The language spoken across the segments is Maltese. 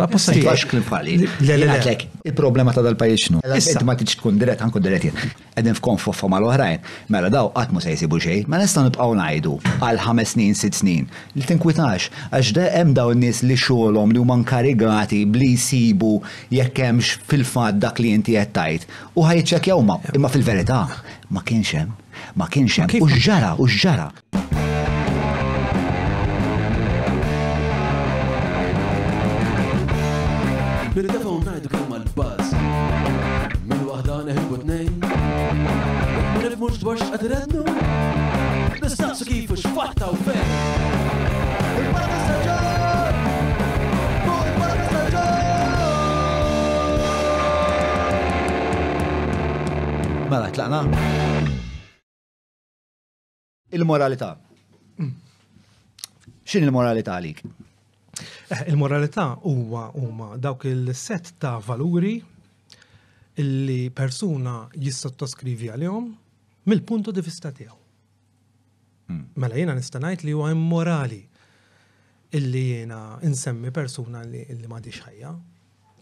La posti. Għax klinfali. Le, Il-problema ta' dal-pajis xnu. Issa ma tiġ tkun dirett, għanku dirett jen. Għedin f'kon foffa ma l-oħrajn. Mela daw għatmu se jisibu xej, ma nistan nibqaw najdu għal ħames snin, sitt snin. Li tinkwitax, għax da' hemm daw n-nis li xolom li huma nkarigati bli jisibu jekk hemmx fil fad dak li jinti qed tajt. U ħajċek ma, imma fil-verità ma kienx hemm, ma kienx hemm. U ġara, u ġara. Nirridafaw najdu Min wahda t-nejn. Nistaqsu kifu u fejn. Il-Parti Saġġar! Fuq Mela, tlaqna? Il-moralità. Mm. Xin il-moralità għalik? Eh, il-moralità huwa huma dawk il-set ta' valuri illi persuna jissottoskrivi għalihom mill-punto di vista tiegħu. Hmm. Mela jiena nista' ngħid li huwa immorali illi jiena insemmi persuna li, ma m'għandix ħajja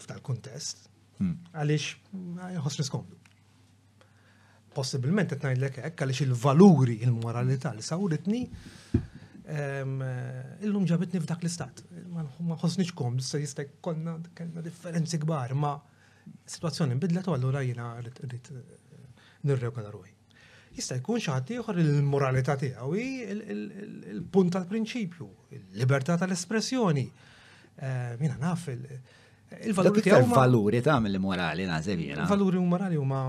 f'dal-kuntest hmm. għaliex jħoss eh, niskomdu. Possibilment qed ngħidlek hekk għaliex il-valuri, il-moralità li sawritni Eh, illum ġabitni f'dak l-istat. Ma nħosniċ kom, se jista' konna kena differenzi kbar, ma situazzjoni bidlet u jina rrit rrid eh, nirrekola ruħi. Jista' jkun xi ieħor il-moralità tiegħu il-punt tal-prinċipju, il-libertà tal-espressjoni. Mina naf il-valuri tiegħu. Il-valuri ta' mill-morali naħseb jiena. Il-valuri u morali huma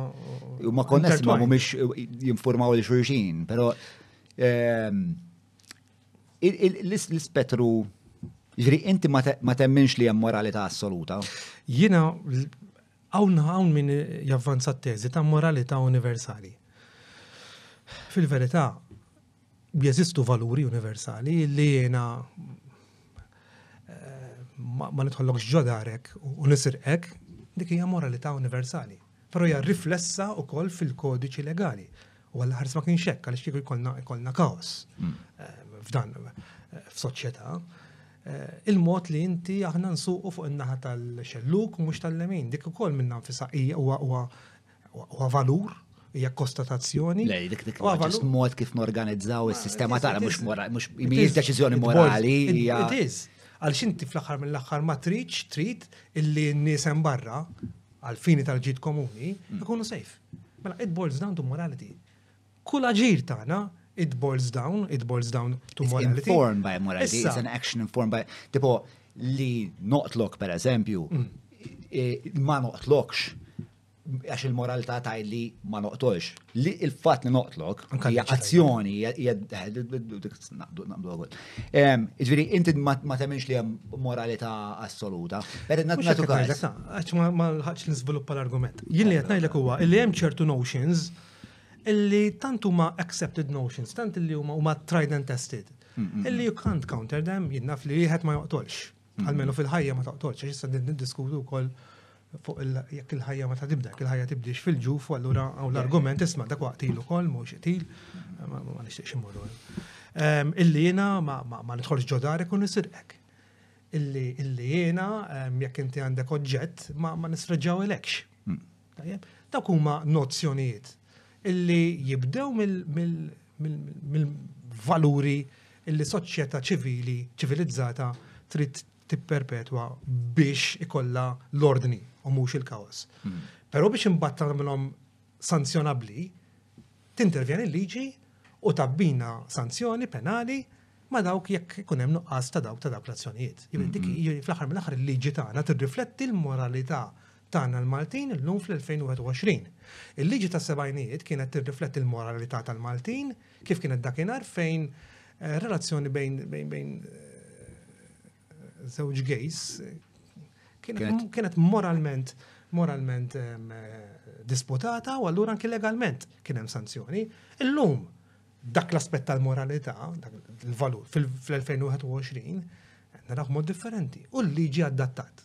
huma konnessi ma mhumiex eh, jinformaw il xulxin, però l-ispettru ġri inti ma temminx li hemm moralità assoluta. Jiena hawn għawn min javvanza t-teżi ta' moralità universali. Fil-verità, jeżistu valuri universali li jiena eh, ma nitħollokx ġodarek u nisirqek, dik hija moralità universali. Però hija riflessa wkoll fil-kodiċi legali. U għall ħares ma kienx hekk għaliex kieku jkollna kaos. Mm. Eh, f'dan eh, f'soċjetà, eh, il-mod li inti aħna nsuqu fuq in-naħa tal-xelluk u mhux tal-lemin. Dik ukoll minn nfisha hija huwa valur hija kostatazzjoni Lej, dik dik mod kif norganizzaw is-sistema tagħna mhux mhux mhijiex deċiżjoni morali. It is. Għal xinti fl-aħħar mill-aħħar ma tridx trid illi n-nies hemm barra għal fini tal-ġid komuni mm. ikunu sejf. Mela it boils down to morality. Kull aġir tagħna it boils down, it boils down to it's morality. It's informed by morality, Issa. it's an action informed by, tipo, li notlok per eżempju, mm. ma noqtlokx, għax il-moralità ta' li ma noqtolx. Li il-fat li noqtlok, hija azzjoni, naqblu għol. Ġviri, inti ma temminx li hemm moralità assoluta. Għax ma l-ħax l-argument. Jien li jatnajlek huwa, li hemm ċertu notions illi tant huma accepted notions, tant illi huma huma tried and tested. Mm, mm, illi mm. you can't counter them, jinnaf li wieħed ma joqtolx. Almenu fil-ħajja ma toqtolx, din niddiskutu wkoll fuq jekk il-ħajja ma ta' tibda, il-ħajja tibdix fil-ġuf, u allura għaw l-argument isma' dak waqt ilu kol, mhux itil, ma nixtieqx immorru. Illi jiena ma nidħolx ġodar ikun isir hekk. Illi jiena jekk inti għandek oġġett ma nisreġġaw elekx. dak huma nozzjonijiet illi jibdew mill-valuri illi soċjetà ċivili, ċivilizzata trid tipperpetwa biex ikolla l-ordni u mhux il-kaos. Hmm. Però biex imbatta nagħmilhom sanzjonabbli, tintervjeni l-liġi u tabbina sanzjoni penali ma dawk jekk ikun hemm nuqqas ta' dawk ta' dawk l-azzjonijiet. Jiġifieri dik hmm. fl-aħħar mill-aħħar il-liġi tagħna tirrifletti l-moralità tagħna l-Maltin l-lum fl-2021. Il-liġi ta' sebajnijiet kienet tirrifletti il-moralità tal-Maltin kif kienet dakinhar fejn eh, relazzjoni bejn bejn żewġ eh, gejs eh, kienet moralment moralment disputata u allura anki legalment kien hemm sanzjoni. Illum dak l-aspett tal-moralità, il-valur fil-2021, naraw mod differenti u l-liġi adattat.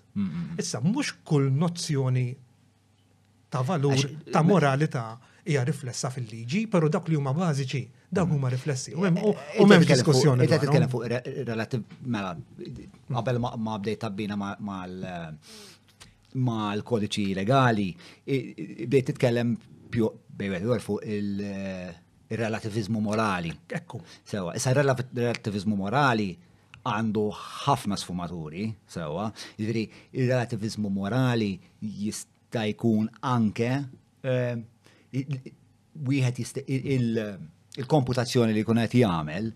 Issa, mhux kull nozzjoni ta' valur, ta' moralità hija riflessa fil-liġi, pero dak li huma bażiċi, dak huma riflessi. U hemm diskussjoni. Qed titkellem fuq relativ mela qabel ma bdejt tabbina mal-kodiċi legali, bdejt titkellem bejwed fuq il-relativizmu morali. Ekku. Sewa, issa relativizmu morali għandu ħafna sfumaturi, sewa, jiviri il-relativizmu morali jista' jkun anke ehm, wieħed il-komputazzjoni li kun qed jagħmel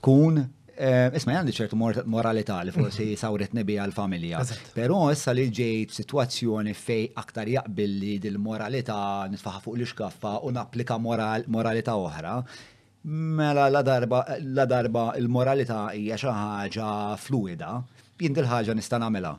tkun ehm, Isma għandi ċertu moralità li forsi mhm. sawret nebi għal-familja. Pero issa li ġejt situazzjoni fej aktar jaqbilli dil-moralità nitfaħa fuq l-iskaffa u napplika moralità oħra, Mela la darba, la darba il-moralità hija xi ħaġa fluida, jien dil ħaġa nista' nagħmilha.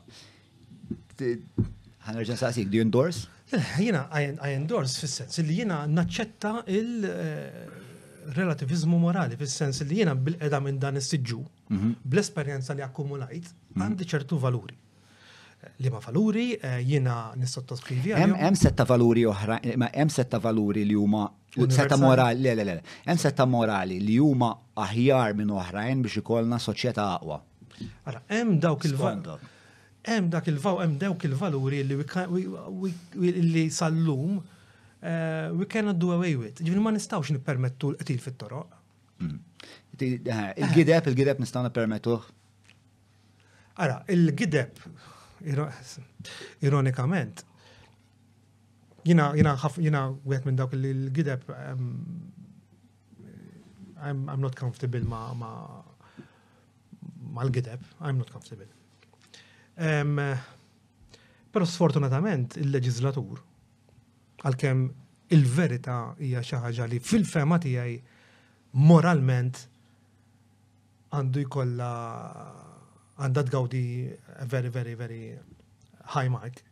Ħanerġa' saqsik, do you endorse? Eh, jiena I endorse fis-sens li jiena naċċetta il-relativizmu eh, morali fis-sens li jiena bil-qeda minn dan is-siġġu, mhm. bl-esperjenza li akkumulajt, mhm. għandi ċertu valuri li ma valuri, eh, jiena nissottoskrivi. Hemm setta valuri oħra, hemm setta valuri li huma setta morali, le, le, le, hemm setta morali li huma aħjar minn oħrajn biex ikollna soċjetà aqwa. Ara, hemm dawk il-valuri. Hemm dak il-vaw, hemm dawk il-valuri li sallum eh, we cannot do away with. Ġifni ma nistawx nippermettu l-qtil fit-toroq. Hmm. Eh, il-gideb, il-gideb nistawna nippermettuh Ara, il-gideb ironikament. Jina, jina, jina, għet minn dawk li l-gideb, I'm, I'm not comfortable ma, ma, ma l-gideb, I'm not comfortable. Um, pero sfortunatament il-leġizlatur, għal-kem il-verita hija xi ħaġa li fil-fema tiegħi moralment għandu jkollha għandha tgawdi very, very, very high mark.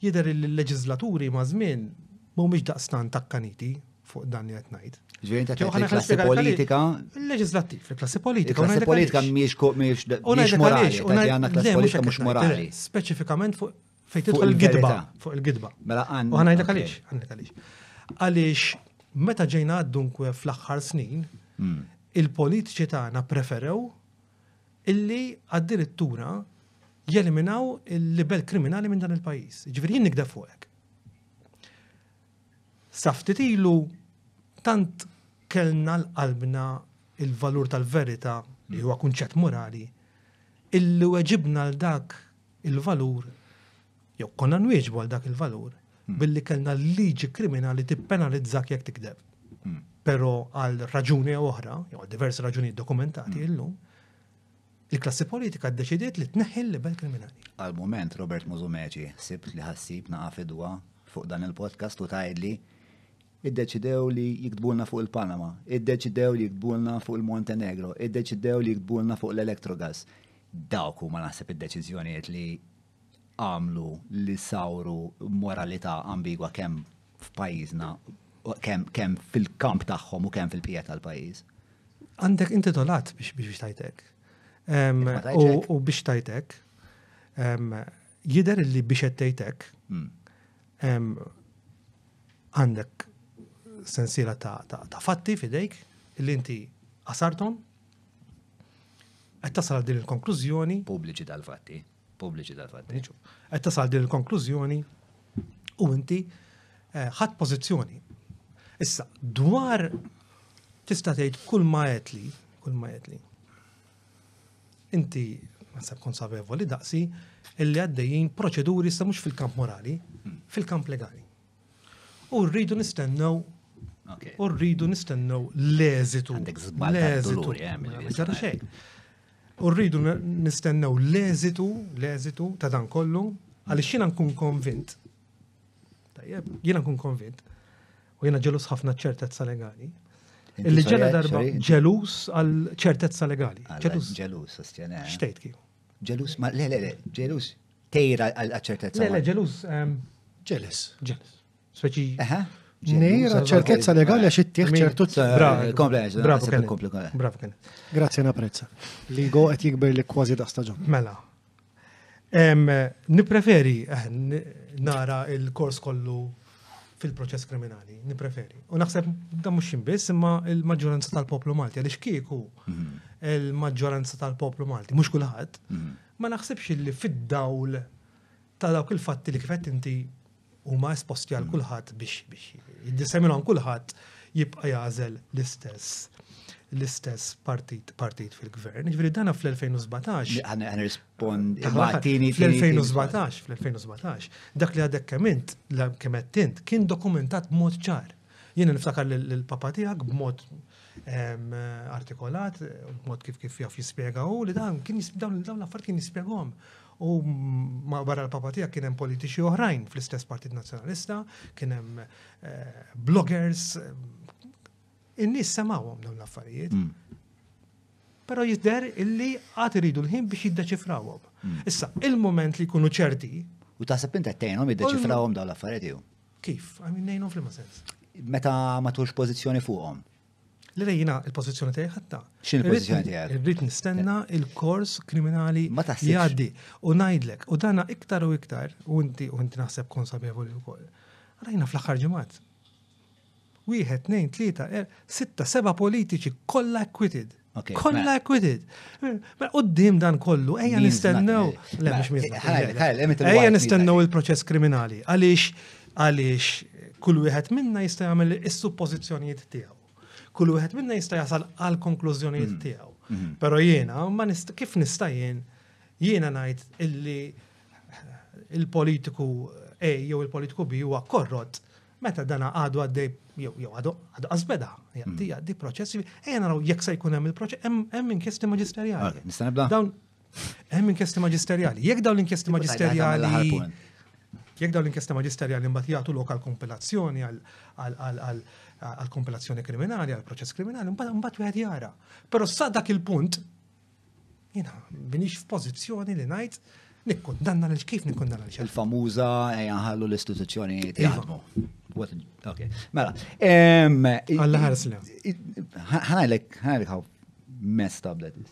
Jider il-leġizlaturi ma' żmien mhumiex daqstan takkaniti fuq dan li ngħid. Ġvien ta' klassi politika. il leġislattiv il-klassi politika. Il-klassi politika miex morali, ta' għanna klassi politika mux morali. Speċifikament fuq fejn tidħol il-gidba. Fuq il-gidba. Mela għan. U għanajda għaliex, għanajda għaliex. Għaliex, meta ġejna għaddu fl-axħar snin, hmm. il-politiċi tagħna preferew illi għaddirittura jeliminaw il-libel kriminali minn dan il-pajis. Ġifiri jinn nikda fuqek. Saftit ilu tant kellna l-qalbna il-valur tal-verita li huwa kunċett morali illi weġibna l-dak il-valur jew konna nwieġbu għal dak il-valur hmm. billi kellna l-liġi kriminali tippenalizzak jekk tikdeb. Hmm. Pero għal raġuni oħra, jew għal diversi raġuni dokumentati hmm. illum, il-klassi politika ddeċidiet li tneħħi l bel kriminali. al moment Robert Muzumeċi, sibt li ħassib na fidwa fuq dan il-podcast u id iddeċidew li jikdbulna fuq il-Panama, iddeċidew li jikdbulna fuq il-Montenegro, iddeċidew li jikdbulna fuq l-Electrogas. Dawk huma naħseb id-deċiżjonijiet li għamlu li sawru moralità ambigwa kemm f'pajjiżna kemm kem fil-kamp tagħhom u kemm fil-pija tal-pajjiż. Għandek intitolat biex biex tajtek. U biex tajtek, jider li biex tajtek, hmm. għandek sensila ta' fatti fidejk, li inti għasartom, għed tasal din il-konklużjoni. Pubbliċi tal-fatti, pubbliċi tal-fatti. Għed tasal din il-konklużjoni u inti eh, ħadd pożizzjoni. Issa, dwar tista' tgħid kull ma qed kull ma inti naħseb konsapevoli daqsi illi għaddejjin proċeduri sa mhux fil-kamp morali, hmm. fil-kamp legali. U rridu nistennew u rridu nistennew l-eżitu. l eh, U rridu nistennew l leżitu l ta' dan kollu, għaliex jiena nkun konvint. Tajjeb, jiena nkun konvint. U jiena ġelus ħafna ċertezza legali Illi ġela darba ġelus għal ċertezza legali. Ġelus. Ġelus, sostjena. Xtejt kif. Ġelus, ma le, le, le, ġelus tejra għal ċertezza. Le, le, ġelus. Ehm, ġelus. Ġelus. Sveċi. Aha. Nejra ehm, ċertezza ehm, legali għax ittieħ ċertu. Bravo, bravo. Grazie, naprezza. Li go qed jikber li kważi da staġun. Mela. Nipreferi eh, nara il-kors kollu fil-proċess kriminali, nipreferi. U naħseb da mhux biss imma il-maġġoranza tal-poplu Malti għaliex kieku mhm. il-maġġoranza tal-poplu Malti mhux kulħadd, mhm. ma naħsebx li fid-dawl ta' dawk il-fatti li kifet inti huma esposti għal mhm. kulħadd biex biex jiddiseminu għan kulħadd jibqa' jażel l-istess l-istess partit partit fil-gvern. Ġifieri dana fl-2017. Għan rispond fl-2017, fl-2017. Dak li għadek kemint, kemet tint, kien dokumentat b'mod ċar. Jien niftakar l-papa tiegħek b'mod artikolat, b'mod kif kif jaf jispjega u li dan kien dawn l-affarijiet kien jispjegahom u ma barra l-papa tijak kienem politiċi oħrajn fl-istess Partit Nazjonalista, kienem eh, bloggers, in-nies semawhom dawn l-affarijiet. Mm. Però jidder illi għad iridu l-ħin biex jiddeċifrawhom. Mm. Issa, il-moment li jkunu ċerti. U taħseb t-tejnom jiddeċifrawhom dawn l-affarijiet jew? Kif? Għamin nejnom fl sens. Meta ma pozizjoni pożizzjoni fuqhom. Li rejina il-pozizjoni tiegħi ħatta. X'in il-pozizjoni tiegħek? Irrid nistenna eh. il-kors kriminali jgħaddi u ngħidlek u dana iktar u iktar u inti u inti naħseb konsapevoli wkoll. Rajna fl-aħħar ġimgħat wieħed, nejn, tlieta, er, sitta, seba politiċi kollha acquitted. Kolla acquitted. Ma qoddim dan kollu, ejja nistennew. Ejja nistennew il-proċess kriminali. Għaliex għaliex kull wieħed minna jista' jagħmel is-suppożizzjonijiet tiegħu. Kull wieħed minna jista' jasal għal konklużjonijiet mhm. tiegħu. Mhm. Però jiena ma kif nista' jien jiena ngħid illi il-politiku A jew il-politiku B huwa korrot meta dan għadu għaddej jew għadu għazbeda, hmm. di proċessi, ejja naraw jekk se jkun hemm il-proċess, hemm inkjesti maġisterjali. Dawn hemm inkjesti maġisterjali. Jekk dawn l-inkjesti maġisterjali jekk dawn l-inkjesti maġisterjali mbagħad jagħtu lok għal kompilazzjoni għal kompilazzjoni kriminali, għal proċess kriminali, mbagħad wieħed jara. Però sa dak il-punt jiena minix f'pożizzjoni li ngħid nikkundanna l kif nikkundanna l il famuza eh, jgħallu l-istituzzjoni jgħadmu. Iva. Okay. Mela. Ehm, Alla ħares le. Ħanajlek, ħanajlek ħaw messed up that is.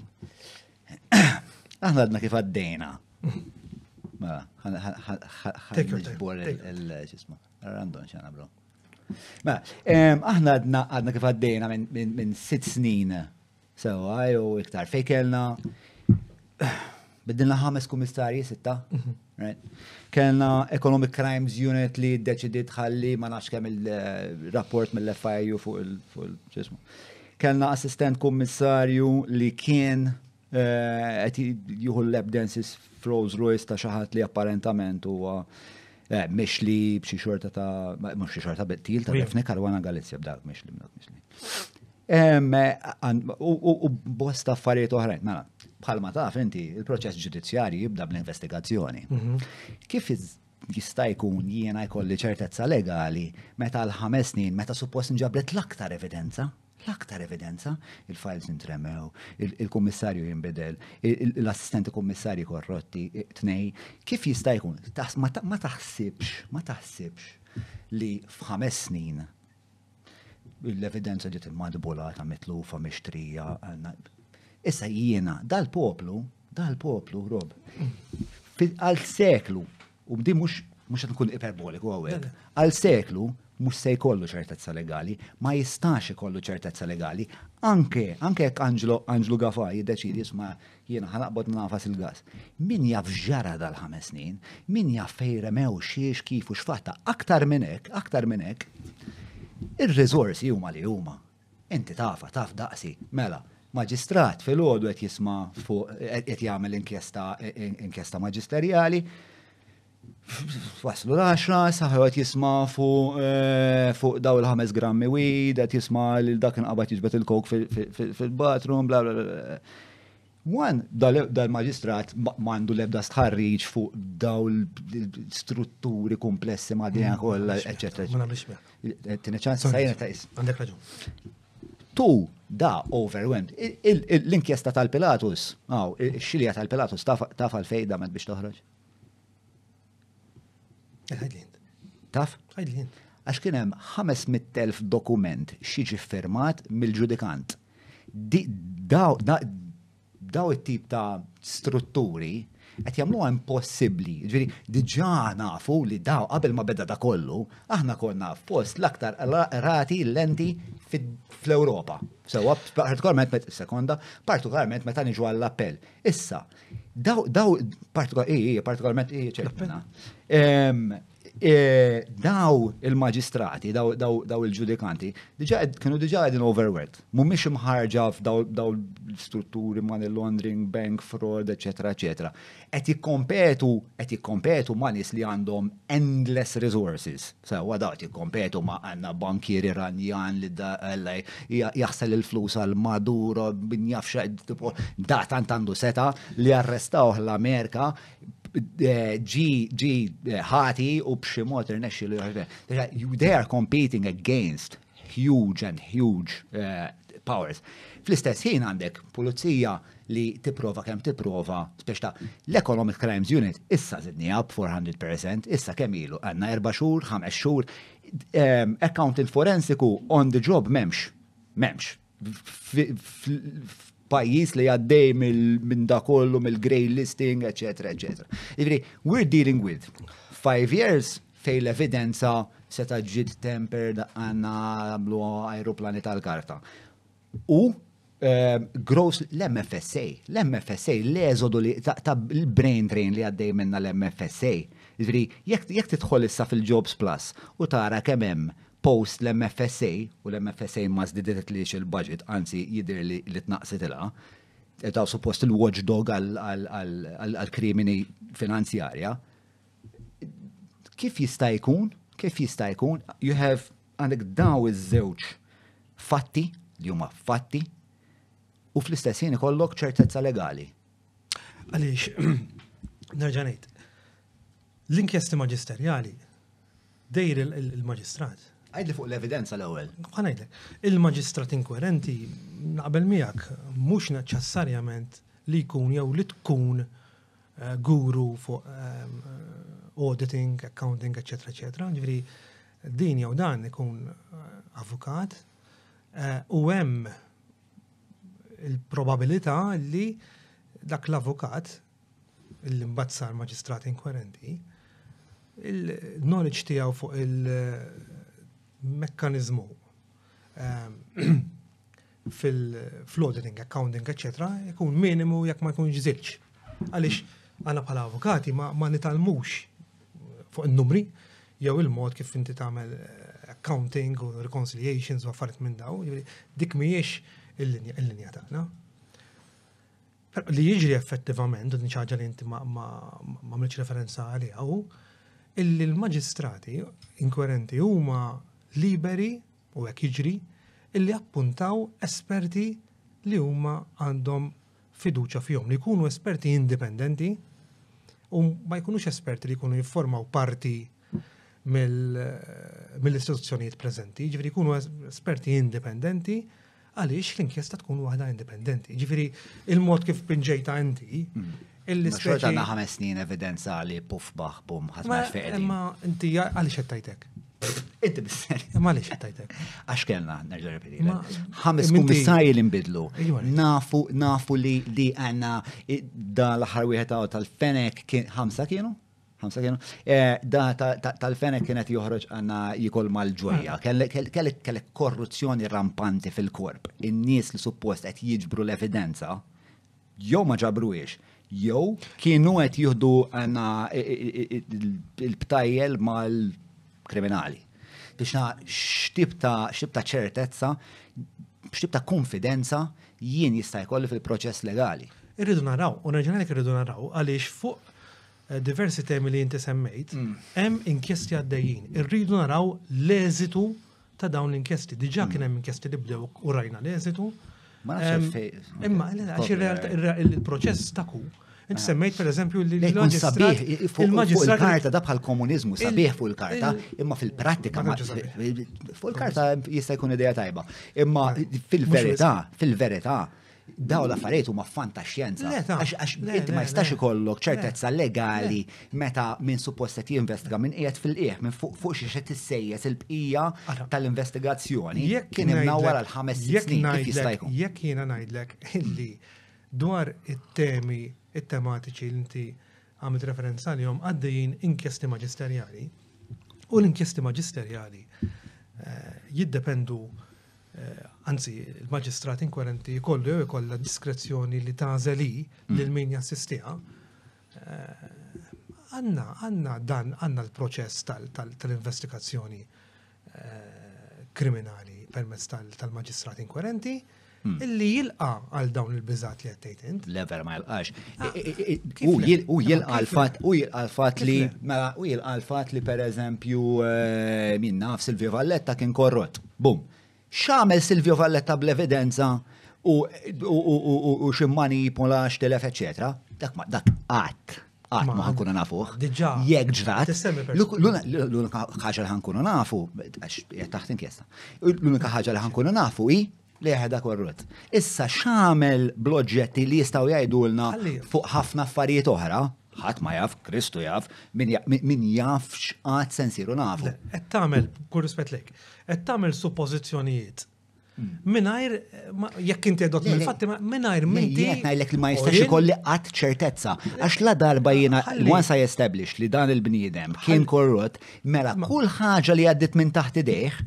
Aħna għadna kif għaddejna. Mela, ħanajlek il-ġisma. Randon xana mela, ehm, aħna għadna għadna kif għaddejna minn sit snin. Sewa, jew iktar fejkelna. Biddilna ħames kummissarji sitta. Mhm. Kellna Economic Crimes Unit li deċidiet ħalli ma nafx kemm il-rapport eh, mill-FIU fuq il-ġismu. Kellna assistent kummissarju li kien eh, qed jieħu l ebdensis Flows Royce ta' xi ħadd li apparentament huwa eh, mish li b'xi xorta ta' mhux xi xorta bettil ta' defni karwana Galizja b'dak mish li b'dak mish li. U bosta affarijiet oħrajn, mela, bħalma taf inti, il-proċess ġudizzjarji jibda bl-investigazzjoni. Mhm. Kif jista' jkun jiena jkolli ċertezza legali meta l-ħames snin, meta suppost nġabret l-aktar evidenza, l-aktar evidenza, il-files intremew, il-kommissarju jimbidel, l-assistenti kommissarju korrotti, tnej, kif jista' jkun? Ma taħsibx, ma taħsibx li f'ħames snin l-evidenza ġiet il ta' mitlufa, mixtrija. Issa jiena, dal-poplu, dal-poplu, Rob, għal-seklu, u bdi mux mux nkun iperboliku għawek, għal-seklu, mux se jkollu ċertezza legali, ma jistax ikollu ċertezza legali, anke, anke jek Angelo, Angelo Gafa jiddeċidi jisma jiena ħanaqbod nafas il-gas. Min jaf ġara dal-ħames snin, min jaf mew xiex kifu xfata, xfatta, aktar minnek, aktar minnek, ir resorsi huma li huma. Inti tafa, taf daqsi, mela, maġistrat fil-ħodu qed jisma' fuq qed jagħmel inkjesta inkjesta maġisterjali. Waslu l-10, saħħu għet jisma fuq eh, daw l ħames grammi weed, għet jisma l dakin għabat jġbet il-kok fil-bathroom, bla bla bla. One, dal-magistrat mandu lebda stħarriġ fuq daw l-strutturi komplessi ma' dijan mm, kolla, eccetera. Ma' eh, ċans ta' is. Għandek raġun. Tu, da, overwhelmed. L-inkjesta tal-Pilatus, għaw, xilja tal-Pilatus, taf għal-fejda med biex toħroġ? Għajdlint. Eh, taf? Għajdlin. Għax kienem 500.000 dokument xieġi firmat mill-ġudikant daw it-tip ta' strutturi qed jagħmluha impossibbli. Ġifieri diġà nafu li daw qabel ma beda da kollu, aħna konna fost l-aktar rati lenti fl-Ewropa. Sewwa partikolarment sekonda, partikolarment meta niġu għall-appell. Issa, daw daw partikolarment partikolarment E, daw il-maġistrati, daw il-ġudikanti, diġa kienu diġa għedin overwhelmed. Mumiex imħarġa f'daw l-strutturi il laundering, bank fraud, etc. etc. Et jikkompetu, et jikkompetu ma' nis li għandhom endless resources. Sewa għadaw jikompetu ma' għanna bankieri ranjan li jaħsel il-flus għal-Maduro, bin jafxa, da tant għandu seta li arrestaw l-Amerika ġi eh, ġi eh, ħati u b'xi mod You They are competing against huge and huge uh, powers. Fl-istess ħin għandek pulizija li tipprova kemm tipprova, speċta l-Economic Crimes Unit issa zidni up 400%, issa kemm ilu għanna 4 xhur, ħames xhur, um, accountant forensiku on the job memx, memx pajis li għaddej minn da kollu mill-grey listing, etc. etc. Ivri, we're dealing with five years fej l-evidenza seta ġid tempered għanna għamlu aeroplani l karta U eh, gross l-MFSA, l-MFSA, l-eżodu li ta' il-brain drain li għaddej minna l-MFSA. Ġviri, jek titħol issa fil-Jobs Plus u tara kemem post l-MFSA, u l-MFSA ma zdidet li il-budget, anzi jidir li li tnaqset il ta' suppost il-watchdog għal-krimini finanzjarja, kif jista' jkun? Kif jista' jkun? You have għandek daw iż-żewġ fatti li huma fatti u fl-istess jien ikollok ċertezza legali. Għaliex, nerġa' L-inkjesti maġisterjali dejr il-maġistrat. Għajdli fuq l-evidenza l-ewel. Għanajdli, il-magistrat inkwerenti naqbel miegħek mhux neċessarjament li jkun jew li tkun eh, guru fuq eh, auditing, accounting, ecc. ecc. Ġifieri din jew dan ikun eh, avukat u hemm il-probabilità li dak l-avukat l-imbazzar magistrat inkwerenti, il-knowledge tiegħu fuq il- mekkanizmu ehm, fil floating accounting, etc. jkun minimu jekk ma jkunx zilċ. Għalix, għana bħala avukati ma nitalmux fuq il-numri, jew il-mod kif inti tagħmel eh, accounting u reconciliations u affarijiet minn daw, dik mhijiex il-linja tagħna. Li jiġri effettivament, u ħaġa li inti ma mlitx referenza għaliha hu, il-maġistrati inkwerenti huma liberi u hekk jiġri illi appuntaw esperti li huma għandhom fiduċa fihom li jkunu esperti indipendenti u ma jkunux esperti li jkunu jiformaw parti mill-istituzzjonijiet mil prezenti, ġifiri kunu esperti indipendenti għaliex l-inkjesta tkun waħda indipendenti. Ġifiri, il-mod kif pinġejta inti, mm. il-ispeċi. ħames snin evidenza li puff baħ bum, ħasma Ma inti għaliex għattajtek. Inti bisseri. Ma tajtek. xattajtek. Għax kellna, nerġa repeti. Ħames kummissarji li nbidlu. Nafu, nafu li li għanna da l-ħar wieħed tal-fenek ħamsa kienu? ħamsa kienu. Eh, da tal-fenek kienet joħroġ għanna jikol mal ġwejja ah. Kellek korruzzjoni rampanti fil-korp. In-nies li suppost qed jiġbru l-evidenza, jew ma ġabruiex, jew kienu qed jieħdu għanna il-ptajjel mal- kriminali. Biex xtib ta' ċertezza, xtib ta' konfidenza jien jista' jkolli fil-proċess legali. Irridu naraw, u nerġanek irridu naraw, għaliex fuq eh, diversi temi li jinti semmejt, mm. hemm inkjesti għaddejjin. Irridu naraw l-eżitu ta' dawn l-inkjesti. Diġà mm. kien hemm inkjesti li bdew u rajna l-eżitu. Imma il-proċess ta' ku Inti semmejt per eżempju li l-maġistrat. il Il-karta da bħal komunizmu, sabiħ fuq il-karta, imma fil-prattika. Fuq il-karta jista' jkun ideja tajba. Imma fil-verità, fil-verità, daw l-affarijiet huma fantaxjenza. Għax inti ma jistax ikollok ċertezza legali meta minn suppost qed jinvestiga minn qiegħed fil-qiegħ minn fuq xi qed issejjes il-bqija tal-investigazzjoni. kien hemm wara l-ħames snin kif jista' jkun. Jekk jiena ngħidlek hmm. illi dwar it-temi it-tematiċi li inti għamit referenza li jom għaddejjin inkjesti maġisterjali. U l-inkjesti maġisterjali eh, jiddependu eh, anzi, il-maġistrat inkwelenti jkollu jew ikolla diskrezzjoni li tażeli mm. lil min jassistiha. Eh, għanna, għanna dan, għanna l-proċess tal-investigazzjoni kriminali permezz tal-maġistrat inkwelenti. Hmm. illi jilqa għal dawn il-biżat li għattejt int. Lever ma jilqax. U jilqa l-fat, mela, u jilqa l-fat li, u jilqa l-fat li per eżempju eh, minn naf Silvio Valletta kien korrot. Bum. Xamel Silvio Valletta bl-evidenza u ximmani polax telef, eccetera. Dak ma, dak għat għat ma ħankuna nafu. Diġa. Jek ġrat. L-unika ħagġa li ħankuna nafu, għax taħt inkjesta. L-unika ħagġa li ħankuna nafu i Leħe dak warrut. Issa xamel bloġġetti li jistaw jgħidulna fuq ħafna affarijiet oħra, ħadd ma jaf, Kristu jaf, min jafx għad sensiru nafu. Et tagħmel, kur rispet lek, qed tagħmel suppożizzjonijiet Mm. Minajr, eh, jekk inti għedot mill-fatti, minajr minti. Jek najlek li ma jistax ikolli għat ċertezza. Għax la darba ah, jena, once I li dan il-bniedem kien korrot, mela kull ħaġa li għaddit minn taħt id-deħ,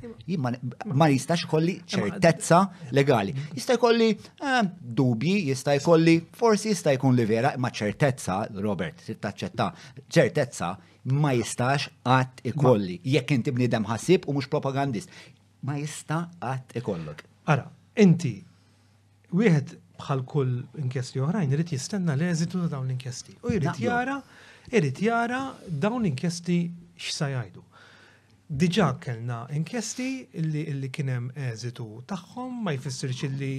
ma jistax ikolli ċertezza legali. Jista' ikolli eh, dubji, jista' jkolli, forsi jista' jkun li vera, ma ċertezza, Robert, taċċetta, ċertezza ma jistax għat ikolli, jekk inti bnidem ħasib u mux propagandist ma jista għat ikollok. Ara, inti, wieħed bħal kull inkjesti oħrajn irid jistenna l-eżitu ta' dawn l-inkjesti. U jrid jara, jrid jara dawn l-inkjesti x'sa jgħidu. Diġà kellna inkjesti illi kien hemm eżitu tagħhom ma jfissirx illi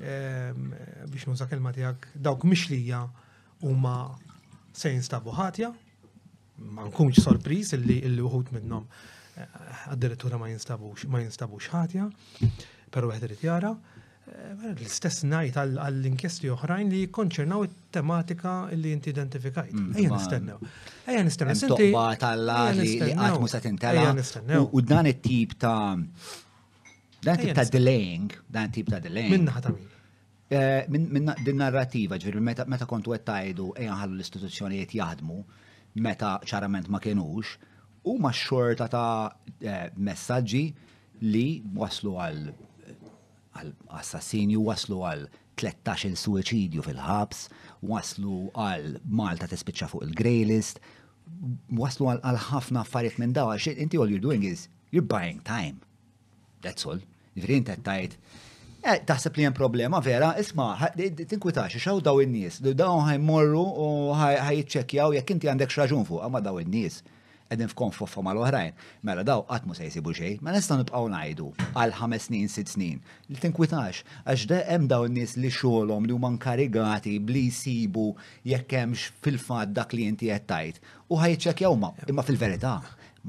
ehm, biex nuża kelma tiegħek dawk mixlija huma se jinstabu ħatja, ma nkunx sorpriż illi uħud minnhom addirittura ma jinstabux, ma jinstabux ħatja, pero għed rrit jara, eh, l-istess najt għall-inkjesti oħrajn li konċernaw it-tematika li inti identifikajt. Mm, ejja nistennew. Ejja nistennew. Toqba tal-la li għatmu sa' tintela. U dan it-tip ta' dan tip ta' delaying, dan tip ta' delaying. Minna ħata' eh, min. Minna din narrativa, ġviri, meta kontu għettajdu, ejja ħallu l-istituzzjonijiet jaħdmu, meta ċarament ma kienux, u ma xorta ta' eh, messagġi li waslu għal assassinju, waslu għal 13 suicidju fil-ħabs, waslu għal Malta tispiċċa fuq il greylist waslu għal ħafna affarijiet minn daw, għax inti all you're doing is you're buying time. That's all. Ġifri inti tajt. Eh, taħseb li hemm problema vera, isma' tinkwitax xaw daw in-nies, daw ħajmorru u ħajċekkjaw jekk inti għandek x'raġun fuq ma daw in-nies edin f'konfuffa l oħrajn Mela daw għatmu se jisibu xej, ma nistan nibqaw najdu għal ħames snin, sitt snin. Li tinkwitax, għax da hemm daw n-nies li xogħolhom li huma nkarigati bli jisibu jekk hemmx fil-fatt dak li inti qed tajt. U ħajċċekkjaw ma, imma fil-verità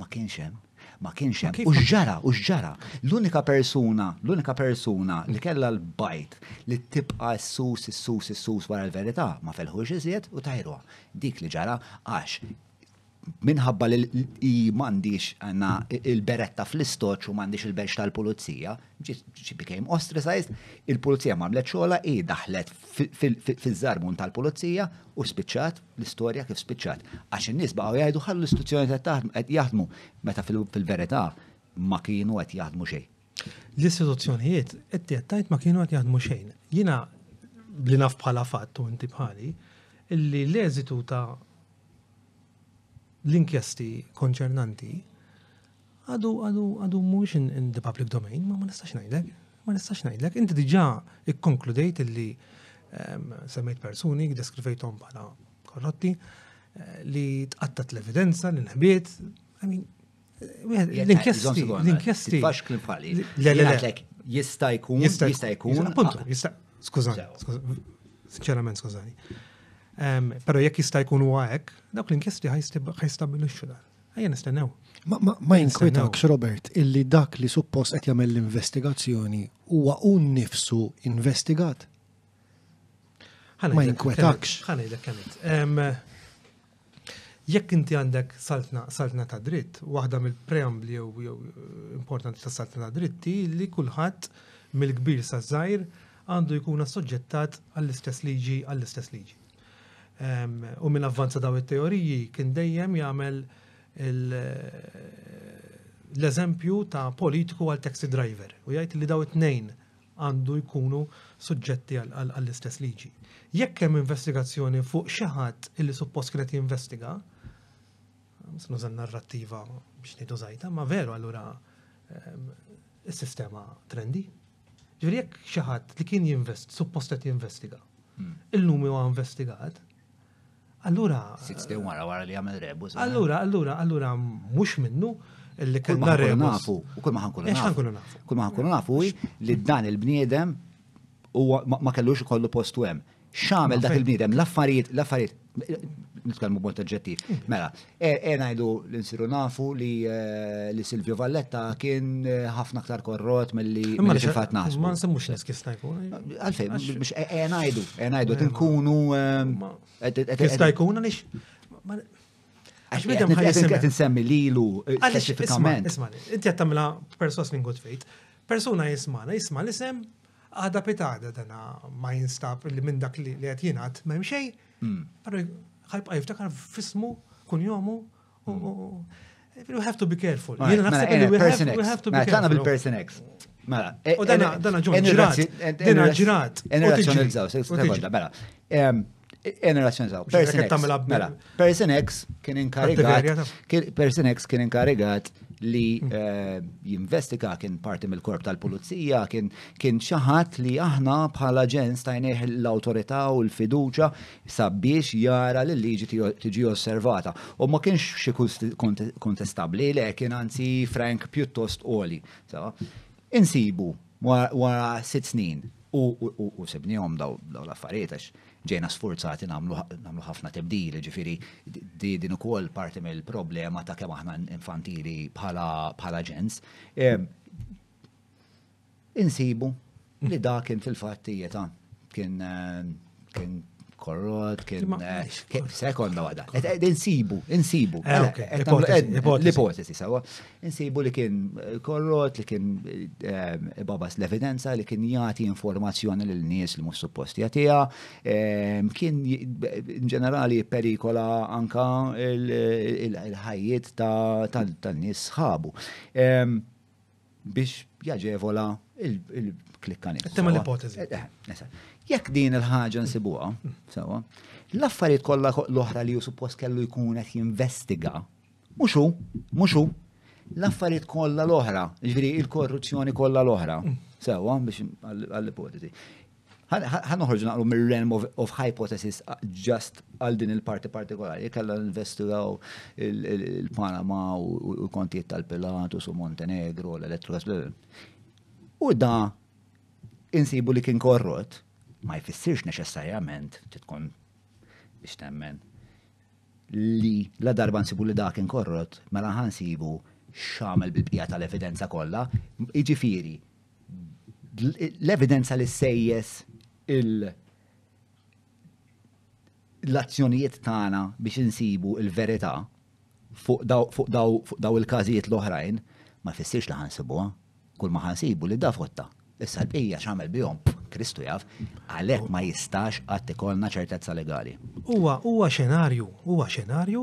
ma kienx hemm ma kienx hemm. U ġara, u ġara. L-unika persuna, l-unika persuna li kellha l-bajt li tibqa s-sus, s-sus, s-sus wara l-verità ma felħuġ iżjed u tajruha. Dik li ġara għax minħabba li mandiċ għanna il-beretta fl-istoċ u mandiċ il beċ tal-pulizija, ġi became ostracized, il-pulizija mamlet xola i daħlet fil-żarmun tal-pulizija u spiċċat l-istoria kif spiċċat. Għax n-nis baqgħu jgħidu ħallu l-istituzzjoni qed jaħdmu meta fil-verità ma kienu qed jaħdmu xejn. L-istituzzjonijiet qed tajt ma kienu qed jaħdmu xejn. Jiena bli naf bħala fattu inti bħali, illi l-eżitu ta' l-inkjesti konċernanti għadu għadu għadu mux in, in the public domain, ma ma nistax najdlek, ma nistax najdlek. Inti diġa ikkonkludejt li um, semmejt persuni, deskrivejtom bħala korrotti, uh, li tqattat l-evidenza, l-inħbiet, I mean, L-inkjesti, l-inkjesti. Fax klim l Jista jkun, jista jkun. Appunto, ah. jista. Skużani, sinċerament skużani. Pero jekk jista' jkun huwa hekk, dawk l-inkjesti ħajstabbilixxu dan. Ejja nistennew. Ma jinkwetakx Robert, illi dak li suppost qed jagħmel l-investigazzjoni huwa un nifsu investigat. Ma jinkwetax Ħanejdek kemm Jekk inti għandek saltna, saltna ta' dritt, waħda mill-preambli jew eh, importanti ta' saltna ta' dritti li kulħadd mill-kbir sa' żgħir għandu jkun assoġġettat għall-istess liġi għall-istess liġi. U minn avvanza daw it-teoriji kien dejjem jagħmel l-eżempju ta' politiku għal taxi driver u jgħid li daw it-tnejn għandu jkunu suġġetti għall-istess liġi. Jekk hemm investigazzjoni fuq xi ħadd illi suppost kienet jinvestiga, nuża narrattiva biex ngħidu żajta, ma veru allura is-sistema trendi. Ġifieri jekk xi ħadd li kien jinvest, suppost qed jinvestiga, hmm. illum huwa investigat, Allura. Sitz day wara wara li għamel rebus. Eh? Allura, allura, allura, mux minnu illi kellna rebus. U kull maħan kullu nafu. Kull maħan kullu nafu li dan il-bniedem u ma kellux kollu postu hemm xamel dak il-bnidem, l-affarijiet, l-affarijiet, bont oġġettiv. Mm. Mela, e-, ngħidu l-insiru nafu li eh, li Silvio Valletta kien eh, ħafna aktar korrot mill-li fatt naħsbu. Ma nsemmux nes kif Għalfej, Għalfejn, biex e-, enajdu, ngħidu eh, tinkunu. Ehm, Kistajkun għalix? Għax bidem ħajsim. Għet nsemmi lilu. Għalix, isma, isma, inti għattamela persos minn good faith. Persuna jismana, jisma l-isem, għada pitada dana ma jinstab li minn dak li għet jenat ma jimxej, hmm. għajb ħajbqa jiftakar fismu kun jomu. You have to be careful. Jena naħseb li we have to be careful. bil-person mela, eh, mela, X. Mela, u eh, dana ġirat. Eh, dana ġirat. Enerazzjonizzaw, sekonda, mela. Enerazzjonizzaw. Person X. Mela, person X kien inkarigat. Person X kien inkarigat li mm. eh, jinvestiga kien parti mill-korp tal-pulizija, kien xaħat li aħna bħala ġen stajneħ l-autorità u l-fiduċa sabiex jara li liġi tiġi osservata. U ma kienx xi kontestabli li kien anzi Frank pjuttost oli. Insibu wara sitt snin u sebnihom daw l-affarietax ġejna sforzati namlu ħafna tebdili, ġifiri di din ukoll parti mill-problema ta' kemm aħna infantili bħala ġens. Insibu li da kien fil-fatt kien eh, korrot, kien eh, sekonda għada. Insibu, insibu. Eh, mela, l-ipotesi, sawa. Insibu li kien eh, korrot, li kien babas l-evidenza, li kien jati informazzjoni l-nies li mus supposti jatija, ehm, kien in ġenerali perikola anka il-ħajiet tal-nies sħabu. Ehm, biex jaġevola il-klikkanik. Tema l ipotesi Jekk din il-ħaġa nsibuha, sewa, l-affarijiet kollha l-oħra li ju suppost kellu jkun qed jinvestiga, mhux hu, mhux hu, l-affarijiet kollha l-oħra, ġifieri il-korruzzjoni kollha l-oħra, sewa biex għall-ipotezi. Ħan noħorġu naqlu mir-realm of, hypothesis uh, just għal din il-parti partikolari, kalla investigaw il-Panama u l-kontijiet tal-Pilatus u Montenegro, l-Elettrogas. U da insibu li kien korrot, ma jfissirx neċessarjament titkun biex temmen li la darba nsibu li dak inkorrot, mela ħansibu xamel bil-bqija tal-evidenza kollha, iġifiri, l-evidenza li sejjes il- l-azzjonijiet tagħna biex insibu il-verità fuq daw, il-każijiet l-oħrajn ma fissirx li ħansibuha, kull ma ħansibu li da fotta. Issa l-bija xamel bihom, Kristu jaf, għalek ma jistax għatti kolna ċertezza legali. Huwa huwa xenarju, huwa xenarju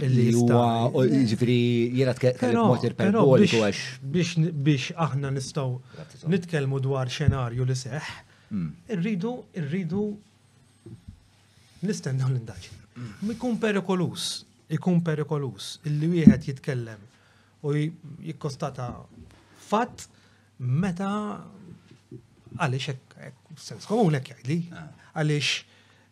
li huwa ġifri jiena tkellem perboliku għax. Biex biex aħna nistgħu nitkellmu dwar xenarju li seħ, mm. irridu irridu nistennew l-indaġin. Mikun mm. perikolus, ikun perikolus illi wieħed jitkellem u jikkostata fatt meta għalix ek, sens komu l-ek jgħidli, ah. eh, għalix.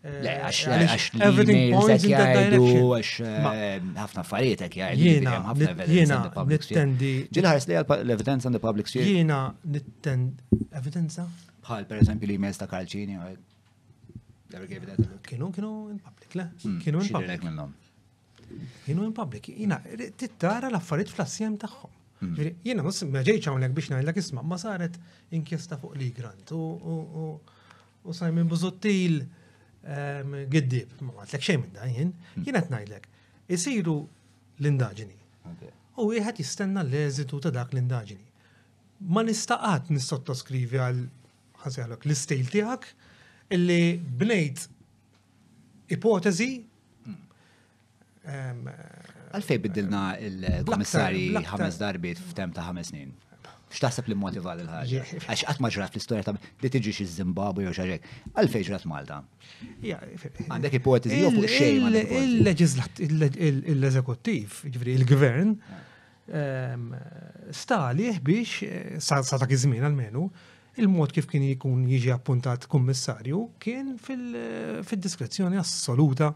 Għax everything points in that direction. Għax eh, ħafna affarijiet ek jgħidli. Jena, nittendi. li l-evidenza and the public sphere. Jena, nittendi. Evidenza? Bħal, per eżempju, li Kienu, kienu in public, le? Hmm, kienu in public. Kienu in public. Jina, tittara l-affarijiet fl taħħom. Mm. Jena, ma ġejċ għawnek biex najlek isma, ma saret inkjesta fuq li grant u sajmin buzuttil giddib, ma għatlek xej minn da jien, mm. jena t-najlek, isiru l-indagġini. U jħat jistenna l-eżitu ta' dak l-indagġini. Ma nistaqat nistottoskrivi għal ħasjalok l-istil tijak illi bnejt ipotezi mm. Għalfej biddilna il-komissari ħames darbiet f'tem ta' ħames snin. X'taħseb li motiva l ħaġa Għax qatt ma ġrat l-istorja ta' li tiġi xi Zimbabwe jew xaġek. Għalfej ġrat Malta. Għandek ipotiżi jew fuq xejn. il l-eżekuttiv, ġifri il-gvern, stalih biex eh, sa ta' iż-żmien menu il-mod kif kien jkun jiġi appuntat kummissarju kien fil-diskrezzjoni assoluta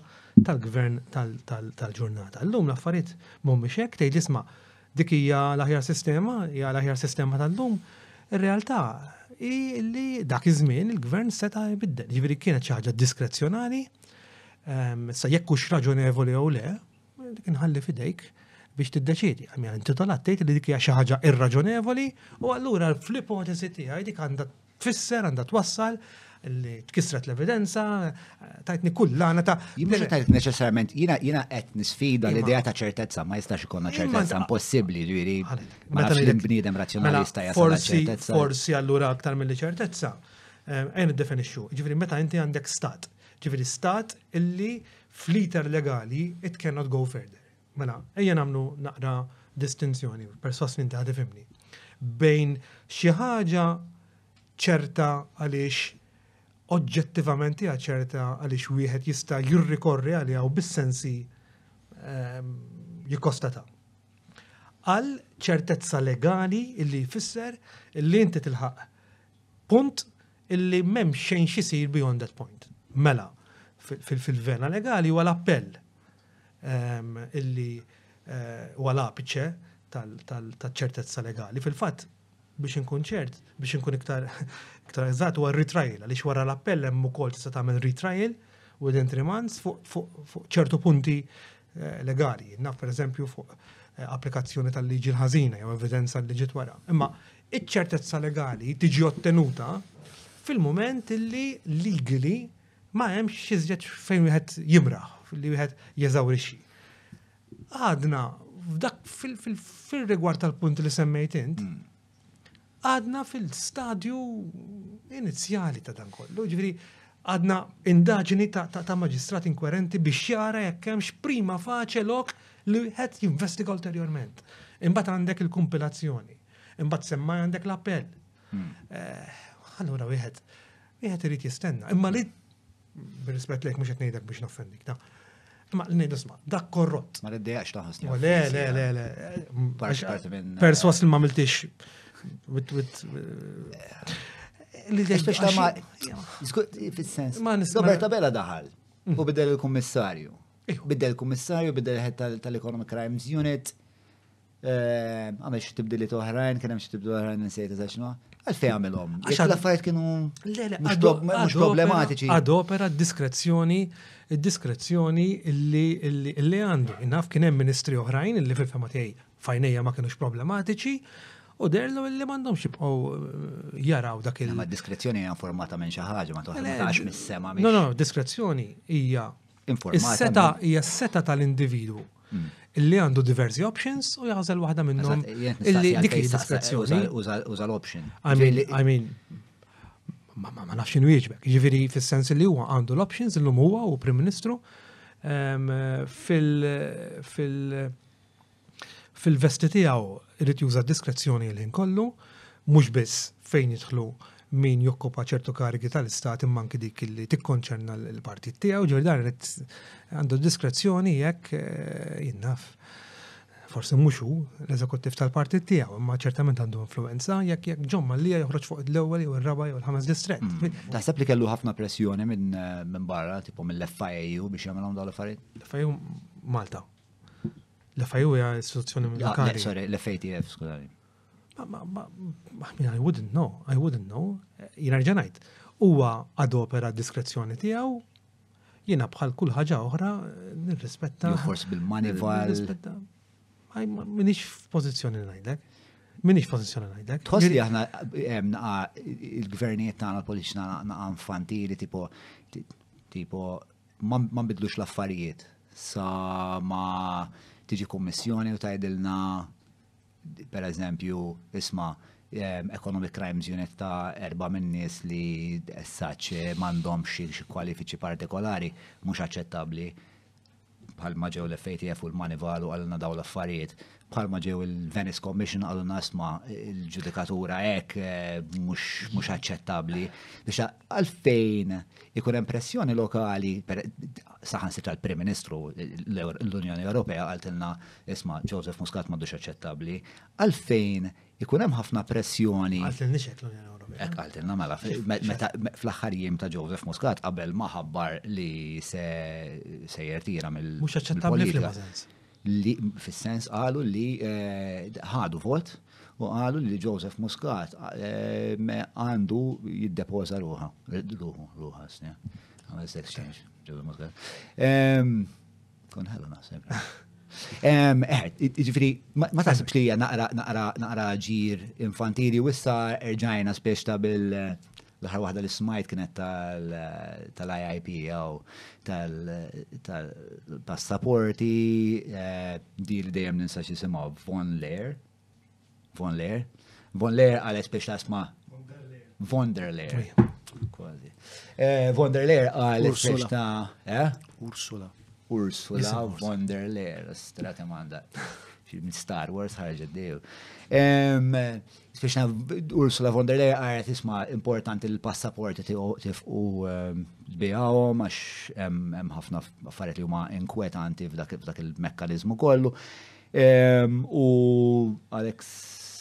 tal-gvern tal-ġurnata. L-lum l-affarijiet mhumiex hekk tgħid dik hija l-aħjar sistema, hija l-aħjar sistema tal-lum. Ir-realtà li dak iż-żmien il-gvern seta' jibiddel. Jiġifieri kienet xi ħaġa diskrezjonali, ehm, sa jekk hux raġonevoli jew le, dik inħalli fidejk biex tiddeċiedi. Għamja, inti t tgħid li dik hija xi ħaġa irraġonevoli u allura fl-ipotesi tiegħi dik għandha tfisser, għandha twassal li tkisret l-evidenza, tajtni kullana ta' Jimmi tajt neċessarjament, jina jina qed nisfida l-idea ta' ċertezza, ma jistax ikonna ċertezza impossibbli ġiri. Meta l bnidem razzjonalista mela, jasal ċertezza. Forsi allura aktar mill-li ċertezza. Eh, ejn id-definixxu, ġifieri meta inti għandek stat, ġifieri stat illi fliter legali it cannot go further. Mela, ejja nagħmlu naqra distinzjoni, perswas li inti ħadifimni, bejn xi ħaġa ċerta għaliex oġġettivament hija ċerta għaliex wieħed jista' jirrikorri għaliha u bis-sensi ehm, jikkostata. Għal ċertezza legali illi jfisser illi inti tilħaq punt illi m'hemm xejn xisir beyond that point. Mela, fil-vena legali huwa l-appell ehm, illi eh, huwa l-apiċe tal-ċertezza legali. Fil-fatt, biex inkun ċert, biex inkun iktar iktar eżatt huwa retrial għaliex wara l-appell hemm ukoll tista' tagħmel retrial within three months fuq ċertu punti eh, legali. Naf pereżempju fuq eh, applikazzjoni tal-liġi l-ħażina jew evidenza l-liġi wara. Imma iċ-ċertezza legali tiġi ottenuta fil-moment illi legally ma hemmx xiżjet fejn wieħed jimraħ, li wieħed jeżawrixxi. Għadna f'dak fil-rigward tal-punt li semmejt int, mm għadna fil-stadju inizjali ta' dan kollu. Ġifiri, għadna indaġini ta', ta, ta maġistrat inkwerenti biex jara jekk hemmx prima faċe lok li qed jinvestiga ulterjorment. Imbat għandek il-kumpilazzjoni, imbat semmaj għandek l-appell. Hmm. Eh, allura wieħed wieħed irid jistenna. Imma li b'rispett lejk mhux qed ngħidek biex noffendik. Ma l-nejdu sma, dak korrott. Ma l-iddejax taħasni. Oh, le, le, le, le. Perswas eh, li mamiltix With, with, uh, L-ispeċ ta' ma' fil-sens. Ma' Roberta Bella daħal u bidel il-kommissarju. Bidel il-kommissarju, bidel il kommissarju bidel ħed tal economic Crimes Unit, eh, Għamil xie tibdili toħrajn, kena xie tibdili toħrajn nsejt zaċnu. Għalfej għamilom. Għaffajt kienu mux problematiċi. Għad opera diskrezzjoni, diskrezzjoni illi għandu. Innaf kienem ministri oħrajn illi fil-fema tijaj fajnija ma kienux problematiċi, u derlu li mandom u eh, jaraw dak il- Ma diskrezzjoni hija informata minn xi ħaġa ma toħroġ eh, eh, mis-sema. No, no, diskrezzjoni hija Is-seta hija seta tal-individwu mm. illi għandu diversi options u jgħazel waħda minnhom illi dik diskrezzjoni. Uża l-option. I mean, ma nafx inwieġbek. Ġifieri fis-sens li huwa għandu l-options illum huwa u Prim Ministru ehm, fil- fil- fil-vesti tiegħu irrid juża diskrezzjoni l-ħin kollu, mhux biss fejn jidħlu min jokkupa ċertu karigi tal-istat imma anki dik li tikkonċerna l-partit tiegħu, ġordan rrid għandu diskrezzjoni jekk eh, jinnaf. Forse mhux hu l-eżekuttiv tal-partit tiegħu, imma ċertament għandu influenza jekk jekk ġomma li joħroġ fuq l-ewwel jew il raba jew l-ħames distret. Mm-hmm. Taħseb li kellu ħafna pressjoni minn eh, barra, tipo mill-FIU biex jagħmel dawn l-affarijiet? L-FIU Malta. L-FIU hija istituzzjoni militari. Sorry, l-FATF, skużani. Ma ma, ma, ma, I mean, I wouldn't know, I wouldn't know. Jina rġanajt, uwa adopera diskrezzjoni tijaw, jina bħal kull ħaġa uħra, oħra nirrispetta. Fors bil-manival. money Minix f'pożizzjoni ngħidlek. Minix pozizjoni najdek. Tħoss li aħna naqa il-gvernijiet tagħna l-politiċi naqa infantili tipo tipo ma nbidlux l-affarijiet sa ma' tiġi kummissjoni u tajdilna per eżempju, isma ehm, Economic Crimes Unit ta' erba minnis li saċ eh, mandom xie kwalifiċi partikolari mux aċċettabli bħalma ġew l-FATF u l-Manival u għalna daw l-affarijiet, bħalma ġew il-Venice Commission għalna nasma il-ġudikatura ek eh, mux aċċettabli. Bixa, għalfejn ikun impressjoni lokali, saħan sitra l-Prim Ministru l-Unjoni Ewropea għaltilna isma Joseph Muscat madux aċċettabli, għalfejn ikun hemm ħafna pressjoni. Għaltilni xek l-Unjoni Ewropea. Ek għaltilna mela fl-aħħar jiem ta' Joseph Muscat qabel ma ħabbar li se jertira mill- Mux aċċettabbli fil Li fis-sens qalu li eh, ħadu vot u qalu li Joseph Muscat eh, għandu jiddepoza ruħa, ruħu, ruħa, snija. Għamil sex change, Joseph Muscat. Kun ħelu nasib. Eh, ġifiri, ma taħsibx li naqra ġir infantili u issa rġajna speċta bil l-ħar wahda li smajt kienet tal-IIP jew tal-passaporti eh, di li dejjem ninsa xisimaw Von Leer. Von Leer. Von Leer għal spiex ta' sma. Von der Leer. Von der Leer eh, għal spiex ta' Ursula. Ursula von der Leer, strati manda. Film Star Wars ħarġet dew. Speċna Ursula von der Leer għaret isma importanti l-passaporti tifqu bihawhom għax hemm ħafna affarijiet li huma inkwetanti f'dak il-mekkaniżmu kollu. U Alex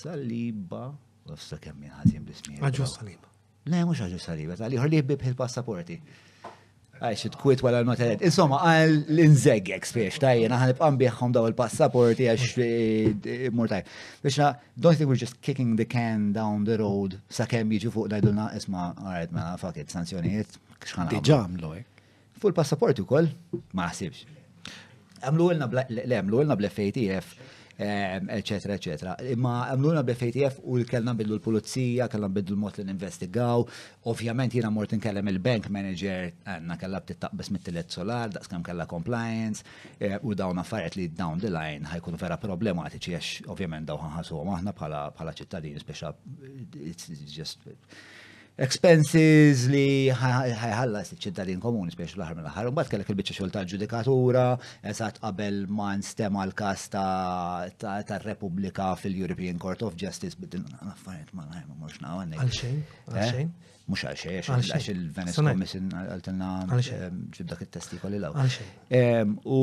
Saliba, għafsa kemm jien ħażin bismi. Aġu Saliba. Le, mhux aġu Saliba, tal-li ħor il-passaporti. I should quit while I'm not Insomma, għal l-inzegjek ekspiex, tajjen, għan nibqan biħħom daw il-passaporti għax mortaj. Biex don't think we're just kicking the can down the road, sa' kem jiġu fuq dajdulna, isma, alright, ma, fuck sanzjoniet, xħan Diġam loj. Eh? Fuq l passaporti u koll, ma' sibx. Għamlu l-na bl-FATF eccetera, eccetera. Imma għamluna bl-FATF u kellna bidlu l-pulizija, kellna bidlu l-mod li investigaw, ovvjament jina mort nkellem il-bank manager, għanna kella btittaqbis mit-tillet solar, daqskam kella compliance, eh, u dawn affarijiet li down the line ħajkun vera problematiċi għax ovvjament daw ħanħasu aħna bħala ċittadini, speċa, it's just expenses li ħajħalla s ċittadin komuni spiex l-ħar mill-ħar. Mbagħad kellek il-biċċa xogħol tal-ġudikatura, eżatt qabel ma stema għal kasta ta' repubblika fil-European Court of Justice bittin affarijiet ma għajma ma mhux għanni. Għalxejn? Eh? Għalxejn? Mhux għalxejn, għax il-Venice Commission għaltilna ehm, ġibdak it-testikoli law. Ehm, u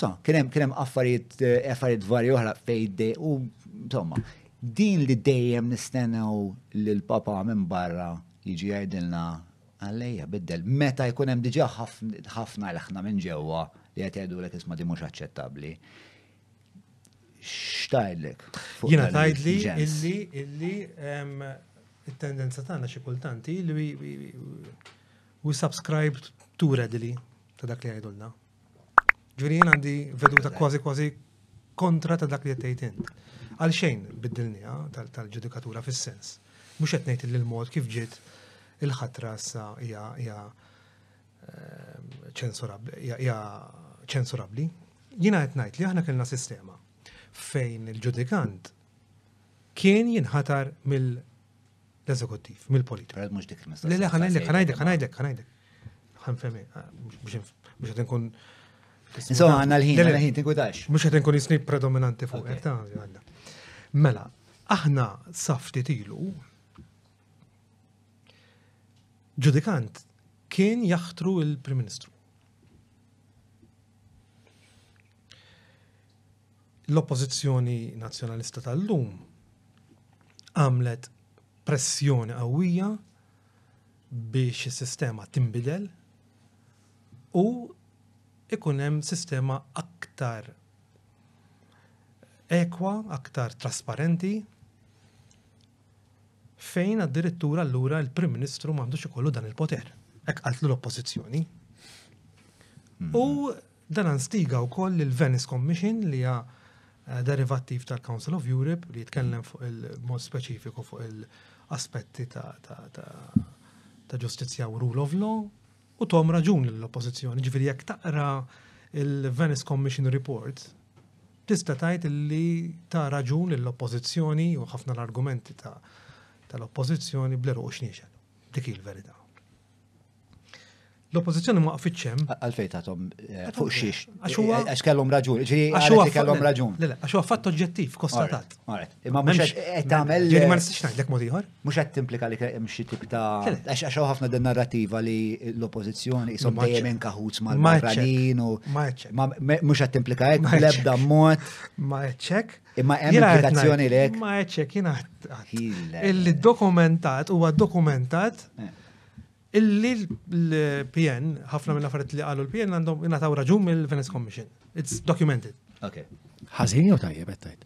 so, kien hemm affarijiet eh, affarijiet varji oħra fejde u insomma din li dejjem nistennew lil papa minn barra jiġi jgħidilna għallejja biddel. Meta jkun hemm diġà ħafna l-ħna minn ġewwa li qed jgħidu lek isma' di mhux aċċettabbli. X'tajdlek? Jiena tajdli illi illi it-tendenza tagħna xi kultanti li we subscribe too readily ta' dak li għajdulna. Ġuri jien għandi veduta kważi kważi kontra ta' dak li qed int. Għal xejn biddilnija tal-ġudikatura fis-sens. Mhux qed ngħid il-mod kif ġiet il-ħatra sa hija eh, ċensurabli. Jina qed ngħid li aħna kellna sistema fejn il-ġudikant kien jinħatar mill-eżekuttiv, mill-politika. Għad mux dik il-mistaqsija. Le, le, ħanajdek, ħanajdek, ħanajdek, ħanajdek. ħanfemi, eh, biex għed nkun. Insomma, għanna l-ħin, għanna l-ħin, tinkutax. Mux għed nkun jisni predominanti fuq, għedta, Mela, aħna safti tilu ġudikant kien jaħtru il-Prim Ministru. L-oppozizjoni nazjonalista tal-lum għamlet pressjoni qawwija biex is-sistema timbidel u ikun hemm sistema aktar ekwa, aktar trasparenti, fejn addirittura allura l-Prim Ministru m'għandux ikollu dan il-poter. Hekk għaltlu l-oppożizzjoni. U dan u wkoll il-Venice Commission li għa eh, derivattiv tal-Council of Europe li jitkellem fuq il-mod speċifiku fuq il-aspetti ta' ġustizzja u rule of law u tom raġun l-oppozizjoni. ġviri jek taqra il-Venice Commission Report, tista tajt li ta' raġun l-oppozizjoni u ħafna l-argumenti ta' tal-oppozizjoni bl u xniexel. Dik il-verità l-oppozizjoni ma qafitx hemm. Għalfejn tagħhom eh, fuq xiex. Għax eh, kellom raġun, għax kellom raġun. għax huwa fatt oġġettiv, kostatat. Imma mhux qed tagħmel. Ġieri ma nistax ngħidlek mod ieħor. Mhux qed timplika li hemm xi tip ta' għax għax ħafna din narrativa li l-oppożizzjoni jisom dejjem inkaħuts mal-marranin u mhux qed timplika hekk l-ebda mod. Ma hekk. Imma hemm implikazzjoni lek. Ma jina jiena illi dokumentat huwa dokumentat. Eh illi l-PN, ħafna minn affarijiet li qalu l-PN għandhom ingħataw raġun mill-Venice Commission. It's documented. Okay. Ħażin jew tajjeb qed tgħid.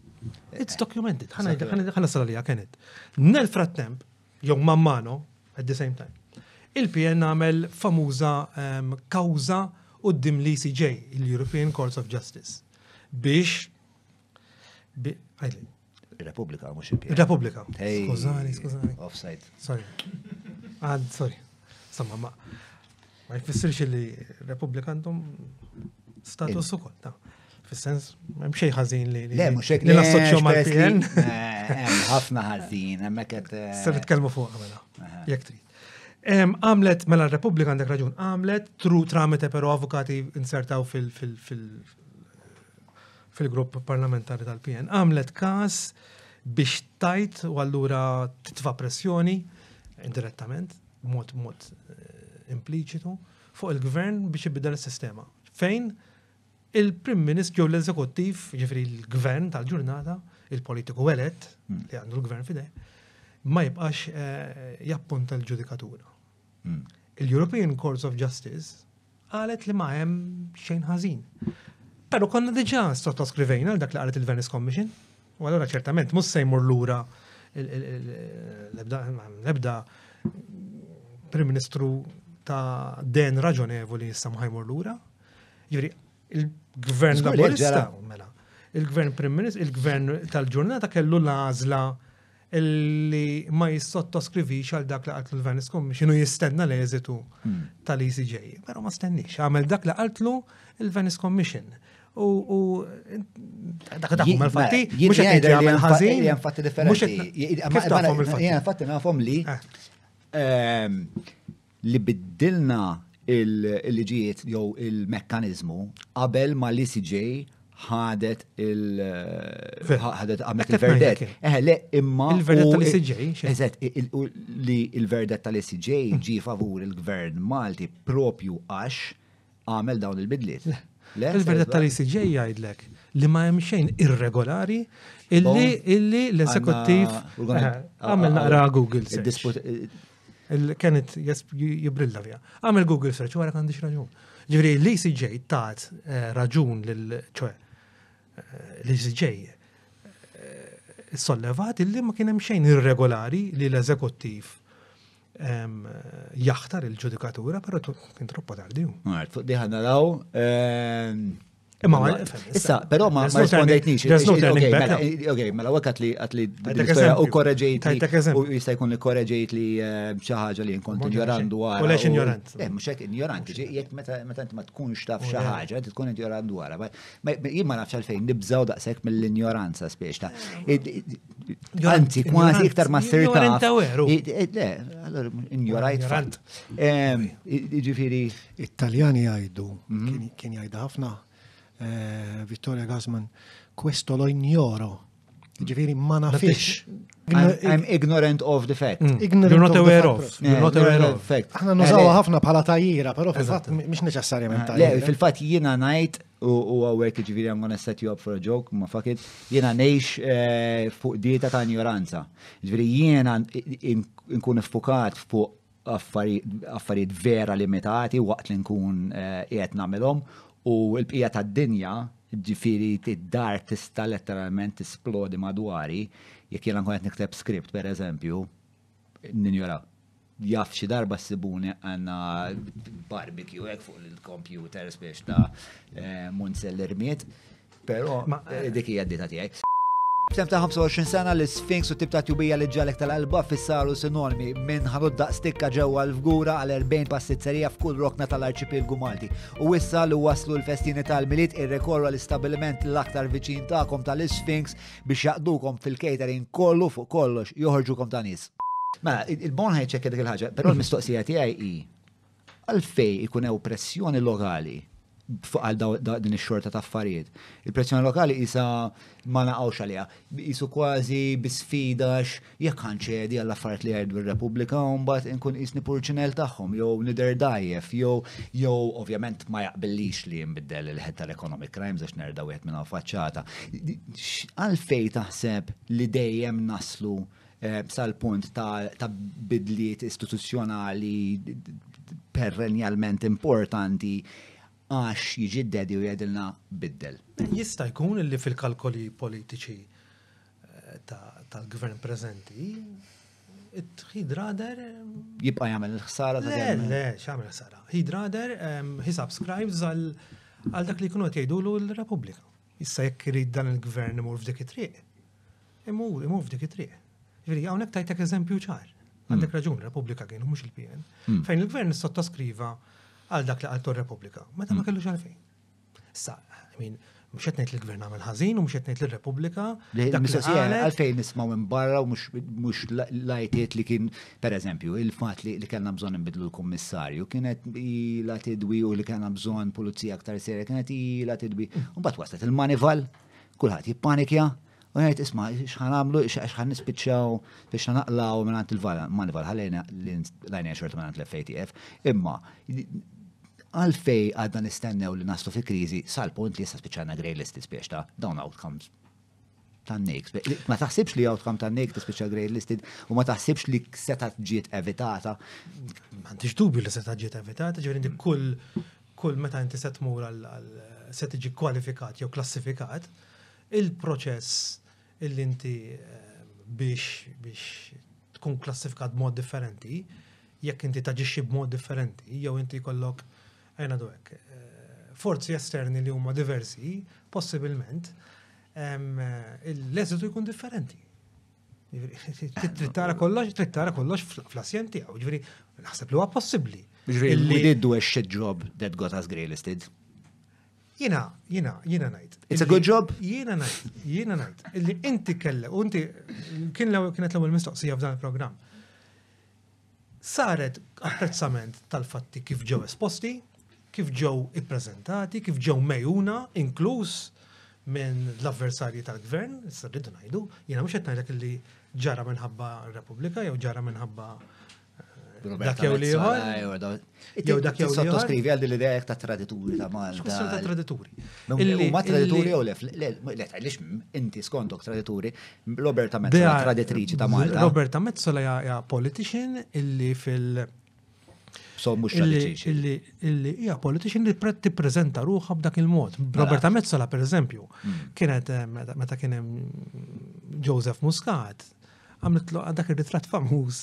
It's documented. Ħana sala li kienet. Nel frattemp, jew mammano, at the same time. Il-PN għamel famuża ehm, kawża qudiem l-ECJ, il-European Courts of Justice, biex Il-Repubblika, mux il pn Il-Repubblika. Skużani, skużani. Offside. Sorry. Għad, sorry. Samma ma ma jfissirx li Republikantum status ukoll ta' fis-sens hemm xejn ħażin li le mhux li nassoċjaw ma' pn eh, Hemm ħafna ħażin hemmhekk qed. Eh, Se fuq mela jekk trid. Għamlet mela Republikan għandek raġun, għamlet tru tramite peru avukati insertaw fil-grupp parlamentari tal-PN. Għamlet kas biex tajt u allura titfa pressjoni indirettament mod mod impliċitu fuq il-gvern biex ibda l sistema Fejn il-Prim Ministru jew l-Eżekuttiv, ġifri l-Gvern tal-ġurnata, il-politiku welet li għandu l-Gvern fidej, ma jibqax jappunta l-ġudikatura. Il-European Courts of Justice qalet li ma hemm xejn ħażin. Pero konna diġà sottoskrivejna l-dak li qalet il-Venice Commission, u allora ċertament mus se jmur lura l-ebda prim Ministru ta' den raġonevoli issa l lura. Juri, il-gvern laborista, mela, il-gvern prim Ministru, il-gvern tal-ġurnata kellu l-għazla illi ma jissottoskriviċ għal dak li għaltlu l-Venice Commission u jistenna l-eżitu hmm. tal-ECJ. Pero ma stennix, għamil dak li għaltlu l-Venice Commission. U dak dak l-fatti, mux għamel ħazin. ħazin. Mux għamel ħazin. Mux għamel ħazin. ħazin. Mux għamel ħazin. ħazin. Ehm, li biddilna il-liġijiet jew il-mekkanizmu qabel ma l-ICJ ħadet il- ħadet għamet il-verdet. Eh, le, imma. Il-verdet tal-ICJ. Eżet, li il-verdet tal-ICJ mm. ġi favur il-gvern Malti propju għax għamel dawn il-bidliet. Il-verdet tal-ICJ jgħidlek li ma hemm xejn irregolari illi l-eżekuttiv għamel naqra Google kienet jibrilla fija. Għamil Google search, għara għandix raġun. Ġivri, l-ECJ taħt eh, raġun l-ċoħe, eh, l-ECJ eh, sollevat illi ma kienem xejn irregolari li l-eżekuttiv jaħtar il-ġudikatura, pero kien troppo tardi. Għar, fuq diħan naraw, Imma eh, issa, però ma ma rispondejtnix. Mela, ok, mela wek għatli għatli u korreġejt li u jista' jkun li korreġejt li eh, xi li nkont ignorandu għara. U lex ignorant. Eh, mhux hekk ignorant, jekk meta ma tkunx taf xi ħaġa, tkun ignorant dwarha. Ma ma nafx għalfejn nibżgħu daqshekk mill-ignoranza spiex ta' Anzi, kważi iktar ma s-sirta. Le, allora, ignorajt. Ehm, ġifiri. Italjani għajdu, mhm. kien jgħajda ħafna Eh, Vittoria Gazman, questo lo ignoro. Ġifiri, ma nafix. I'm, I'm ignorant of the fact. Mm. You're not aware of. You're not aware of. Fact. Aħna nużawa ħafna bħala tajjira, pero fil-fat neċessarja neċessarjament tajjira. Ah, le, fil-fat jiena ngħid u għawek ġifiri I'm gonna set you up for a joke, ma fakit, it, neċ ngħix eh, fuq dieta ta' ignoranza. Ġifiri jina nkun fukat fuq affarijiet vera limitati waqt li nkun eh, qiegħed nagħmelhom u l-bqija tad-dinja ġifiri id-dar tista letteralment tisplodi madwari, jekk jelan nkun nikteb skript per eżempju, ninjora jaf xi darba s-sibuni għanna barbecue għek fuq il-computer biex ta' eh, munzel l-irmiet, però eh, dik hija d-dita B'tem ta' 25 sena l sfinks u tibta tjubija li ġalek tal alba fissaru sinormi minn ħanud stikka ġewwa l-fgura għal 40 passizzerija f'kull rokna tal arċipil Gumalti. U issa li waslu l-festini tal ir irrekorru l-istabilment l-aktar viċin ta'kom tal sfinks biex jaqdukom fil-catering kollu fuq kollox joħorġukom ta' nis. Mela, il-bon ħajċek dik il-ħagġa, però l-mistoqsija tiegħi i għalfej ikun pressjoni lokali fuq għal din ix-xorta ta' affarijiet. Il-pressjoni lokali isa ma naqgħux għaliha. Isu kważi bisfidax jekk ħanċedi għall affarijiet li jgħidu r repubblika u mbagħad inkun isni purċinel tagħhom jew nider dajjef jew jew ovvjament ma jaqbillix li jinbiddel il-ħed tal-economic crimes għax nerda wieħed minn faċċata. Għalfej taħseb li dejjem naslu eh, sal-punt ta' bidliet istituzzjonali perennialment importanti għax jġiddedi u jgħedilna biddel. Jista' jkun li fil-kalkoli politiċi eh, tal-gvern prezenti, rader. Jibqa jagħmel il-ħsara ta' Le, le, x'għamel ħsara. rader he subscribes għal dak li jkunu qed jgħidulu l-Repubblika. Issa jekk irid dan il-gvern imur f'dik it-triq. Imur, imur f'dik it-triq. Ġifieri hawnhekk tajtek eżempju ċar. Għandek mm. raġun, Republika kienu mhux il-PN. Mm. Fejn il-gvern sottoskriva għal dak li għaltu Repubblika. Meta ma hmm. kellux għalfejn. Sa, min, mux jtnejt l-gvern għamil ħazin u mux jtnejt l-Repubblika. Għalfejn nismaw minn barra u mux lajtiet li kien, per eżempju, il-fat li kellna bżon nbidlu l-kommissarju, kienet ila tidwi u li kellna bżon pulizija aktar serja, kienet ila tidwi. Un bat waslet il-manival, kullħat jippanikja, U għajt isma, xħan għamlu, xħan nispiċċaw, biex xħan naqlaw minn għant il manival ma l-vala, għajna xorta minn għant l-FATF, imma għalfej għadna nistennew li naslu fi krizi sal-punt li jista spiċċana grej list biex ta' dawn outcomes tan nejk. Ma taħsibx li outcome tan nek tispiċa grej listi u ma taħsibx li seta ġiet evitata. Ma ntix dubju li seta ġiet evitata, ġivri kull kull meta inti set mur għal set ġi kwalifikat jew klassifikat, il-proċess illi inti eh, biex biex tkun klassifikat b'mod differenti, jekk inti taġixxi b'mod differenti, jew inti kollok għajna duwek. Eh, forzi esterni li huma diversi, possibilment, eh, l-eżitu jkun differenti. Trittara kollox, trittara kollox fl asjenti tiegħu, ġifieri naħseb li huwa possibbli. Ġifieri li did do a shit job that got us grey listed. Jina, jina, jina najt. It's a good job? Jina najt, jina najt. Illi inti kelle, u inti kien l kienet l mistoqsija f'dan il-programm. Saret apprezzament tal-fatti kif ġew esposti, kif ġew ippreżentati, kif ġew mejuna, inkluż minn l-avversarji tal-gvern, s-sarridu najdu, jena mux għetnajdak li ġara minnħabba Repubblika, jew ġara minnħabba eh, dak jew li Jew dak jew li Sottoskrivi għal l-idea ta' tradituri ta' Malta. Xkussan ta' tradituri. U ma' tradituri jew lef, le għalix inti skontok tradituri, Roberta Mezzola traditriċi ta' Malta. Roberta Mezzola hija politician illi fil- So mux Illi hija politiċi li prezenta ruħha b'dak il-mod. Roberta Mezzola, per eżempju, mm. kienet eh, meta kien hemm Joseph Muscat, għamlitlu għadak il-ritrat famuż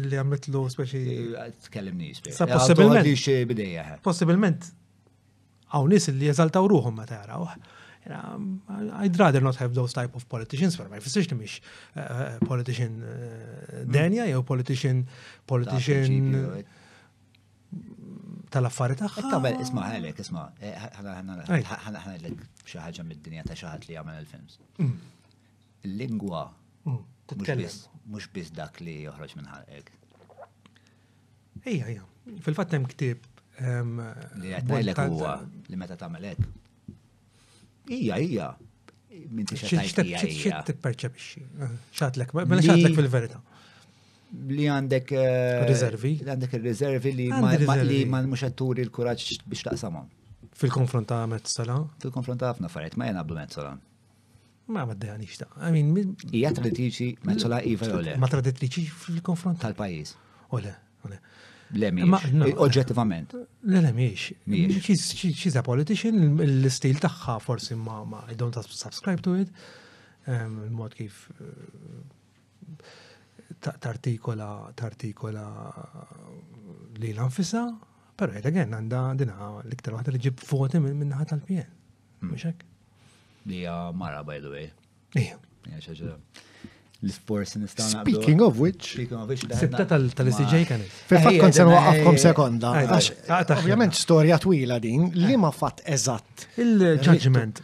illi għamlitlu speċi. Eh, tkellimni speċi. Sa eh, possibilment. Possibilment. Għaw nies li jazaltaw ruħhom meta jarawh. I'd rather not have those type of politicians, for my physician li uh, politician mm. denja, jew politician, politician tal-affarijiet tagħha. Qabel isma' ħanelek isma' ħanelek xi ħaġa mid-dinja ta' xi ħadd li jagħmel il-films. Il-lingwa mhux biss dak li joħroġ minn ħalqek. Ejja, ejja. Fil-fatt hemm ktieb li għatnajlek huwa li meta tagħmelek. Ija, ija. Min tixħat. Xħat t-perċepixi. Xħatlek, mela xħatlek fil-verita. li għandek eh, li għandek il li li ma mhux għatturi l kuraġġ biex taqsamhom. Fil-konfront ta' Metzala? Fil-konfront ta' ħafna affarijiet, ma jena għabdu Metzala. Ma ma d-dejani xta. Ija traditriċi Metzala Iva ole. Ma traditriċi fil-konfront tal-pajis. Ole, ole. Le miex, oġġettivament. Le le miex. She's a politician, l-stil taħħa forsi ma I don't subscribe to it. Ehm, il-mod kif eh, tartikola tartikola li l-anfisa, pero għed għen għanda dina l-iktar waħda li ġib foti minn naħat tal pien Muxek? Hmm. Li mara, by the way. Ija. Ija, L-sports nistan. Speaking of which. Sibta tal-ICJ kanet. fil eh, kon sen eh, waqafkom eh, sekonda. Ovvijament, storja twila din, li ma fat eżatt. Il-ġudgment.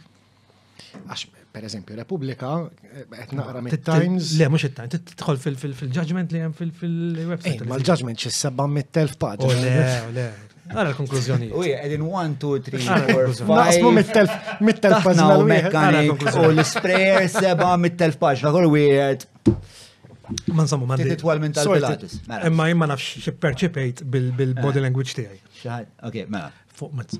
Għax per eżempju, Republika, eh, qed naqra mit-Times. Le, mux it-Times, t-tħol fil-judgment li għem fil-website. Eh, ma l-judgment xi sebba mit-telf paġni. Le, le. Għara l-konklużjoni. Uj, edin 1, 2, 3, 4, 5. Għasmu mit-telf, mit-telf paġna. U l-sprayer seba mit-telf paġna, kol wieħed. Mela. Ma nsammu ma Titwal minn tal-pilates. Imma imma nafx perċipejt bil-body eh. language tijaj. Xaħat, Ok, mela. Fuq mezz.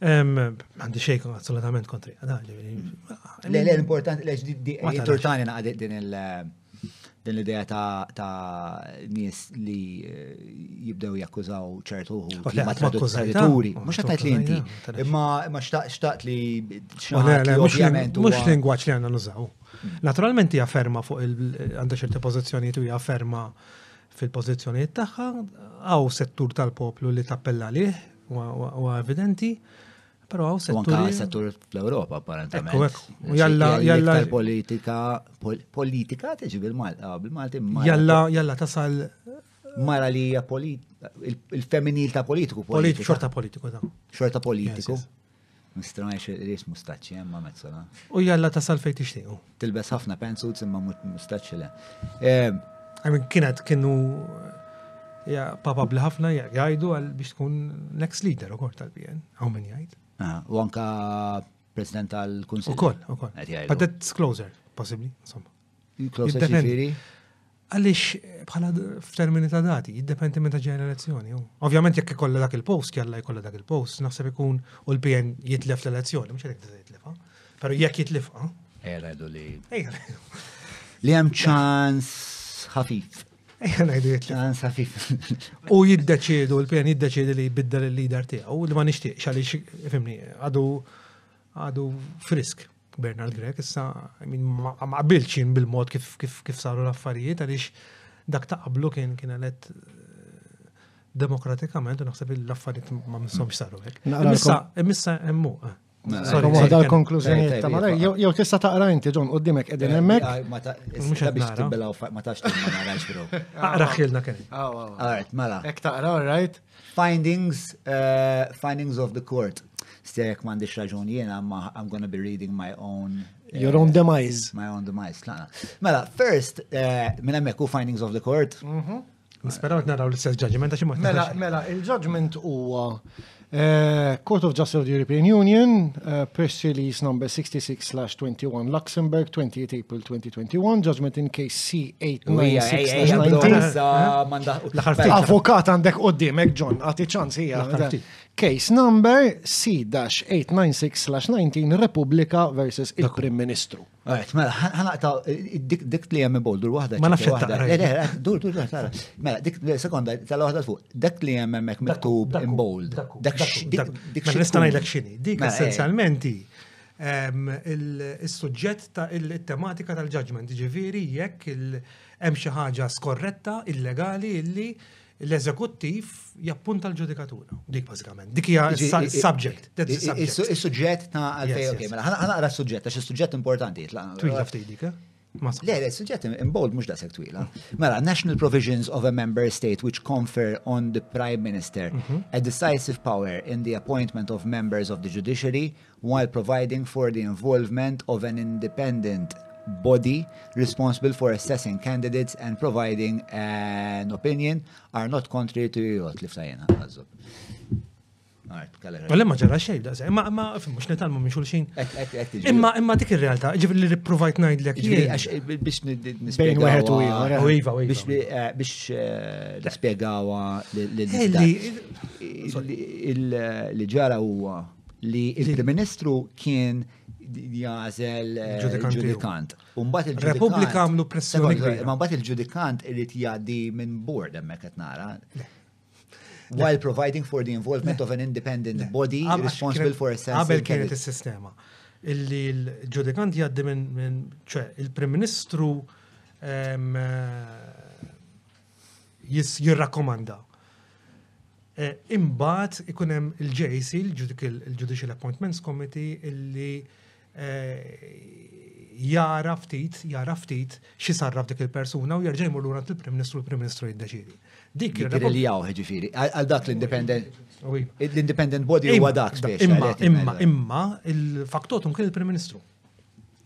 Għandi xejn assolutament kontri. Le, l importanti, leġ di turtani din il- din l-ideja ta' nies li eh, jibdew jakkużaw ċertu oh, ma traduttori. Mux għatajt li jinti, imma xtaqt li Mux oh, lingwaċ li għanna nużaw. Mm. Naturalment jafferma ferma fuq għandha ċerti pożizzjonijiet li jafferma fil-pożizzjonijiet tagħha, għaw settur tal-poplu li tappella liħ u evidenti. Pero għaw settur. Anka settur fl-Europa, apparentament. Ekku, ekku. Jalla, jalla. politika, politika teġi bil-Malta, ah, bil-Malti. Jalla, jalla tasal. Mara li hija il feminil ta' politiku. Politiku, xorta politiku da. Xorta politiku. Mistrajx ris mustaċċi hemm eh, ma' mezzola. U jalla tasal fejti xtiju. Tilbes ħafna pensu, t imma mustaċi le. Għamin, kienet kienu ja papa bl-ħafna jgħidu għal biex tkun next leader u kort tal-bien. Għaw min jgħid? Ah, u anka president tal-Kunsil. U kol, u kol. But that's closer, possibly, insomma. Closer ċifiri? Għalix, bħala f'termini ta' dati, jiddependi minn ta' ġejja l-elezzjoni. Ovvjament jekk ikolla dak il-post, jalla jkolla dak il-post, naħseb ikun u l-PN jitlef l-elezzjoni, mux jekk jitlef, pero jekk jitlef. Ejja li. Li ċans ħafif Ejja najdu jitli. U jiddeċedu, l-pjan jiddeċedu li jibiddel il-lider tiegħu u li ma nixtieqx għaliex, fimni, għadu għadu frisk. Bernard Grek, issa ma qabilx bil-mod kif kif kif saru l-affarijiet għaliex dak ta' qablu kien kien għalet eh, demokratikament u naħseb l-affarijiet ma msomx saru hekk. Issa emmu. Eh. Mela, Sorry, waħda l-konklużjoni ta' mara, tista' taqra inti ġon qudiemek qegħdin hemmhekk. Mhux qed tibbela u ma tax ma narax bro. Aqra ħilna Alright, mela. Hekk taqra, alright. Findings uh, findings of the court. Stejek m'għandix raġun jiena I'm gonna be reading my own uh, Your own demise. My own demise, lana. Mela, first, uh, minn emmek u findings of the court. Mhm. Nisperaw naraw l judgment Mela, mela, il-judgment huwa Court of Justice of the European Union, uh, press release number 66-21 Luxembourg, 28 April 2021, judgment in case C896-19. Avokat għandek u d John, għati ċans hija. Case number C-896-19 Repubblika versus il-Prim Ministru. Għajt, mela, ħanaqta, eh, dik li jemmi dur wahda. Ma nafxet taqra. Dur, dur, dur, Mela, dik sekonda, tal-wahda fuq, dak li jemmi mek miktub in bold. Dak dik. Ma nistanaj dak xini. Dik mela, mela, eh. essenzialmenti ehm, il-sujġett ta' il-tematika tal-ġudgment, ġiviri jekk il-hemm xi ħaġa skorretta, illegali, illi l-eżekuttiv jappunta l-ġudikatura. Dik bazzikament. Dik hija subject. Is-suġġett ta' għalfej. Ok, mela ħanaqra s-suġġett għax is-suġġett importanti. Twila ftit eh? Le, le, suġġett imbold mux da sek twila. Mela, National Provisions of a Member State which confer on the Prime Minister mhm. a decisive power in the appointment of members of the judiciary while providing for the involvement of an independent body responsible for assessing candidates and providing an opinion are not contrary to jgħot li ftajjen għazzob. Għallem ma ġara xej, da' imma ma mux netalmu minn xin Imma imma dik il realta ġiv li riprovajt najd l-ek. Eh, biex Bejn waħed u eh. iva, iva. Biex eh, nispjegawa li ġara huwa li il-Prim Ministru kien jazel il-ġudikant. Eh, Repubblika għamlu pressjoni. Ma il-ġudikant irid jgħaddi minn board emmek qed nara. While providing for the involvement of an independent body responsible for assessing. Qabel kienet is-sistema. Illi l-ġudikant jaddi minn ċe il-Prim Ministru eh, jirrakkomanda. E, Imbat ikunem il-JC, il-Judicial Appointments Committee, illi Eh, jara ftit, jara ftit, xi sarraf dik il-persuna u jerġa' jmur lura il-Prim Ministru l-Prim Ministru jiddeċidi. Dik li jaw ġifieri, għal dak l-independent. L-independent body huwa dak Imma, imma, imma il-faktotum kien il-Prim Ministru.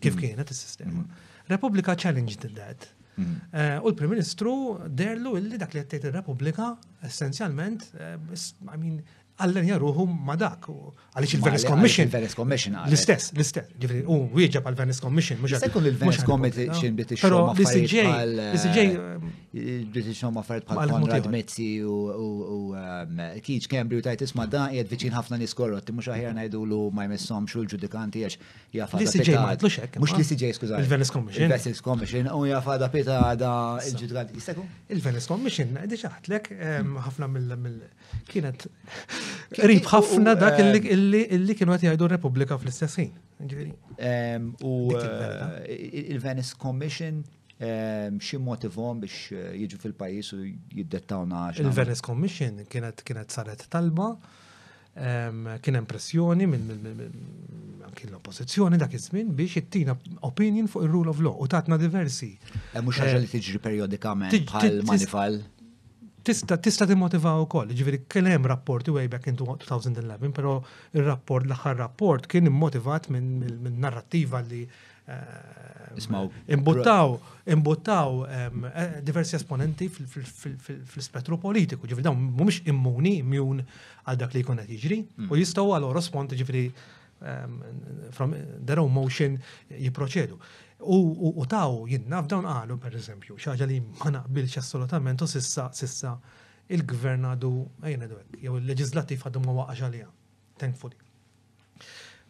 Kif mm. kienet is-sistema. Repubblika challenged that. Mm. Eh, u l-Prim Ministru derlu illi dak li għattejt il-Repubblika essenzjalment, eh, I mean, għallenja jarruħu ma dak. Għalix il-Venice Commission. Il-Venice Commission L-istess, l-istess. u wieġab għal-Venice Commission. Sekkum il-Venice Commission bit Pero l-ICJ, l-ICJ. Bit affarijiet bħal eh, um, Konrad Mezzi u Kiċ Kembri u tajt isma da jgħed viċin ħafna niskorrot. Mux aħjar najdu l ma jmessom xul ġudikanti għax jaffa. L-ICJ ma jgħidlux Mux l-ICJ, skuza. Il-Venice Commission. Il-Venice Commission. U jaffa da da il-ġudikanti. Il-Venice Commission, diġaħtlek, um, ħafna mill- kienet Rib ħafna dak illi eh, kienu għati għajdu Repubblika fl-istess U eh, eh? il-Venice Commission xi motivom biex jiġu fil-pajjiż u jiddettawna Il-Venice Commission kienet kienet saret talba kien hemm pressjoni minn kien l oppozizjoni dak iż-żmien biex jittina opinion fuq ir-rule of law u tatna diversi. Mhux ħaġa li tiġri periodikament bħal manifal tista tista timmotiva wkoll. Ġifieri kien hemm rapporti way back in 2011, però ir-rapport l-aħħar rapport kien immotivat minn narrattiva li eh, Imbuttaw, imbuttaw eh, diversi esponenti fil-spettru politiku, ġifri dawn mumiex immuni, immune għal dak li jkun qed jiġri, mm. u jistgħu għal respond ġifri from their own motion jiproċedu. U taw, jinnna f'dawn għalu, per eżempju, xaġa li ma naqbilx assolutament u sissa, sissa il-gvern għadu, għajna dwek, jew il leġizlativ għadu ma waqqax għalija, thankfully.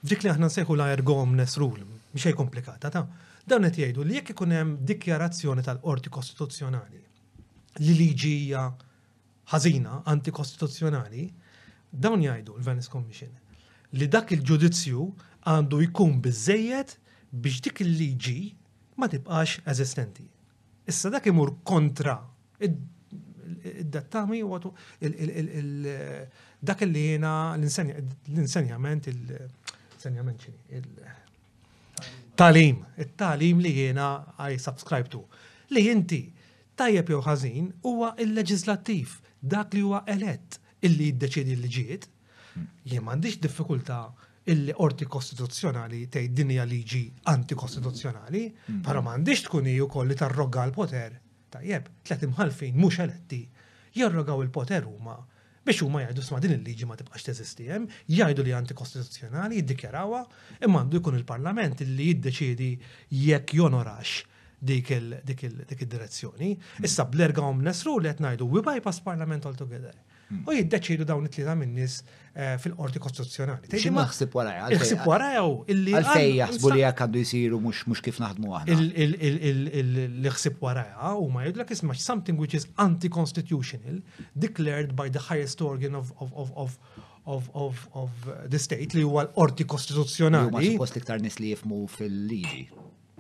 F'dik li aħna nsejħu la jergom nesrul, rule, mxej komplikata, ta' dawn qed jgħidu li jekk ikun hemm dikjarazzjoni tal-qorti kostituzzjonali li liġija ħażina antikostituzzjonali, dawn jgħidu l-Venice Commission li dak il-ġudizzju għandu jkun biżejjed biex dik il-liġi ma tibqax eżistenti. Issa dak imur kontra id-dattami u għatu dak li jena l-insenjament il-senjament ċini il-talim, il-talim li jena I subscribe to. Li jinti tajjeb jew ħażin huwa il-leġislattiv dak li huwa elett illi jiddeċiedi l-liġijiet. Jien m'għandix diffikultà illi orti kostituzzjonali tej dinja liġi antikostituzzjonali, ma mhm. għandix tkun wkoll kolli tarroga l-poter. Tajjeb, tlet imħalfin mux eletti jarrogaw il-poter huma biex huma jgħidu sma din il-liġi ma tibqax teżisti hemm, jgħidu li antikostituzzjonali, jiddikjarawha, imma għandu jkun il-Parlament li jiddeċiedi jekk jonorax dik il-direzzjoni. Mhm. Issa bl-erga omnes li qed ngħidu we bypass Parlament altogether u jiddeċidu dawn it-tlieta minnis eh, fil-qorti kostituzzjonali. Xi maħsib waraja? Il-ħsib warajaw illi. Għalfej jaħsbu li jekk għandu jisiru mhux kif naħdmu aħna. Il-ħsib waraja u ma jgħidlek isma' something which is anti-constitutional declared by the highest organ of, of, of, of of, of, of the state li huwa l orti kostituzzjonali. Ma suppost iktar nis li jifmu fil-liġi.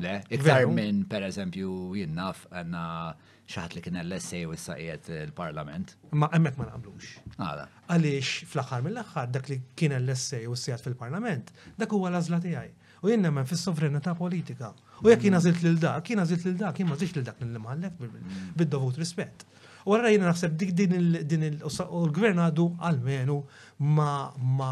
Le, iktar minn per eżempju jinnaf għanna uh, xaħat li kien l-essej u s il-parlament. Ma emmek ma naqblux. Għala. Għalix fl-axar mill-axar dak li kien l-essej u s fil-parlament, dak huwa l-azla tiegħi. U jien nemmen fis-sovranità politika. U jekk jien għażilt lil dak, kien għażilt lil dak, kien ma żilx lil dak li mħallef mm. bid-dovut rispett. U għarra jien naħseb dik din il-gvern għadu għalmenu ma ma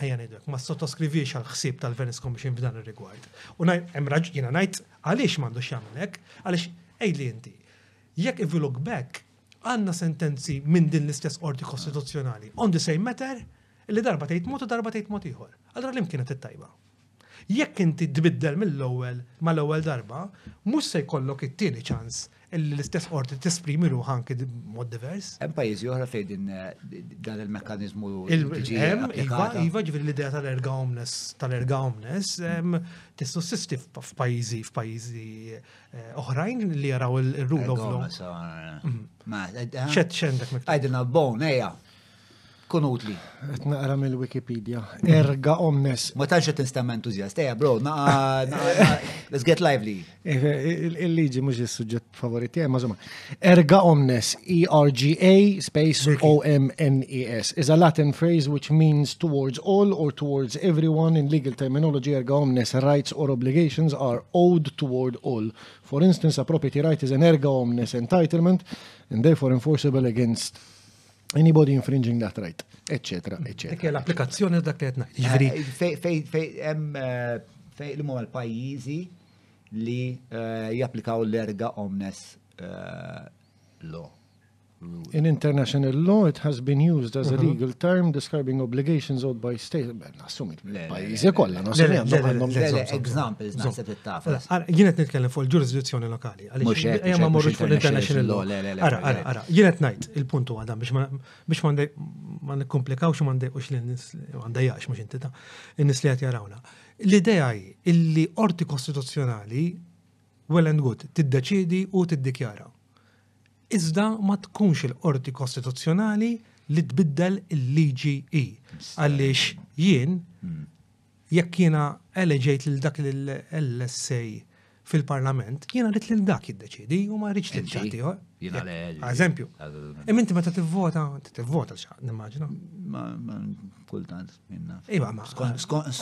ħajja ngħidlek, ma sottoskrivix għal ħsieb tal-Venice Commission f'dan ir-rigward. U hemm raġ jiena ngħid għaliex m'għandux għalix, hekk, għaliex ejli inti. Jekk if you look back, għandna sentenzi minn din l-istess qorti kostituzzjonali. On the same matter, li darba tgħid motu, u darba tgħid motu ieħor. Għadra l kienet it-tajba. Jekk inti dbiddel mill-ewwel l ewwel darba, mhux se jkollok it-tieni ċans l-istess ordi t-esprimi ruħan kid mod divers. Hemm pajjiżi oħra fejn din dan il-mekkaniżmu Hemm iva-, iva ġifieri l-idea tal-erga omnes tal-erga omnes tissussisti f'pajjiżi f'pajjiżi eh, oħrajn li jaraw il-rule of law. Eh, mhm. Ma eh, xed xendek. Għajdina bon, eja tkun utli. mill-Wikipedia. Erga omnes. Ma tantx qed nista' entużjast. Ejja, bro, let's get lively. Eh, eh, il-liġi mhux is-suġġett favoriti, eh, ma żomma. Erga omnes, E R G A space O M N E S is a Latin phrase which means towards all or towards everyone in legal terminology. Erga omnes rights or obligations are owed toward all. For instance, a property right is an erga omnes entitlement and therefore enforceable against anybody infringing that right, etc. eccetera. Dik l-applikazzjoni dak li għedna. Fej l-mum għal-pajizi li eh, japplikaw l-erga omnes eh, law. In international law, it has been used as a mhm. legal term describing obligations owed by state. Nassumit, pajjiżi kollha, nassumit għandhom għandhom. Examples, naħseb it-tafa. Jienet nitkellem fuq il-ġurisdizzjoni lokali. Mux ma morrux fuq international law. Ara, ara, ara. Jienet ngħid il-puntu għadam biex ma nikkomplikawx u ma ndejqux li għandajjax mhux inti ta' in-nies li qed jarawna. L-idea hi illi orti kostituzzjonali well and good tiddeċidi u tiddikjara iżda ma tkunx il-qorti kostituzzjonali li tbiddel il-liġi i. Għalix jien, hmm. jekk jiena eleġejt l-dak l-LSA fil-parlament, jena rrit l-dak jiddeċidi u ma rritx l-dak Jina le. Eżempju. Imminti meta t-vota, t-vota l-xaq, nimmaġina. Ma kultant minna. Iva, ma.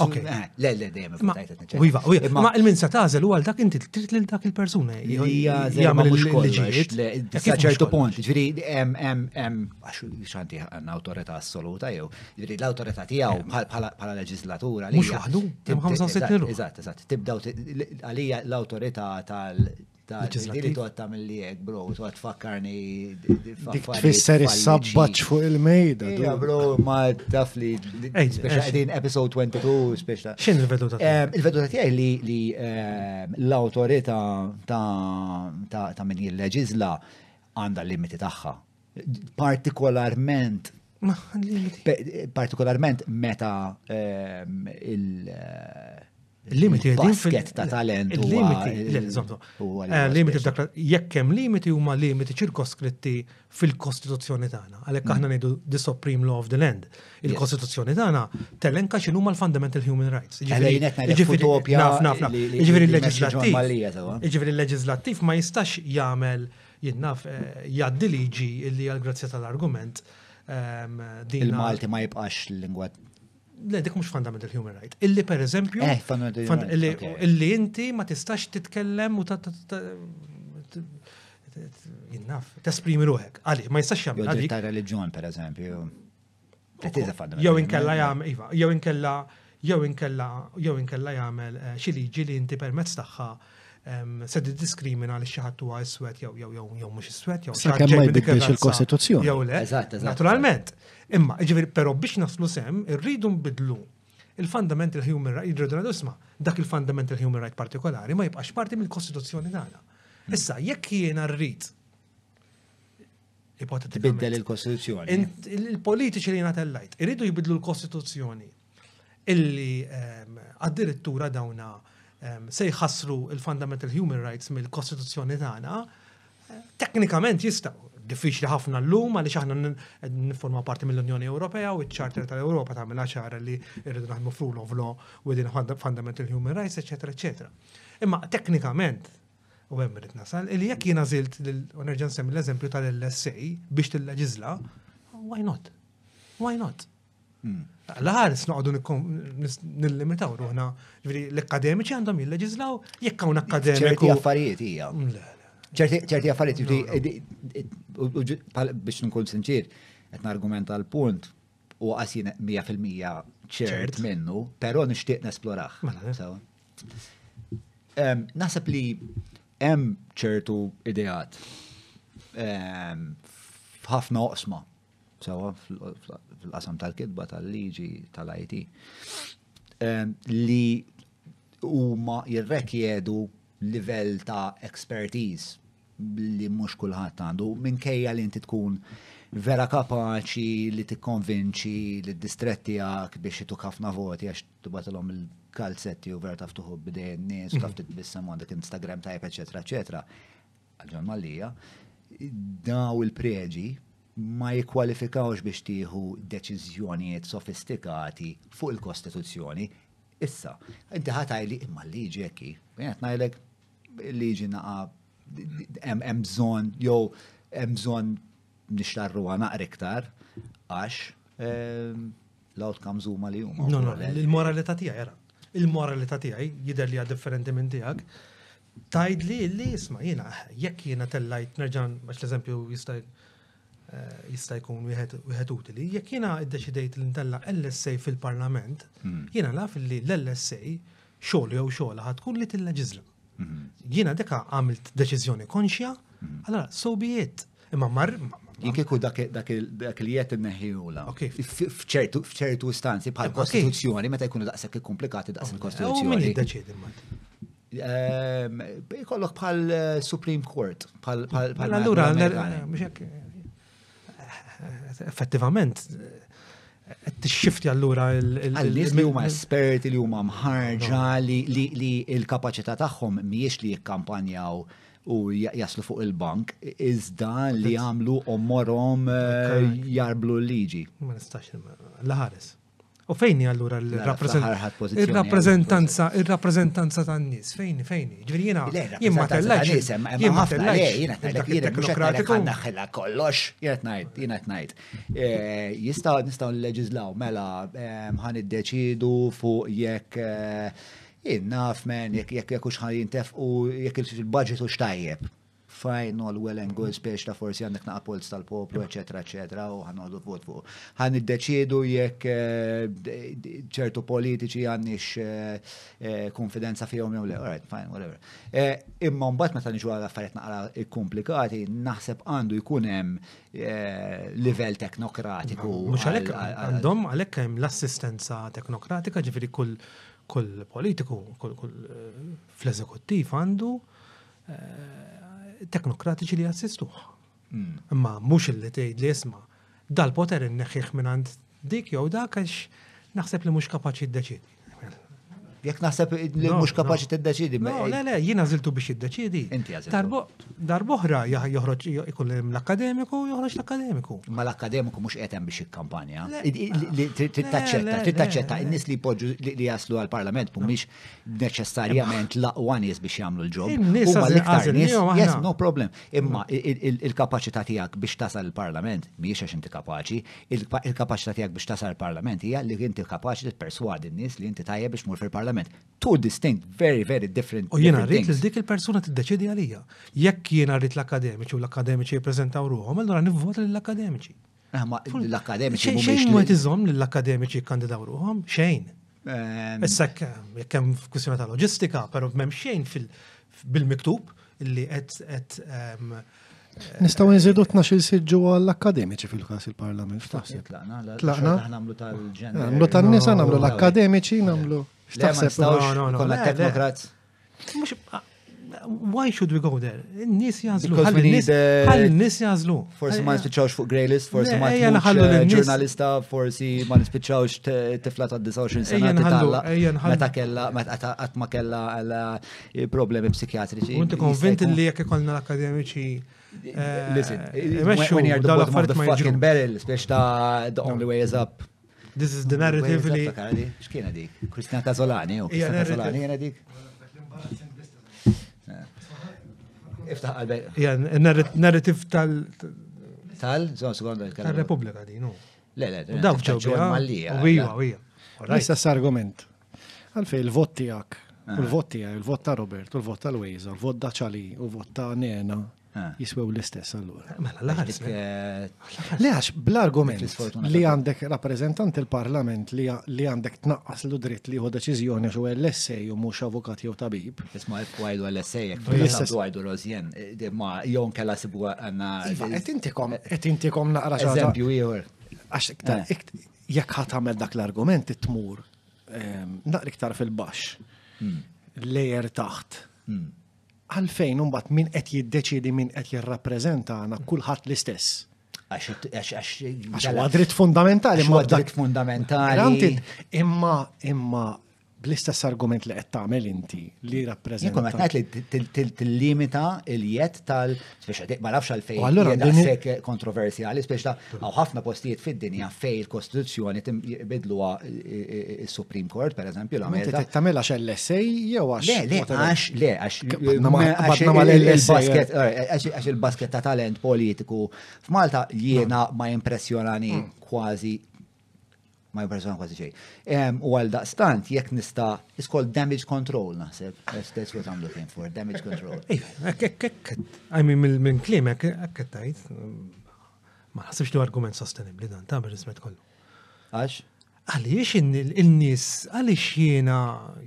Ok. Eh, le, le, dejem. Iva, iva ma il-min sa tażel u għal dak inti t-tirt l-dak il-persuna. Ija, jgħamil l-ġiet. Saċertu punt, ġviri, em, em, em, għaxu xanti għan autorita assoluta jew. Ġviri, l-autorita tijaw bħala leġislatura. Mux wahdu, tibdaw għalija l-autorita tal- ta' diri tuħat ta' mill-li għek, bro, tuħat fakkarni. Dik tfisser il-sabbaċ fuq il-mejda. Ja, bro, ma taf li, speċa episode 22, speċa. Xin eh, il-veduta tijaj? Il-veduta tijaj li eh, l-autorita ta' minn il-leġizla għanda limiti taħħa. Partikolarment eh, Partikolarment meta ehm, il- Limiti basket ta' talent. Eh, limiti f'dak jekk hemm limiti huma limiti ċirkoskritti fil-Kostituzzjoni tagħna. Għalhekk mm. aħna ngħidu the supreme law of the land. Il-Kostituzzjoni tagħna tellenka x'in huma l-fundamental human rights. Jiġifieri, jiġifieri-, jiġifieri l-leġislattiv. Jiġifieri l-leġislattiv ma jistax jagħmel jinnaf eh, jgħaddi liġi li għal grazzja tal-argument ehm, din. Il-Malti ma jibqax l-lingwa le dik mhux fundamental human right. Illi pereżempju eh, illi inti ma tistax titkellem u ta jinnaf, tesprimi ruħek. Għali, ma jistax jagħmel. Għalik ta' reliġjon pereżempju. Jew inkella jagħmel, iva, jew inkella jew inkella jew inkella jagħmel eh, xi li inti permezz tagħha se diskrimina li xi ħadd huwa iswed jew jew jew jew mhux iswed jew il-Kostituzzjoni. Jew le. Naturalment. Imma ġifieri però biex naslu sem irridu nbidlu il-fundamental human right jidru dan isma' dak il-fundamental human right partikolari ma jibqax parti mill-Kostituzzjoni tagħna. Hmm. Issa jekk jiena rrid Biddel il-Kostituzzjoni. Il-politiċi li natellajt, irridu jibidlu l-Kostituzzjoni illi għad-dirittura dawna se jħassru il-fundamental human rights mill-Kostituzzjoni tagħna, teknikament jista' Diffiċli ħafna l-lum għaliex aħna nifforma parti mill-Unjoni Ewropea u ċ ċarter tal-Ewropa tagħmel ċara li rridu naħdmu frul of law within fundamental human rights, eċetera, eċetera. Imma teknikament u hemm irid nasal li jekk jiena żilt u nerġa' nsemmi l-eżempju tal-LSA biex tilleġiżla, why not? Why not? Laħaris noqdu nil-limitaw ruħna. L-akademiċi għandhom jil-leġizlaw, jekk hawn akademiku. ċerti affarijiet hija. Mm, ċerti affarijiet biex nkun sinċir, qed argumenta l-punt u għasin 100% ċert minnu, pero nishtiq nesploraħ. Mela, Nasab li hemm ċertu ideat f'ħafna oqsma. Sewa, fil-qasam tal-kidba, tal-liġi, tal-IT, li huma jirrekjedu livell ta' expertise li mhux kulħadd għandu minkejja li inti tkun vera kapaċi li tikkonvinċi li d-distretti għak biex jitu ħafna voti għax tubatilhom il-kalzetti u vera taftuħu b'dejn bidejn nies u taf mhm. titbissam għandek Instagram tajb, eċetera, eċetera. Għalġan mallija daw il-preġi ma jikwalifikawx biex tieħu deċiżjonijiet sofistikati fuq il-Kostituzzjoni. Issa, inti ħatajli imma l-liġi ekki, jgħat najlek l-liġi naqa hemm bżonn jew hemm bżonn nixtarruha iktar għax ehm, l-outcomes huma li huma. No, no, il-moralità tiegħi era. il moralita tiegħi jidher li differenti minn tiegħek. Tajd li li isma' jiena jekk jiena tellajt nerġan' għax l-eżempju jista' Eh, jista' jkun wieħed utili. Jekk jiena iddeċidejt li ntella LSA fil-Parlament, hmm. jiena naf li l-LSA xogħol jew xogħol ħad tkun li tilleġiżla. Hmm. Jiena deka għamilt deċiżjoni konxja, hmm. allora so be it. Imma mar kieku dak li jett inneħjula. Fċertu istanzi bħal kostituzzjoni, meta jkunu daqshekk ikkumplikati daqs il-kostituzzjoni. U Ikollok ehm, bħal eh, Supreme Court, bħal. Allura, effettivament t shift jallura il-nis li huma esperti li huma mħarġa li il-kapacità tagħhom miex li jikkampanjaw u jaslu fuq il-bank, iżda li għamlu morom eh, jarblu l-liġi. Ma nistax, laħares. U fejni allura il-rappresentanza, il-rappresentanza tan nies fejni, fejni. Ġviri jina, jimma tellajx. Jimma tellajx. Jina Jiena naħħela kollox, jina tnajt, jiena tnajt. Eh, Jistgħu nistgħu nleġislaw mela, ħan id fuq jekk eh, Innaf, men, jekk jekk hux uxħan jintef u jekk il-budget u tajjeb. Fajn all well and good, spiex ta' forsi għandek na' pols tal-poplu, eccetera, eccetera, u ħanollu vot fuq. Għan id-deċidu jekk eh, ċertu politiċi għannix eh, eh, konfidenza fihom jew le, all right, fine, whatever. Imma mbagħad meta niġu għal affarijiet naqra komplikati, naħseb għandu jkun hemm livell teknokratiku. Mhux għalhekk għandhom għalhekk hemm l-assistenza teknokratika ġifieri kull kull politiku, kull fl-eżekuttiv għandu teknokratiċi li jassistuħ. Hmm. Imma mhux illi tgħid li jisma' dal-poter inneħħih minn għand dik jew dak għax naħseb li mhux kapaċi ddeċidi. Jek naħseb li mhux kapaċi tiddeċidi. No, le, le, jiena żiltu biex jiddeċidi. Inti Darboħra joħroġ ikun l-akademiku, joħroġ l-akademiku. Ma l-akademiku mhux qed hemm biex ikkampanja. Tittaċċetta, tittaċċetta in-nies li jpoġġu li jaslu għall-Parlament mhumiex neċessarjament laqwa nies biex jagħmlu l-ġob. Huma l-iktar nies. Yes, no problem. Imma il-kapaċità tiegħek biex tasal il-Parlament mhijiex għax inti kapaċi, il-kapaċità tiegħek biex tasal il-Parlament hija li inti kapaċi tipperswadi n-nies li inti tajjeb biex mur fil-Parlament tal-Parlament. Two distinct, very, very different. U jena rrit li dik il-persuna t-deċedi għalija. Jekk jena rrit l-akademiċi u l-akademiċi jiprezentaw ruhom, allora nivvota l-akademiċi. Ah, l-akademiċi. Xejn ma tiżom l-akademiċi kandidaw ruħom? Xejn. Ehm. Issa kemm f'kwissjoni ta' loġistika, però m'hemm xejn bil-miktub li qed ehm, Nistaw nżidu 12 il siġu għall-akademiċi fil-kas il-parlament. Tlaqna? Tlaqna. Namlu tal-ġen. Namlu tal-nisa, namlu l-akademiċi, namlu. X'taħseb? Kolla teknokrat. Why should we go there? Nis jazlu. Għal nis jazlu. Forsi ma nispiċawx fuq grey list, forsi ma nispiċawx ġurnalista, forsi ma nispiċawx tifla ta' 29 sena. Ejja Meta kella, meta għatma kella problemi psikjatriċi. Unti konvint li jek ikolna l-akademiċi Listen, when you're the bottom of the fucking barrel, especially the only way is up. This is the narrative li. Xkina dik? Kristina Kazolani, u Kristina Kazolani, jena dik? Iftaħ narrative tal. Tal? Zon, sekonda. Tal-Repubblika di, no. Le, le, daw ġewġa. Wija, wija. L-istess argument. Għalfej, il-vot tijak. Ah. il l-vot tijak, il-vot ta' Robert, il vot ta' Luisa, u l-vot ta' Ċali, u vot ta' Nena jiswew l-istess allura. Eh, mela, laħas. Eh, Le bl-argument li għandek rappresentant il-parlament li għandek tnaqqas l dritt li hu deċiżjoni xo l-essej u mux avukat jew tabib. Isma għajdu l-essej, għajdu rozjen, eh, ma jon kella sibu għanna. Iva, et intikom, et intikom naqra ġaġa. Eżempju jgħor. Għax, jekk ħatamel dak l-argument, it-tmur, ehm, naqri ktar fil-bax, hmm. lejer taħt. Hmm għalfejn unbat min qed jiddeċidi min qed jirrappreżentana kulħadd l-istess. Għax dritt fundamentali. Għadrit fundamentali. Imma imma bl-istess argument li qed tagħmel inti li rappreżenta. Jekk qed li tillimita l-jed tal speċi ma nafx għal fejn hekk kontroversjali speċi ta' hawn ħafna postijiet fid-dinja fej il-Kostituzzjoni bidluha is-Supreme Court pereżempju l-Amerika. tagħmel għax l-essej jew għax. Le, le, għax le, għax għax il-basket ta' talent politiku f'Malta jiena ma jimpressjonani mm. kważi ma jipperson kważi xej. U għal daqstant, jek nista, it's called damage control, naħseb. That's what I'm looking for, damage control. Iva, I mean, minn klim, ekkettajt, ma naħsibx li argument sostenibli dan, ta' rismet kollu. Għax? Għaliex il-nis, għaliex jena,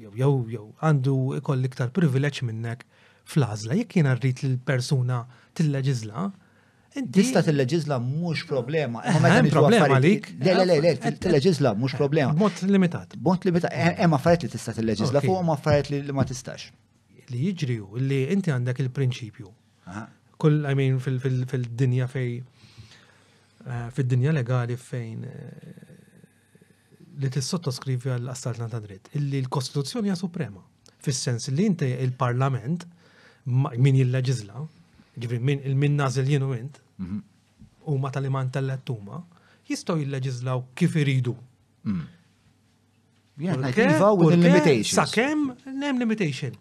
jow, jow, għandu ikoll iktar privileġ minnek fl-għazla, jek jena rrit l-persuna t-leġizla, Tista t-leġizla mux problema. Hemm eh, problema għalik? Le, le, le, le, eh, eh, t-leġizla mux problema. Mot limitat. B'mod limitat. Hemm affarijiet li tista t-leġizla fuq ma affarijiet li ma tistax. Li jiġri li inti għandek il-prinċipju. Kull, I mean, fil-dinja fej, fil-dinja legali fejn li t-sottoskrivi għall-astalna ta' dritt. Illi l-Kostituzzjoni hija suprema. Fis-sens li inti il-Parlament min jil-leġizla, ġifri il-min nażel jienu int, mhm. u ma tal-iman tal-lettuma, jistaw jilleġizlaw kif iridu. Mhm. Sakem, nem limitation.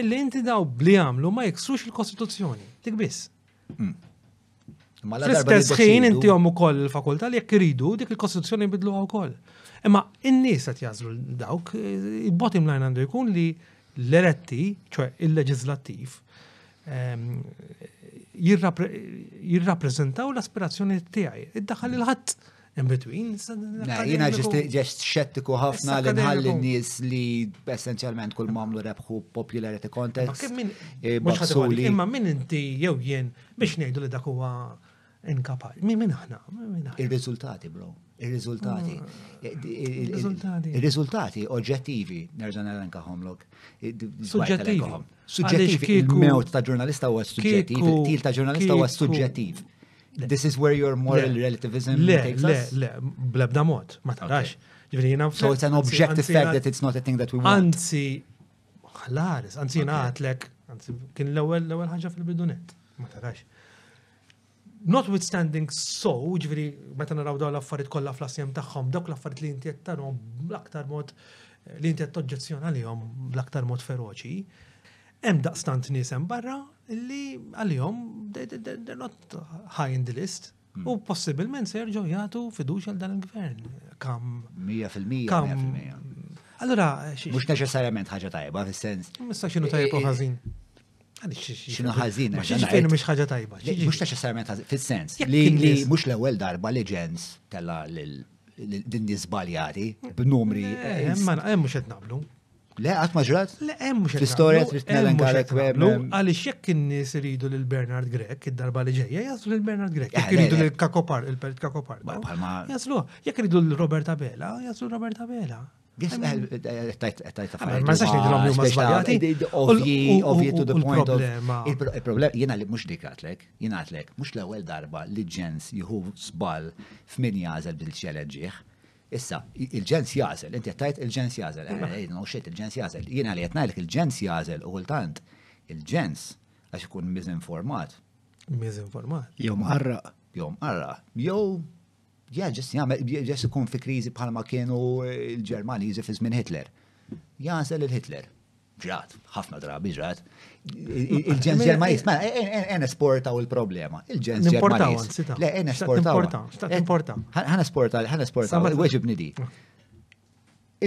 Illi inti daw bli għamlu ma jeksrux il-Kostituzzjoni, dik biss. Mhm. Fl-istess ħin inti għom ukoll il-fakultà li jekk iridu dik il-Kostituzzjoni bidlu ukoll. Imma n nies qed jażlu dawk, eh, il-bottom line għandu jkun li l eretti ċoħe il-leġizlattiv, ehm, jirrappreżentaw l-aspirazzjoni tiegħi. Iddaħħal il-ħadd in between. Jiena ġest xettiku ħafna li nħalli nies li essenzjalment kull mamlu rebħu popularity contest. Eh, imma min inti jew jien biex ngħidu li dak huwa inkapaċi. Min aħna? Il-riżultati, bro il-rizultati. Mm. Eh, il-rizultati oġġettivi, nerġan għadan kaħomlok. Eh, suġġettivi. Suġġettivi. Il-mewt ta' ġurnalista u suġġettiv, il-til ta' ġurnalista huwa suġġettivi. This is where your moral relativism le, takes us? Le, le, blebda mod, ma tarax. So it's an objective fact that it's not a thing that we want. Anzi, ħlaris, anzi naħat lek, anzi, kien l-ewel ħagġa fil-bidunet, ma tarax Notwithstanding so, ġviri, meta naraw daw l-affarit kollha fl-asjem tagħhom, dawk l-affarit li jinti jettarom bl-aktar mod li jinti toġġezzjona għalihom bl-aktar mod feroċi, hemm daqstant nies barra li għalihom they're not high in the list. Hmm. U possibilment se jerġgħu jagħtu fiduċa għal dan il-gvern. Kam. 100%. Kam. Allora, eh, Mux neċessarjament ħaġa tajba fil sens Mista tajba eh, eh, ħażin xinu ħazina. Xinu mux ħagġa tajba. Mux ta' ħazin, fil-sens. Li mux l-ewel darba li ġens tella din zbaljati b'numri. Eh, Emman, emma mux nablu. Le, għat maġrat? Le, emma mux Fil-storja tritnelen weblu. Għalix jekk n-nis ridu l-Bernard Grek, id-darba li ġeja, jaslu l-Bernard Grek. Eh, jekk ridu l-Kakopar, il-Pert Kakopar. Jekk ridu l-Roberta Bela, jaslu l-Roberta Bela. Ma sax nidilom jumma zbaljati. Ovvi, to the point of. Il-problema, jena li mux għatlek, jena għatlek, mux l-ewel darba li ġens juhu zbal f'min jazel bil ċele ġieħ. Issa, il-ġens jazel, inti għattajt il-ġens jazel, eh, eh, no shit, il-ġens jazel. Jena li għatnajlek il-ġens jazel u kultant, il-ġens għax ikun mizinformat. Mizinformat. Jom għarra. Jom għarra. Jom Ja, ġess jgħamil, ġess ikun fi krizi bħalma kienu l ġermaniżi fi żmien Hitler. Jasel il-Hitler. Ġrat, ħafna drabi ġrat. Il-ġens mela, Ġermaniż, eh, ma, mela, en eh, esporta eh, u l-problema. Il-ġens Ġermaniż. Le, en esporta. Importa, ħan esporta, ħan esporta, weġib nidi.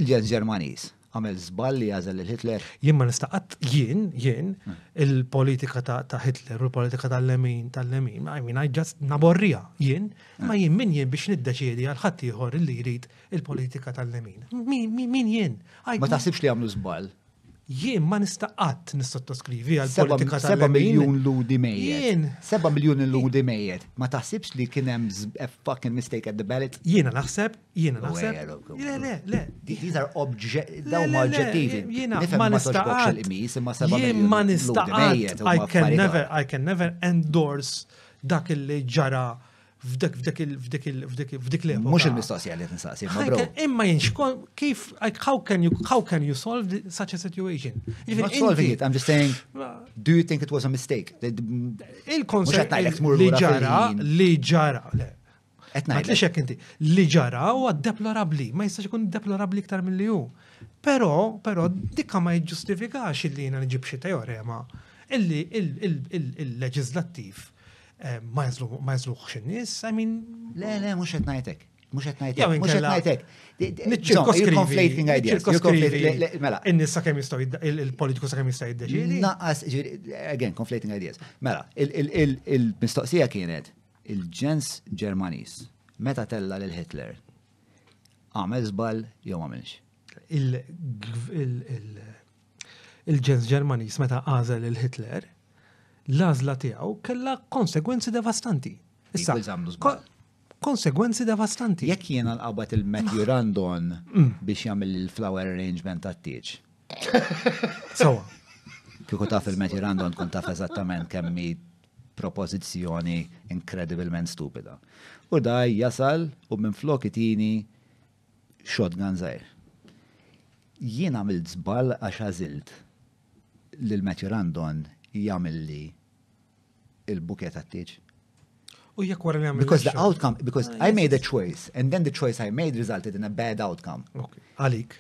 Il-ġens Ġermaniż għamel zballi għazel il-Hitler. Jien ma nistaqat jien, jien, hmm. il-politika ta' Hitler u l-politika tal-lemin, tal-lemin, I mean, I just naborrija jien, hmm. ma jien min jien biex niddeċiedi għal-ħattijħor li jrid il-politika tal-lemin. Min jien? Ma taħsibx li għamlu zball? jien ma nistaqat nistottoskrivi għal politika tal 7 miljon ludi mejjet. Jien. 7 miljon ludi mejjed. Ma taħsibx li kien hemm a fucking mistake at the ballot? Jiena naħseb, jiena naħseb. Le, le, le. These are object, daw ma oġġettivi. Jiena ma nistaqat. Jien ma nistaqat. I can never, I can never endorse dak li ġara f'dak f'dak f'dak f'dak f'dak l Mhux il-mistoqsija li tinsaqsi, ma bro. Imma jinx kif how can you how can you solve such a situation? Not solving it, I'm just saying do you think it was a mistake? Il-konsept li ġara li ġara. Ma inti, li ġara u deplorabli, ma jistax ikun deplorabli ktar mill-li ju. Pero, pero, dikka ma jġustifikax il-li jina nġib teorema illi il-leġizlattiv Eh, ma jazluħx in I mean. Le, le, mhux qed ngħidlek. Mux għet najtek, mux għet najtek. Conflating ideas. Mela. Innis sa' jistaw, il-politiku sakem kem jistaw jiddeċidi. Naqqas, again, conflating ideas. Mela, il-mistoqsija kienet, il-ġens Ġermanis, meta tella l-Hitler, għamel zbal jew għamilx? Il-ġens Germanis meta għazel il-Hitler, l-azla tiegħu kellha konsegwenzi devastanti. Issa, konsegwenzi devastanti. Jekk jiena l-qabat il-Matthew mm. Randon mm. biex jagħmel il-flower arrangement tat-tieġ. Sawa. Kieku taf il-Matthew Randon kun taf eżattament kemmi propożizzjoni incredibilment stupida. U daj jasal u minn flokitini itini shotgun zaħir. Jiena mill-zbal għax għażilt l-Matthew Randon jagħmel li il-buket għattieġ. U jek wara li Because the outcome, because ah, I made a choice, and then the choice I made resulted in a bad outcome. Għalik.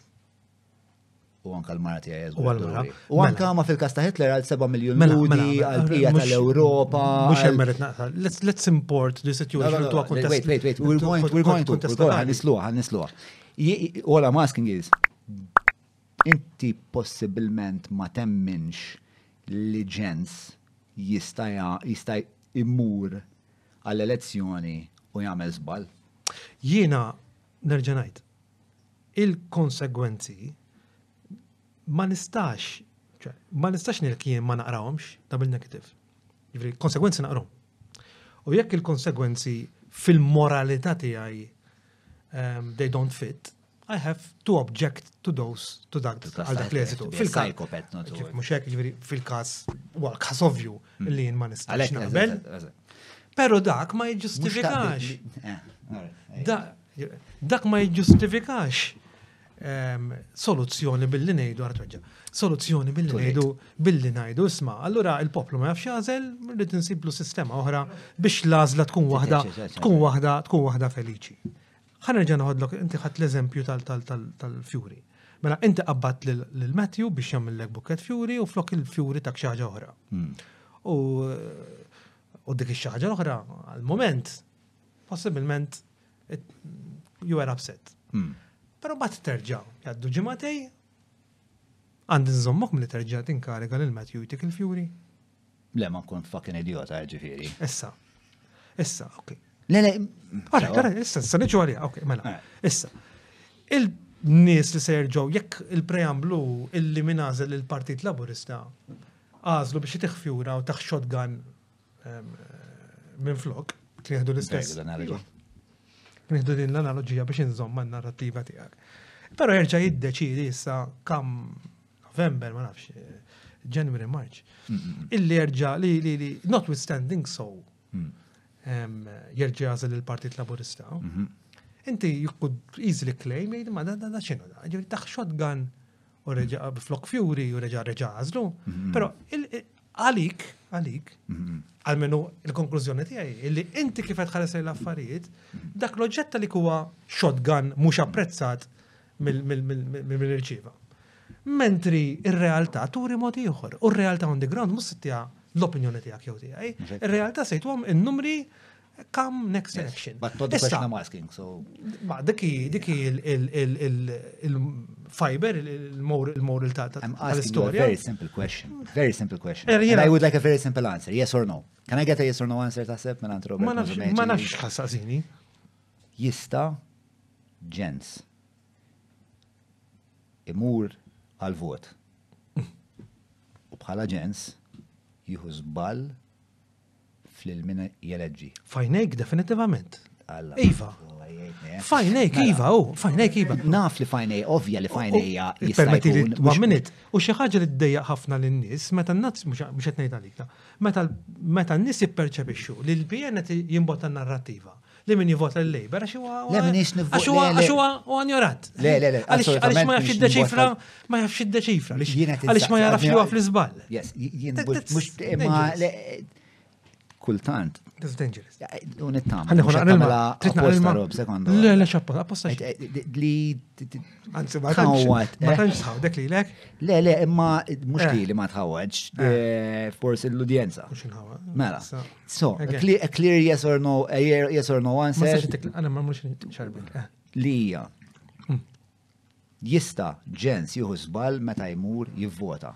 U anka l-mara tiegħi jeżgur. U mela. anka ma fil kasta Hitler għal 7 miljon mela, ludi mela, għal-bqija tal europa Mux jemmeret naqta. Let's import the situation to a context. Wait, wait, wait. We're going to, we're going to, we're going to, ħanisluħ, All I'm asking is, inti possibilment ma temminx li ġens jista' immur għall-elezzjoni u jagħmel żball. Jiena nerġa' ngħid il-konsegwenzi ma nistax ma nistax nil-kien ma naqrawhomx bil negativ Jifri, konsegwenzi naqrom. U jekk il-konsegwenzi fil-moralità tiegħi um, they don't fit, I have to object to those, to that, għal dak li jesitu. Fil-kalkopet, Muxek, ġviri, fil-kas, għal-kas ovvju hmm. li jien ma nistax naqbel. Pero dak ma jġustifikax. Eh, eh. Dak ma jġustifikax ehm, soluzzjoni billi nejdu għartweġġa. Soluzzjoni billi nejdu billi ngħidu isma. Allura il-poplu ma jafx għażel, rrid insiblu sistema oħra biex l-għażla tkun waħda, tkun waħda, tkun waħda feliċi ħana ġan għodlok, inti ħat l-eżempju tal fjuri Mela, inti qabbat l-Matthew biex jammillek buket fjuri u flok il fjuri ta' xaħġa oħra. Hmm. U dik ix-xaġa l-oħra, għal-moment, possibilment, you are upset. Hmm. Pero bat terġa, jaddu ġimatej, għandin zommok mill terġa tinkariga l-Matthew jtik il fjuri Le, ma nkun fucking idiota, ġifiri. Issa, issa, ok. Le, le. Għara, għara, issa, issa neċu għalija, ok, mela. Eh. Issa. Il-nis li serġaw, jekk il-preamblu illi minazel il-Partit Laburista għazlu biex jitiħfjura u taħxot shotgun eh, minn flok, kien l-istess. Nihdu iva. din l-analogija biex nżomma n-narrativa tijak. Pero jerġa jiddeċidi issa kam November, ma nafx, eh, January, March. Illi jerġa li, li, li, notwithstanding so. Mm jerġi għazel il-Partit Laburista. Mhm. Inti you easily claim, jgħid ma da da xinu da, ġivri taħ shotgun u reġa flok fjuri u reġa reġa għazlu. Mhm. Pero għalik, għalik, mhm. għalmenu il-konklużjoni tiegħi li inti kif qed ħares l-affarijiet, dak l-oġġetta li huwa shotgun mhux apprezzat mill reġiva Mentri il realtà turi mod ieħor, u r-realtà on the ground mhux sittija l-opinjoni jow jew il ir sejtu sejtuhom in-numri come next election. But not the question I'm asking, so... Ma, diki, il-fiber, il-moral ta' I'm asking you a very simple question. Very simple question. Er, And I would like a very simple answer, yes or no. Can I get a yes or no answer ta' sepp minn antro Ma nafx ħassasini. Jista ġens imur għal-vot. U bħala ġens jihu żball fl mina jeleġġi. Fajnejk, definitivament. Iva. Fajnejk, mela. Iva, u, oh, fajnejk, Iva. Naf li fajnej, ovvja li oh, oh, ja. Permetti li, u minute, u xieħħaġa li d-dejja ħafna l-nis, meta n-nazz, mux għetnejt għalik, meta n-nis jipperċepixxu li l-bijenet jimbotta narrativa. narrativa li min jivota l-Labor, għax huwa. Le minix nivvota. Għax huwa għanjorat. Le, le, le. Għalix ma jafx id-deċifra, ma jafx id-deċifra, għalix ma jarafx li fl-izbal. Yes, jien mux imma kultant That's dangerous. Eh, Unittama. Għanni għuna għanilma. Apposta Rob, Le, le, xappa, apposta. Eh, li. Għanzi, ma Ma eh. dek li lek? Le, le, imma mux li li ma Forse l-udjenza. Mux nħawad. Mela. So, a clear yes or no, a yes or no answer. Ma ma mux Lija. Hmm. Jista ġens juhu zbal meta jmur jivvota.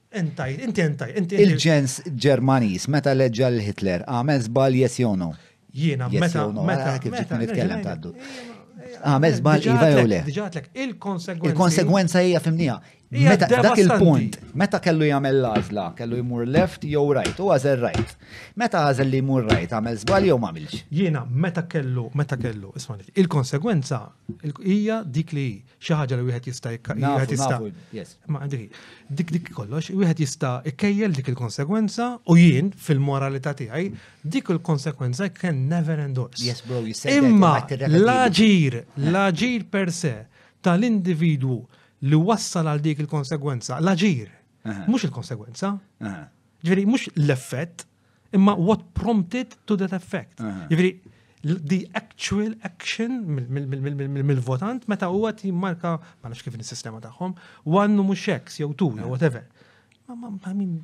entaj, inti entaj, inti. Il-ġens Ġermanis, meta leġġa l-Hitler, għamel zbal jesjono. Jiena, meta. Meta, eh, kif ġitna nitkellem taddu. Għamel zbal iva jew le. Il-konsegwenza hija Meta dak il-punt, meta kellu jagħmel l-għażla, kellu jmur left jew right, u għażel right. Meta għażel li jmur right, għamel żball jew m'għamilx. Jiena meta kellu, meta kellu, ismani, il-konsegwenza hija dik li xi ħaġa li wieħed jista' wieħed jista'. dik dik kollox, wieħed jista' ikkejjel dik il-konsegwenza u jien fil-moralità tiegħi dik il konsegwenza can never endorse. Yes, bro, you say Imma l-aġir, l-aġir per se tal-individwu li wassal għal dik il-konsegwenza, l-aġir, mux il-konsegwenza. Ġveri, mux l-effett, imma what prompted to that effect. Ġveri, the actual action mill-votant meta huwa timmarka ma nafx kif is-sistema tagħhom wannu mhux x jew tu jew whatever. Ma min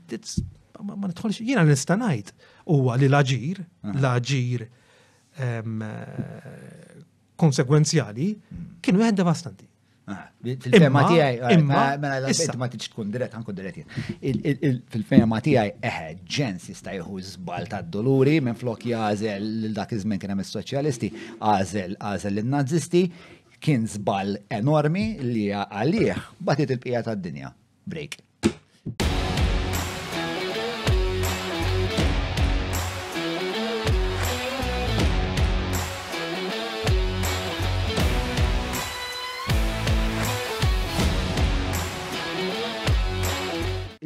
ma nidħolx jiena nista' ngħid huwa li l-aġir, l-aġir eh, konsekwenzjali hmm. kienu jgħedda bastanti. Ah, fil-fema tijaj, eh, mela l-għabet ma tiċ tkun dirett, għankun diret Fil-fema tijaj, eħe, eh, ġens jista jħu zbal ta' doluri, minn flok jazel l-dak izmen kena mis soċjalisti, għazel għazel l-nazisti, kien zbal enormi li għalih batit il-pija ta' dinja. Break.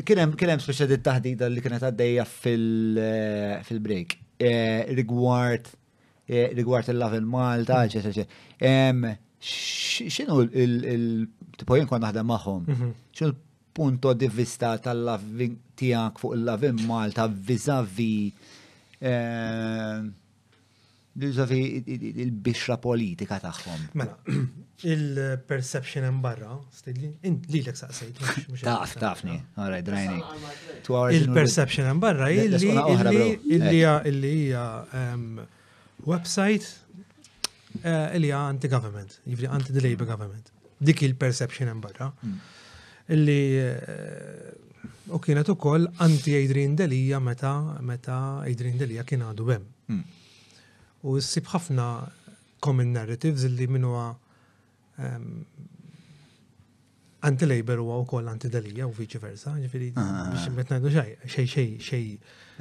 Kienem, kienem speċa di taħdida li kienet għaddeja eh, fil-break. Eh, rigward, eh, rigward il-love il-Malta, ċeċeċe. Mhm. Xinu il-tipo jen kon naħdem maħom? Mhm. Xinu punto di vista tal-love tijak fuq il-love il-Malta vizavi Diżavi il-bixra politika tagħhom. Mela, il-perception hemm barra, stidli, li l saqsejt. Taf, tafni, għaraj, drajni. Il-perception hemm barra, illi hija website eh, illi hija anti-government, jifri anti-labor government. Dik il-perception hemm barra. Hmm. Illi eh, u kienet ukoll anti-Adrian Delija meta meta Adrian Delija kien għadu hemm. Hmm u ssib ħafna common narratives illi minn huwa ehm, anti-labor huwa wkoll anti-dalija u viċi versa, ġifiri, ah. biex metnajdu xej xej xej xej.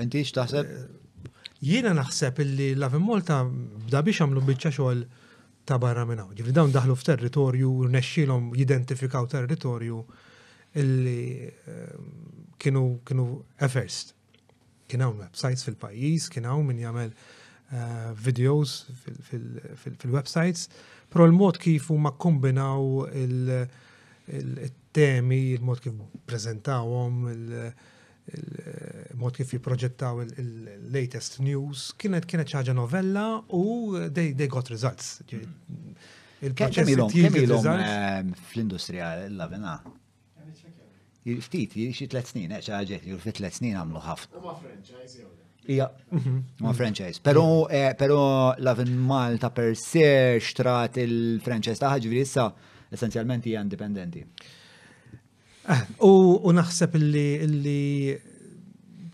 Inti taħseb? Eh, jiena naħseb illi Lavi molta bda biex għamlu biċċa xogħol ta' barra minn hawn. dawn daħlu f'territorju, nesċilom, jidentifikaw territorju illi ehm, kienu kienu efferst. Kien hawn websites fil-pajjiż, kienaw minn min jagħmel Eh, videos fil-websites, pro l-mod kif huma kombinaw il-temi, il-mod kif prezentawhom, il-mod eh, kif jiproġettaw il-latest news, kienet kienet ċaġa novella u they got results. Hmm. Il-proċess eh, fl-industrija l-lavena. Ftit, xi tlet snin, ċaġa, jur tlet snin għamlu ħafna. Ija. Mhm. ma franchise. Pero, eh, pero Lavin Malta per se xtrat il-franchise taħħa ġviri issa essenzjalment hija indipendenti. Ah, u naħseb illi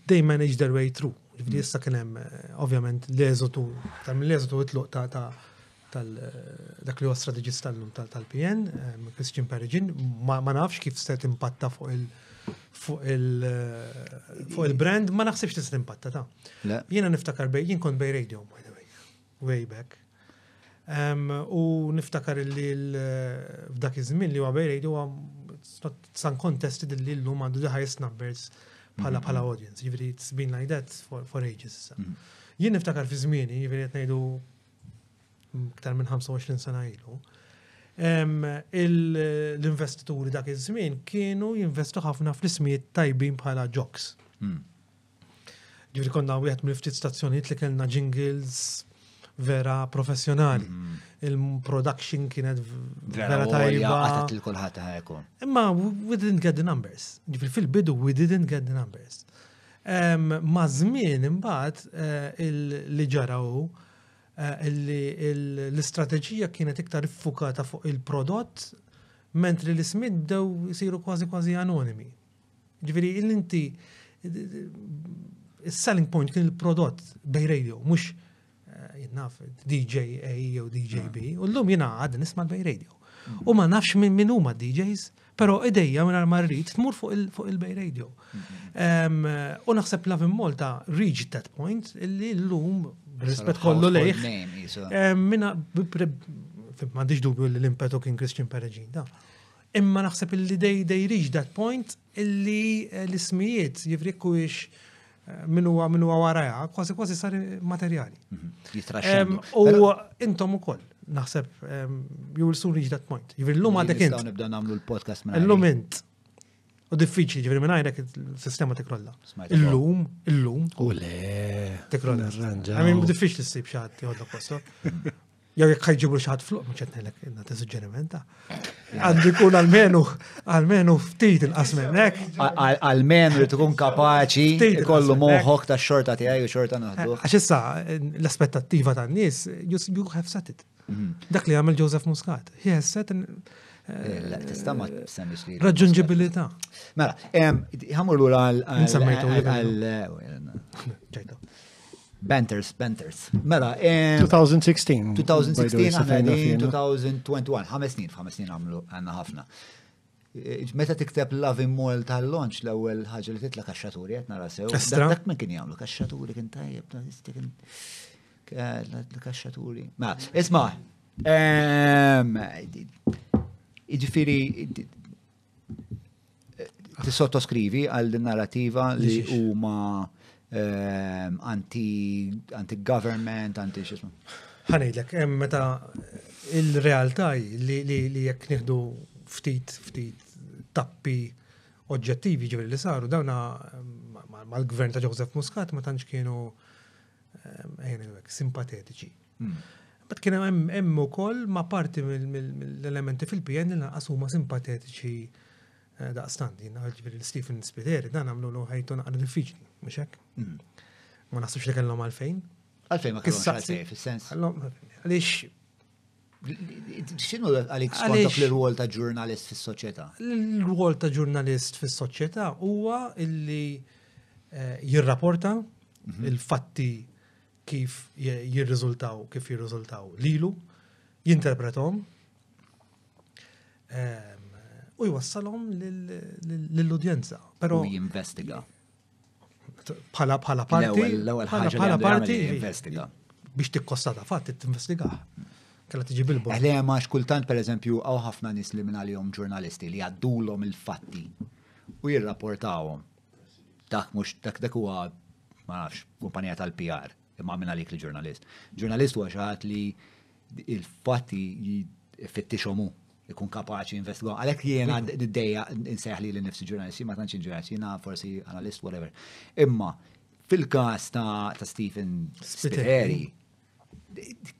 they manage their way through. Ġviri issa kien hemm eh, ovvjament l-eżotu, tam l-eżotu itluq ta' ta' tal-dak eh, li huwa strategist tal-PN, Christian Perigin, ma nafx kif se timpatta fuq il- Eh, fuq il-brand ma naħsibx s timpatta ta'. Jiena niftakar bej, jien kont bej radio, by the way, way back. U niftakar li eh, f'dak iż-żmien li huwa bej radio san contested li llum għandu the highest numbers bħala mhm. bħala audience. jivri jiġifieri it's been like that for, for ages. Mhm. Jien niftakar fi żmieni, jivri jiġifieri qed ngħidu iktar minn 25 sena ilu l-investituri dak iż-żmien kienu jinvestu ħafna fl-ismijiet tajbin bħala joks. Hmm. Ġifri konna wieħed mill-ftit stazzjonijiet li kellna jingles vera professjonali. Hmm. Il-production kienet vera tajba. Imma we didn't get the numbers. Ġifri fil-bidu we didn't get the numbers. Ma' żmien imbagħad eh, li ġaraw Eh, l-istrateġija kienet iktar iffukata fuq il-prodott, mentri l ismid daw jisiru kważi kważi anonimi. Ġviri, il-inti, il-selling eh, point kien il-prodott bej radio, mux eh, jinnaf DJ A u DJ B, ah. u l-lum jina għad nisma bej radio. Mm. U ma nafx minn minn huma DJs, pero ideja minn marrit tmur fuq il-bej radio. Mm-hmm. U naħseb la Malta reach that point illi l-lum rispet kollu lejħ. Eh, minna, mandiġ dubju li l-impetu kien Christian Peregin, da. Imma naħseb li dej dej riġ dat point illi eh, l-ismijiet jifrikku ix eh, minu minu għaraja, kważi kważi sar materjali. Mhm. U intom u koll, naħseb, ix you will soon reach that point. Jivir l-lum għadek int. L-lum int. U diffiċli ġivri minn għajrek il-sistema tikrolla. il-lum. U le. Tikrolla. Għamil diffiċli s-sib xaħat jgħodda posto. Jow jek ħajġibru xaħat flok, mħiċet nelek inna t-sugġerimenta. Għandu kun għalmenu, għalmenu ftit il-qasmen, nek? Għalmenu li tkun kapaċi kollu moħok ta' xorta tijaj u xorta eh, naħdu. Għaxissa, l-aspettattiva ta' n-nis, you have set it. Mhm. Dak li għamil Joseph Muscat. He has set Eh, Tista ma t-semmix li. Raġunġibilita. Mela, ħamur l għura għal. għal Banters, banters. Mela, 2016. 2016, 2021, ħames snin, ħames snin għamlu għanna ħafna. Eh, meta tikteb Love in Mall tal-launch l-ewwel ħagġa li titla kaxxaturi għetna rasew. sew. Dak minn kien jgħamlu kaxxaturi kien tajjeb kien kaxxaturi. Ma, mela, isma' Iġifiri, t-sottoskrivi eh, għal narrativa li huma ehm, anti-government, anti-xismu. Ħanejdlek, meta il-realtà li jekk nieħdu ftit ftit tappi oġġettivi ġivri li saru, dawna mal-gvern ta' Joseph Muscat ma tantx kienu simpatetiċi. Hmm. Bat kien hemm hemm ukoll ma parti mill-elementi fil-PN li naqas huma simpatetiċi eh, daqstant, jina ġifiri Stephen Spiteri, dan għamlu l ħajtu naqra diffiċli, mhux hekk? Mm. Ma naħsux li kellhom għalfejn. Għalfejn ma kellhomx għalfejn, fis-sens. Għaliex x'inhu għalik skontok l-rwol ta' ġurnalist fis soċjetà L-rwol ta' ġurnalist fis soċjetà huwa illi eh, jirrapporta mhm. il-fatti kif jirriżultaw, kif jirriżultaw lilu, jinterpretom ehm, u jwassalom lill-udjenza. U jinvestiga. Pala pala parti. Pala parti investiga. Biex tikkostata fatt tinvestiga. Kella tiġi bilbo. Għalli għamax kultant per eżempju għaw ħafna nis li minna ġurnalisti li għaddulhom il-fatti u jirrapportawhom. Dak mhux dak dak huwa ma nafx kumpanija tal-PR imma minna għalik li ġurnalist. Ġurnalist huwa xaħat li il-fatti jifittixomu ikun kapaċi investigaw. Għalek jena d-dejja nseħli li nifsi ġurnalisti, ma tanċin ġurnalisti, jiena forsi analist, whatever. Imma, fil-kas ta', Stephen Spiteri,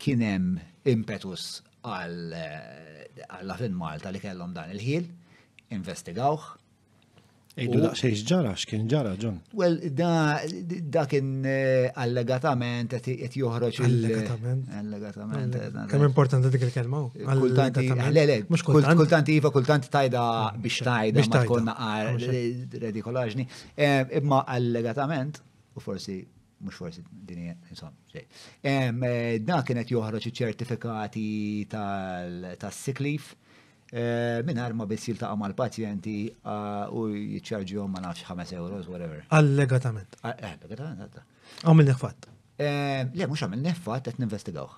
kienem impetus eh, għall affin Malta li kellhom dan il-ħil, investigawħ, Ejdu daqxej ġara, x'kien ġara, John. Well, da, da kien eh, allegatament qed joħroġ Allegatament. Allegatament. Kemm importanti dik il-kelma Kultanti, le, le, kultanti iva, kultanti tajda biex tajda, ma tkun naqar ah, eh, redikolaġni. Eh, imma allegatament, u forsi mux forsi dini, insomma, xej. Da kienet joħroġ iċ-ċertifikati tal-siklif. Tal Eh, minar ma biss jiltaqa mal pazjenti eh, u jitċarġi għom ma nafx 5 euros, whatever. Allegatament. Ah, eh, allegatament, għadda. Għamil neħfat. Le, mux għamil neħfat, għet ninvestigawħ.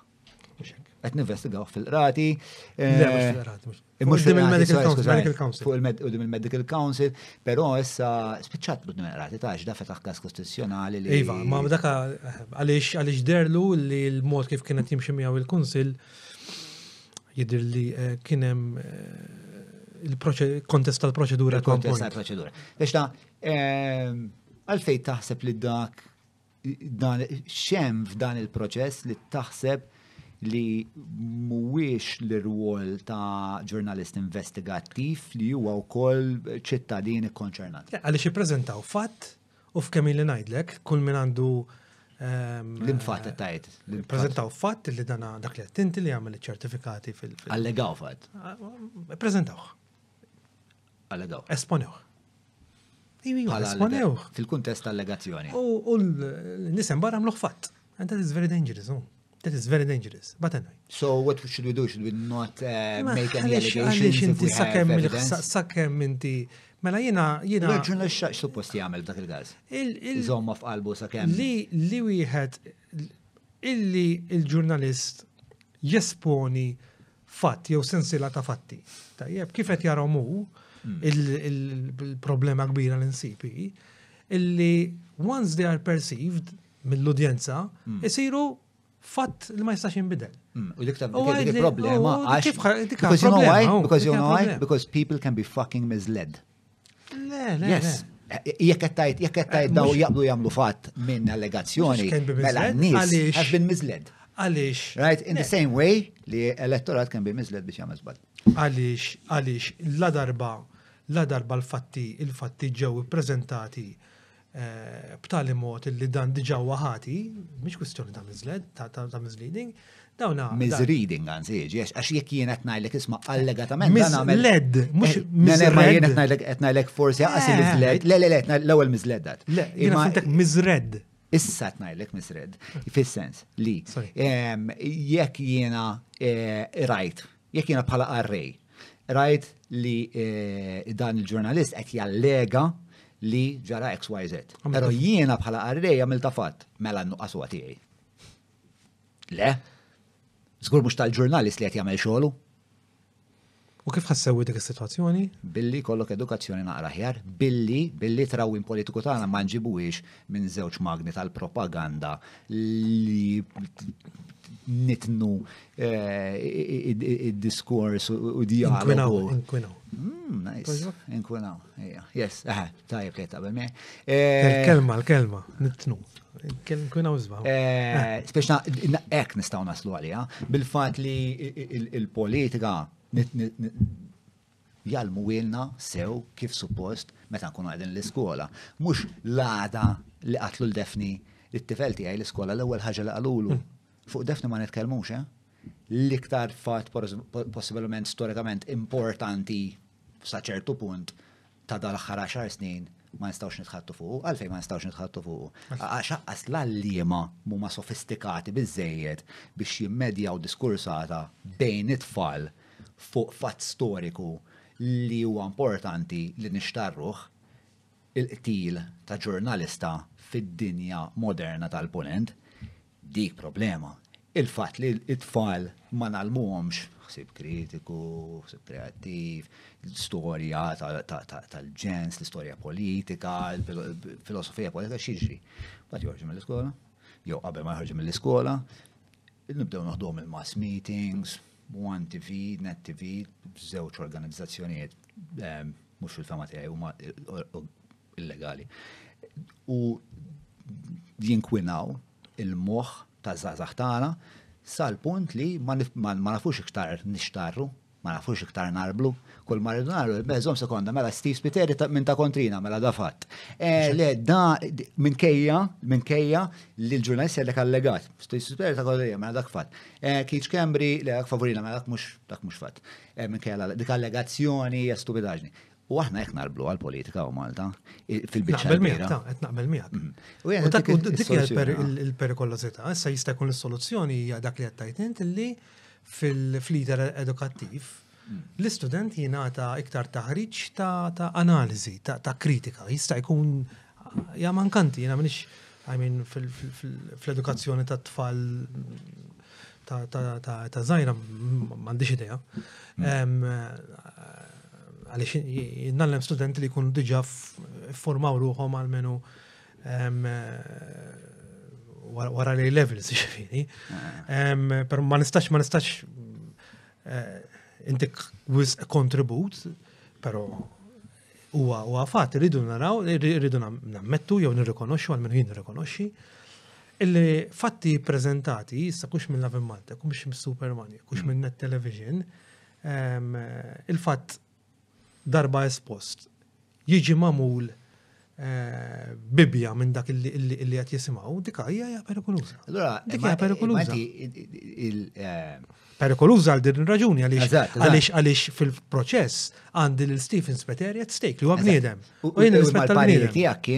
Għet ninvestigawħ fil rati Le, Mux fil-rati. Council. Fuq il-Medical Council, pero issa spiċċat bud qrati ta' ġda fetaħ kas kostituzzjonali li. Iva, ma' daka għalix derlu li l-mod kif kienet jimximija il-Kunsil jidir li eh, kienem eh, il-kontest tal-proċedura. Il-kontest tal-proċedura. Biex ta' eh, għalfej taħseb li dak dan xem f'dan il-proċess li taħseb li muwiex l-rwol ta' ġurnalist investigattiv li huwa wkoll ċittadini konċernat. Għaliex ippreżentaw fatt u f'kemm li ngħidlek, kull min għandu Ehm, L-infat tajt. Prezentaw fatt li dana dak li għattinti li għamil ċertifikati fil- Allegaw fatt. Ah, Prezentaw. Allegaw. Esponew. Esponew. Fil-kuntest allegazzjoni. U l-nisem barra mluħ fatt. And that is very dangerous, oh. That is very dangerous. But anyway. So what should we do? Should we not uh, make any allegations if we Sakem minti. Mela jina, jina. L-ġurnal xaq suppost għamil dak il-gaz. Il-zomma f'qalbu sa' kem. Li, li wieħed, illi il-ġurnalist jesponi fatt, jew sensila ta' fatti. Tajjeb, kifet hu il-problema kbira l-insipi, illi once they are perceived mill-udjenza, jisiru fatt li ma jistax jinbidel. U dik problema għax. Because you know why? Because you know why? Because people can be fucking misled. Yes. Jekk qed tgħid jekk qed tgħid eh, daw jaqblu jagħmlu fatt minn allegazzjoni mela n-nies have been misled. Għaliex. Right, in the same way li elettorat kien bi misled biex jagħmel żball. Għaliex, għaliex la darba la darba l-fatti, il-fatti ġew ippreżentati eh, b'tali mod li dan diġa waħati, mhix kwistjoni ta' misled, ta' misleading, Dawna. Misreading għan siġi, għax jek jien qed ngħidlek isma' allegatament dan għamel. Led, mhux eh, jien qed forsi għasi eh. misled. Le, le, le, l-ewwel misled dat. Le, jien fintek misread. Issa qed ngħidlek misread. sens li jekk jiena eh, rajt, jekk jiena bħala arrej, rajt li dan il-ġurnalist qed jallega li ġara XYZ. Oh Pero jiena bħala arrej għamil tafat mela n-nuqqaswa tiegħi. Le? Zgur mux tal-ġurnalist li għet jgħamil xoħlu? U kif ħassewi dik is-sitwazzjoni? Billi kollok edukazzjoni naqra billi billi trawin politiku tagħna ma nġibuhiex minn żewġ magni tal-propaganda li nitnu eh, id-diskors u dialogu. Inkwinaw, inkwinaw. Hmm, inkwinaw, yes, aha, tajib li taqbel Kelma, l-kelma, nitnu. Kien kun għawżba. Eh, Speċna, ek nistaw naslu għalija, bil-fat li il-politika jgħalmu għilna sew kif suppost meta kun għadin l-iskola. Mux l-għada li għatlu l-defni l tifelti għaj l-iskola l-ewel ħagġa li għalulu. Mm. Fuq defni ma nitkelmux, eh? L-iktar fat possibilment storikament importanti saċertu punt ta' dal-ħara xar snin ma nistawx nitħattu fuq, għalfej ma nistawx nitħattu fuq. Għaxaqqas l-allima mumma sofistikati bizzejiet biex jimmedjaw diskursata bejn it-tfal fuq fat storiku li huwa importanti li nishtarruħ il-qtil ta' ġurnalista fid-dinja moderna tal-punent, dik problema. Il-fat li it-tfal ma nalmuħomx, ħsib kritiku, xsib kreattiv, l-istorja tal-ġens, l-istorja politika, filosofija politika, xieġri. Bat jorġi mill-iskola, jew qabel ma jorġi mill-iskola, nibdew naħdom il-mass meetings, One TV, Net TV, zewċ organizzazzjonijiet, mux ehm, fil-fema tiegħi huma illegali. U jinkwinaw il-moħħ ta' zazax tagħna sal-punt li ma nafux iktar nixtarru ma nafux iktar narblu, kull ma rridu narblu, bezzom sekonda, mela stis piteri minn ta' kontrina, mela da fatt. E, le, da minn kejja, minn kejja li l-ġurnalist jellek allegat, Steve Spiteri ta' kontrina, mela dak fatt. Kiċ e, kembri, le, għak favorina, mela dak mux, fatt. E, minn kejja, dik allegazzjoni, jastupidaġni. U aħna jek narblu għal-politika u Malta, fil-bicċa. Naqbel miħak, ta' naqbel miħak. Mhm. U dik ah. il-perikolozita, issa jista' jkun l-soluzzjoni dak li għattajtint li fil-lider edukattiv, mm. l-istudent jingħata iktar taħriġ ta' analiżi, ta' kritika, jista' jkun ja mankanti, jina minix, I mean, fil-edukazzjoni ta' tfal ta' zaħira, mandiċ ideja. Mm. Għalix, jinnallem studenti li kunu diġa formaw ruħom menu wara li levels ġifiri. Ah. Per ma nistax, ma nistax eh, inti wiz kontribut, pero u għafat, fatt naraw, rridu nammettu jew nirrikonoxxu għal minn jien nirrikonoxxi illi fatti prezentati jissa kux minn Lavin Malta, kux minn Superman, kux minn Net Television, il-fatt darba espost jiġi mamul bibja minn dak illi għat jisimaw, dikka hija perikoluza. dikka hija perikoluza. Perikoluza eh, għal din raġuni għalix għalix fil-proċess għandi l-Stephen Speter għat stejk li għu għabniedem. U jien il-pariri tijak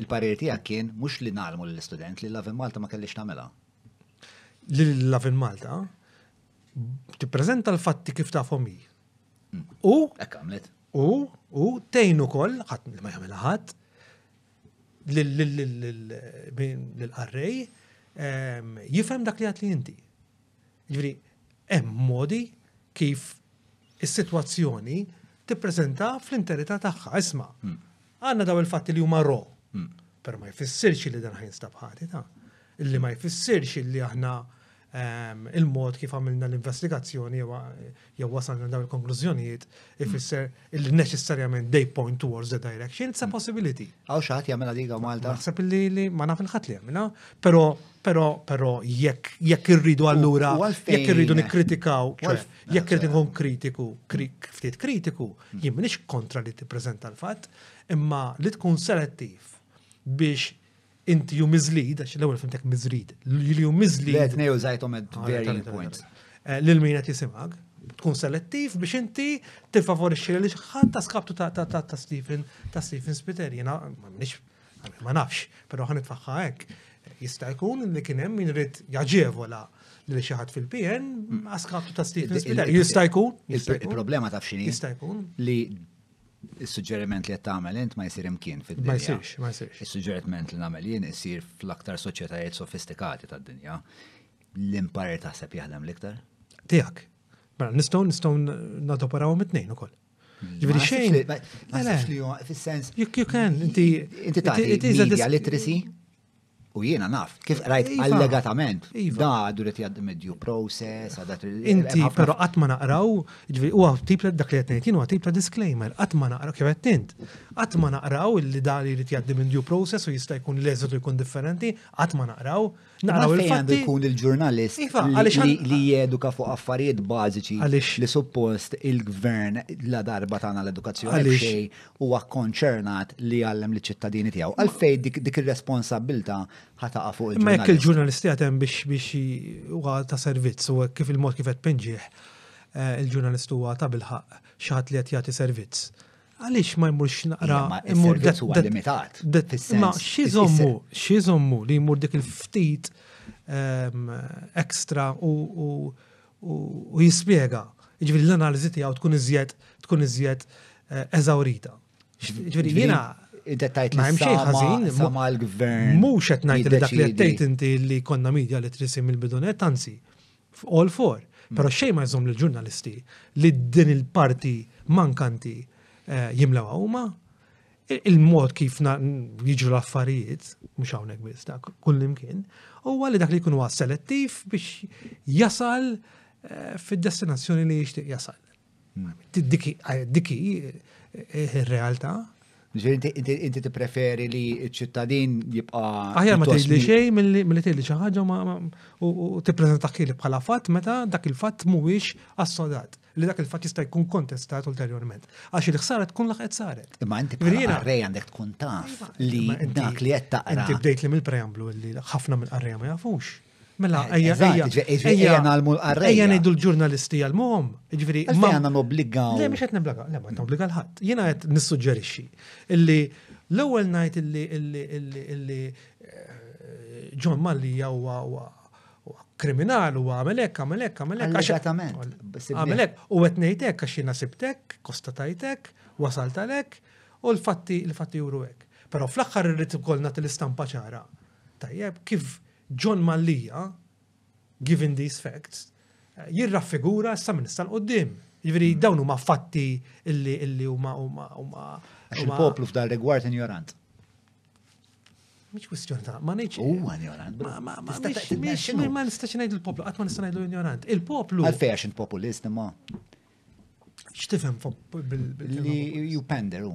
il-pariri tijak kien, mux li nalmu l-student li l-Lavin Malta ma kellix namela. Li l-Lavin Malta, ti prezenta l-fatti kif ta' fomi. Mm. U, u, u, tejnu kol, ma jgħamela ħadd l-arrej jifem dak li għat li inti. Ġviri, hemm modi kif is-sitwazzjoni tippreżenta fl-interità tagħha. Isma, mm. għandna daw il-fatti li huma ro, mm. per ma jfissirx li dan ħajnstab ħati ta' illi ma jfissirx li aħna il-mod kif għamilna l-investigazzjoni jew wasalna dawn il-konklużjonijiet ifisser hmm. il neċessarjament they point towards the direction, it's a hmm. possibility. Għaw xaħat jagħmel għalik Malta. Naħseb li ma naf il-ħat li għamilna, Pero, però però jekk jekk irridu allura jekk irridu nikkritikaw, jekk irridu nkun kritiku, ftit kritiku, hmm. jien m'iniex kontra li tippreżenta l-fatt, imma li tkun selettiv biex inti ju mizlid, għax l-ewel fimtek mizlid, li ju mizlid. Għet neju zaħtom at ah, varying points. Eh, Lil-mina tisimak, tkun selettiv biex inti xie li xħat ta' skabtu ta' Stephen ta' Stephen Spiter, jena ma nafx, pero għan it hekk. Jista' jkun li kien hemm min rid jaġevola li xaħat fil-PN għaskabtu ta' Stephen Spiter. Jista' jkun? Il-problema ta' fxini? Jista' jkun? Li il-suġġeriment li qed tagħmel int ma jsir imkien fid-dinja. Ma jsirx, ma jsirx. Il-suġġeriment li nagħmel jien isir fl-aktar soċjetajiet sofistikati tad-dinja. L-imparir taħseb jaħdem l-iktar? Tiegħek. Mela nistgħu nistgħu nadoparaw mit-tnejn ukoll. Ġifieri xejn. Mela. Fis-sens. You can, inti. Inti tagħti media literacy? U jiena naf, kif rajt iva. allegatament. Iva. Da għadu li jgħaddi medju process, għadat Inti, pero għatma naqraw, ġvi, u tipla dak li għatnejtin, u tipla disclaimer, għatma naqraw, kif għattint. Għatma naqraw li da li jgħaddi medju process u jista' jkun l u jkun differenti, għatma naqraw. Naraw il-fatti jkun il-ġurnalist iva, li jeduka fuq affarijiet bażiċi li suppost il-gvern la darba tagħna l-edukazzjoni xejn huwa konċernat li għallem li ċittadini tiegħu. Għalfej dik ir-responsabilta ħataqa fuq il-ġurnalist. Mek il-ġurnalist jagħtem biex biex huwa ta' servizz u kif il-mod kif qed pinġieħ eh, il-ġurnalist huwa ta' bilħaq xi ħadd li qed jagħti servizz għaliex ma jmurx naqra imur dak huwa limitat. Ma xiżommu żommu, li jmur dik il-ftit ekstra u jispjega. Ġifieri l-analiżi tiegħu tkun iżjed tkun iżjed eh, eżawrita. Ġifieri jiena id-dettajt li ħażin ma l-gvern. Mhux qed ngħid li dak li qed inti li konna medja li trisim il-bidonet, anzi, all four. Mm. Però xejn ma jżomm l ġurnalisti li din il-parti mankanti Eh, jimlaw huma, il-mod kif jiġu l-affarijiet, mux hawnhekk biss dak kullimkien, huwa li dak li jkun huwa selettiv biex jasal eh, fid-destinazzjoni li jixtieq jasal. Hmm. Diki eh, ir-realtà. Inti ti preferi li ċ-ċittadin jibqa. Aħjar ma tgħidli xejn milli tgħidli xi ħaġa u tippreżentaħ li bħala fat meta dak il-fatt mhuwiex assodat li dak il-fatt jista' jkun kontestat ulterjorment. Għax il-ħsara tkun laħqet saret. Imma inti għarrej għandek tkun taf iva, li dak li qed taqra. Inti bdejt li mill-preamblu li ħafna mill-qarrija ma jafux. Mela, eh, ejja, ejja, ejja, l-arrej. Ejja, nejdu l-ġurnalisti għal-mom. Ġviri, ma għanna n-obligaw. Le, biex għetna blaga, le, ma għetna l ħadd Jiena qed nissuġġerixxi li l ewwel ngħid illi eh, John Malli jawa kriminal u għamelek, għamelek, għamelek. Għamelek, u għetnejtek, għaxi nasibtek, sibtek, kostatajtek, wasaltalek, u l-fatti l-fatti juruwek. Pero fl-axħar irrit kolna l-istampa ċara. Tajjeb, kif John Mallija, given these facts, jirra figura sa l qoddim. Jivri jiġifieri mm. dawnu ma fatti illi illi u ma u ma u ma. poplu f'dal regward ignorant miex kwestjoni ta' ma ngħidx. Huwa ignorant. Ma ma nistax ngħid il-poplu, ma nista' ngħidu ignorant. Il-poplu. Għalfejn għax populist imma. X'tifhem bil-li ju penderu.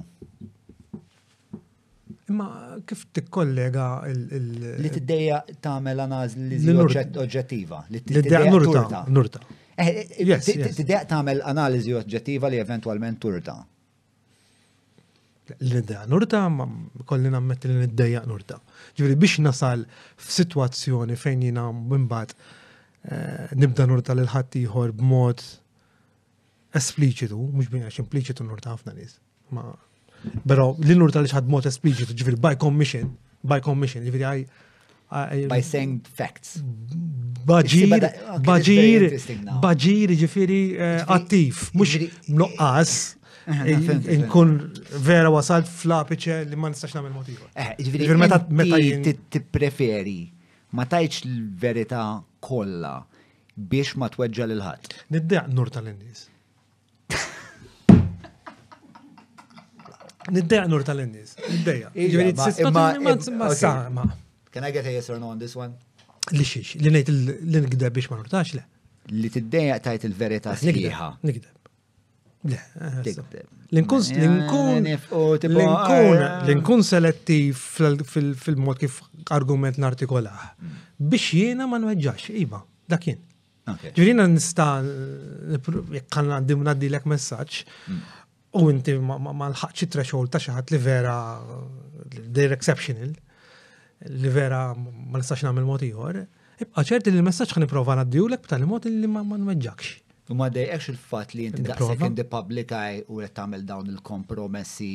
Imma kif tikkollega il- Li tiddejja tagħmel analiżi oġġettiva. Li t-deja nurta. Nurta. Eh, eh, tiddejja tagħmel analiżi oġġettiva li eventwalment turta l nidda nurta, ma kolli nammet li niddeja nurta. Ġivri biex nasal f-situazzjoni fejn jina mbimbat eh, nibda nurta l b b'mod espliċitu, mux bina impliċitu nurta ħafna nis. Ma, pero l nurta li xħad mod espliċitu, ġivri by commission, by commission, ġivri għaj. By saying facts. Bagir, baġir, uh, bagir, eh, ġifiri attiv, mux mloqqas. Inkun vera wasalt fl-apice li ma nistax namel motiva. Ġviri, meta t-preferi, ma tajċ l-verita kolla biex ma tweġġa l-ħat. Niddeq nur tal-innis. Niddeq nur tal-innis. Niddeq. Ġviri, t Can I get a yes or no on this one? Li xiex, li nejt l-ngdeb biex ma nurtax le. Li t-ddeq tajt il-verita sħiħa. Nigdeb. L-inkun selettiv fil-mod kif argument nartikolaħ. Mm. Biex jiena ma nweġġax, iba, dakin. Ġirina nista kan għandim naddi l messaċ mm. u inti ma nħaċi threshold ta' xaħat li vera, they're exceptional, li vera ma nistax namil mod Ibqa ċerti li l-messaċ ħan iprofa u l-ek b'tali mod li ma nweġġax. Ma dejqex il-fat li inti daqsek in publikaj u qed tagħmel dawn il-kompromessi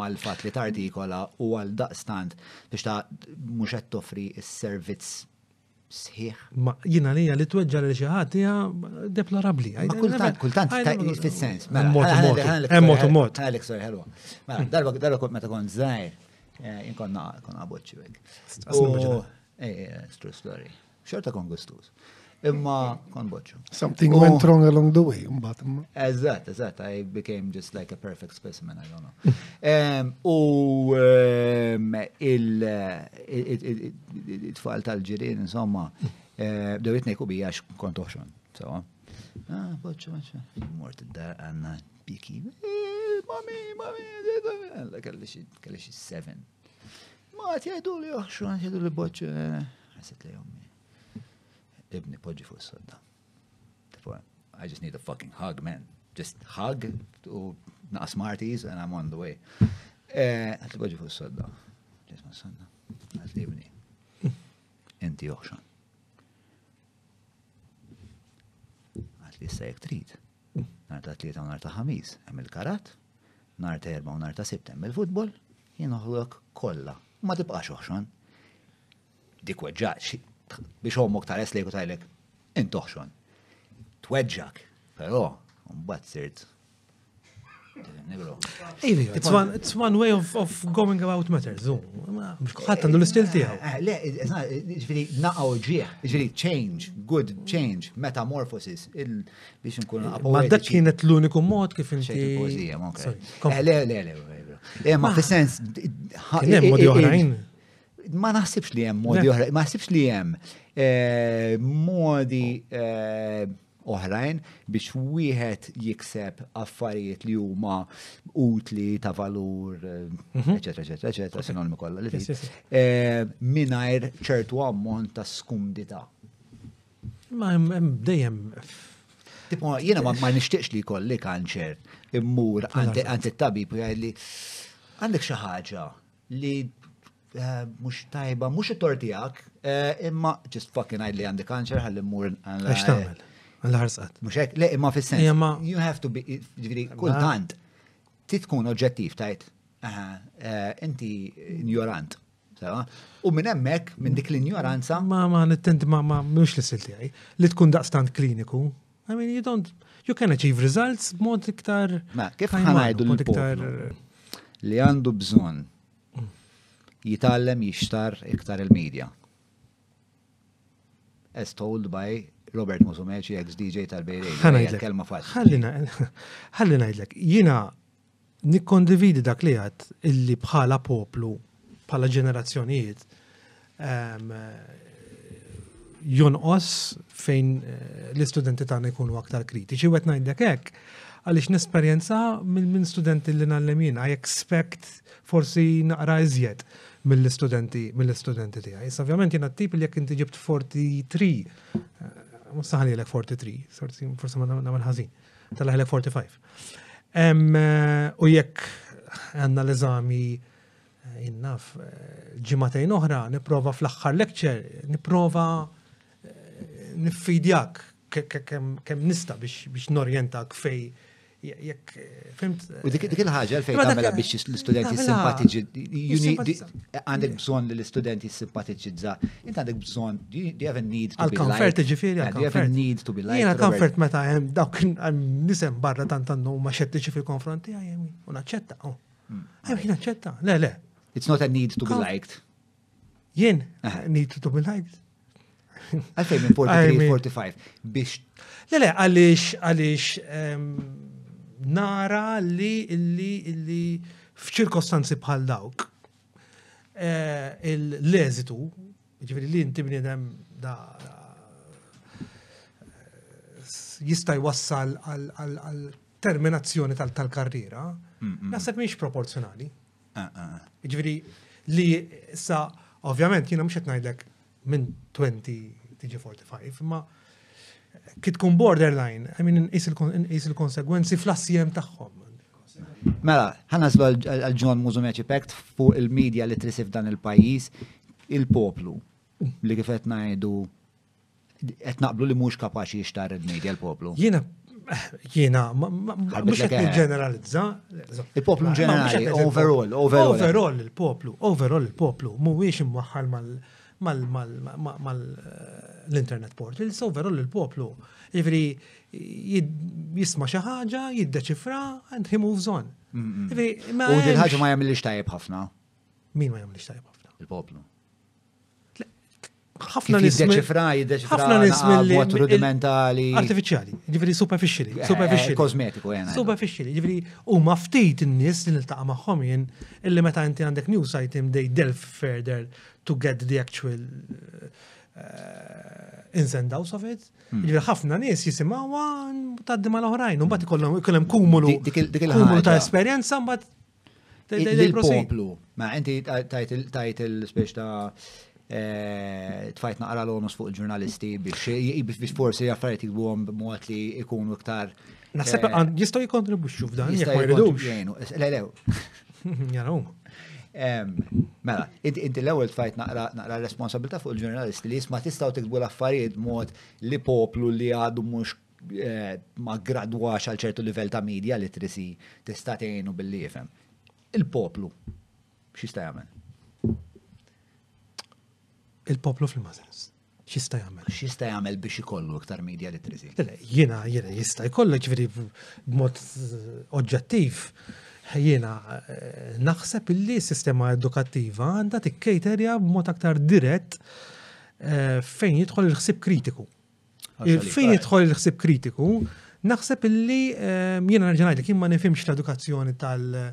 mal-fat li tartikola u għal daqstant biex ta' mhux qed toffri s-servizz sħiħ. Ma jina li li t-wedġa li xaħat hija deplorabli. Ma kultant, kultant, fil-sens. Emmot u mot. Alex, sorry, hello. Mela, darba, darba kont meta kont zaħir, jinkon naqbot ċivek. Strus story. Xorta kon gustus imma kon boċu. Something went oh. wrong along the way, mbat imma. Eżat, eżat, I became just like a perfect specimen, I don't know. Mm. U il-tfal tal-ġirin, insomma, eh, dawit nejku bija kont uħxon, sawa. Ah, boċu, boċu, mort id-dar għanna biki. Eh, mami, mami, eh, għalla kelli xie seven. Ma għat jgħidu li uħxon, jgħidu li boċu, Għasit li jommi ibni poġi fuq s-sodda. I just need a fucking hug, man. Just hug u naqas Smarties and I'm on the way. Eh, Għat poġi fuq s-sodda. Ġisma s-sodda. Għat ibni. Inti uħxan. Għat li s-sajk trid. Nar ta' tlieta u nar ta' ħamis. Hemm il-karat. Nar ta' erba u nar ta' sibt. Hemm il-futbol. Jien uħlok kolla. Ma tibqax uħxan. Dik weġġaċ biex ommok tal-es lejku tajlek, intoħxon. Tweġġak, pero, mbatt sirt. It's one, it's one way of, of going about matters. Ħatta l-istil tijaw. Eh, eh, le, eh, ġviri, naqaw ġieħ, ġviri, change, good change, metamorphosis, biex nkun Ma dak kienet l-uniku mod kif inti. Le, le, le, le, ma fil-sens. modi oħrajn ma naħsibx li hemm modi oħra, ma naħsibx li hemm eh, modi eh, oħrajn biex wieħed jikseb affarijiet li huma utli ta' valur, eh, mhm. eċetera, eċetera, eccetera, sinonimi kollha li ċertu ammont ta' skumdita. Ma' hemm dejjem Tipo, jiena ma nixtieqx li jkolli kanċer immur għandi t-tabib u jgħid li għandek xi ħaġa li Eh, mux tajba, mux it-tortijak, eh, imma just fucking għajd li għandi kanċer għalli mmur. Għax tamel, eh, għalli ħarsat Mux ek, le imma fil-sens. You have to be, ġviri, kultant, titkun oġġettiv tajt. Inti ignorant. U minn emmek, minn dik l-ignoranza. Ma, ma, nittent, ma, ma, mux l-silti għaj. Li tkun daqstant kliniku. I mean, you don't, you can achieve results mod iktar. Ma, kif ħanajdu l-iktar. Li għandu bżon jitallem jixtar iktar il-medja. As told by Robert Musumeci, ex-DJ tal bejri Ħanajdlek. Kelma faċli. Ħalli Jina nikkondividi dak li għat illi bħala poplu, bħala ġenerazzjonijiet, eh, jonqos fejn eh, l-istudenti tagħna jkunu aktar kritiċi. Wet ngħidlek hekk, għaliex nesperjenza minn studenti li nallemin, I expect forsi naqra iżjed mill-istudenti mill-istudenti tiegħi. Issa ovvjament jiena tip li jekk inti ġibt 43, eh, mhux saħli 43, forse forsi ma nagħmel ħażin, tal-ħelek 45. Eh, u jekk għandna l-eżami eh, innaf ġimatejn oħra nipprova fl-aħħar lecture, nipprova nifidjak kemm nista biex norjentak fej jekk e, fimt. E, u dik il-ħagġa fejn tagħmilha biex l-istudenti simpatiċi għandek bżonn li l-istudenti simpatiċi simpatiċizza. Int għandek bżonn you have a need to be comfort ġifieri għal You have a need to be like. Jiena comfort meta hemm dawk nisem barra tant għandhom huma xettiċi fil-konfronti għajem u naċċetta. Għajem oh. hmm. naċċetta. Le, le. It's not a need to be liked. Jien, need to be liked. Għalfejn minn 43, 45 biex. Le, le, għalix, għalix, nara li li li f'ċirkostanzi bħal dawk eh, l-eżitu, ġifiri li inti bniedem da eh, jista' jwassal għal terminazzjoni tal-karriera, naħseb miex proporzjonali. Ah, ah. Ġifiri li sa' ovvjament jina mux ngħidlek minn 20 tiġi 45, ma' kit tkun borderline, I mean, is il-konsegwenzi fl assijem tagħhom. Mela, ħanaslu għal-ġon mużumeċi pekt fuq il-medja li trisif dan il-pajis, il-poplu li kifet najdu qed naqblu li mux kapaxi jixtar il-medja il poplu Jiena jiena mhux qed ġeneralizza. Il-poplu ġenerali, overall, overall. Overall il-poplu, overall il-poplu mhuwiex imwaħħal mal mal mal mal l-internet portal, so veru l-poplu. Jivri jisma xi ħaġa, jiddeċifra, and he moves on. U dil-ħaġa ma jagħmilx tajjeb ħafna. Min ma jagħmilx tajjeb ħafna? Il-poplu. ħafna jiddeċifra, jiddeċifra. ħafna nismilli. rudimentali. Artificiali, ġifri superficiali. Eh, superficiali. Kosmetiku, jena. Eh, superficiali, ġifri u maftit n-nis li l-taqa maħħom jen, illi meta inti għandek news item, they delve further to get the actual uh, Eh, of it. Hmm. Ġivir ħafna nies jisimawa taddi mal oħrajn un bat hmm. ikollem kumulu ta' esperienza, un bat il-poplu. Ma' inti tajt il-spiex ta' eh, tfajt naqra l-onus fuq il-ġurnalisti biex forsi jaffariet jikbuħom b'mod li ikunu iktar. Nasib, eh, jistaw jikontribuxxu f'dan, jek ma jridux. Le, Mela, inti l-ewel fajt naqra responsabilta fuq il-ġurnalisti li jisma tistaw tikbu l-affarijiet mod li poplu li għadu mux ma gradwax għal ċertu livell ta' media li trisi tista' tgħinu billi jifhem. Il-poplu x'ista' jagħmel? Il-poplu fil-mażens. Xista jagħmel? X'ista' jagħmel biex ikollu iktar media li trisi? Jiena jiena jista' jkollu ġifieri b'mod oġġettiv jena eh, naħseb illi s-sistema edukattiva għandha b b'mod aktar dirett eh, fejn jidħol il-ħsib kritiku. Fejn jidħol il-ħsib kritiku, naħseb illi eh, jiena nerġanajt li ma nifimx l-edukazzjoni tal-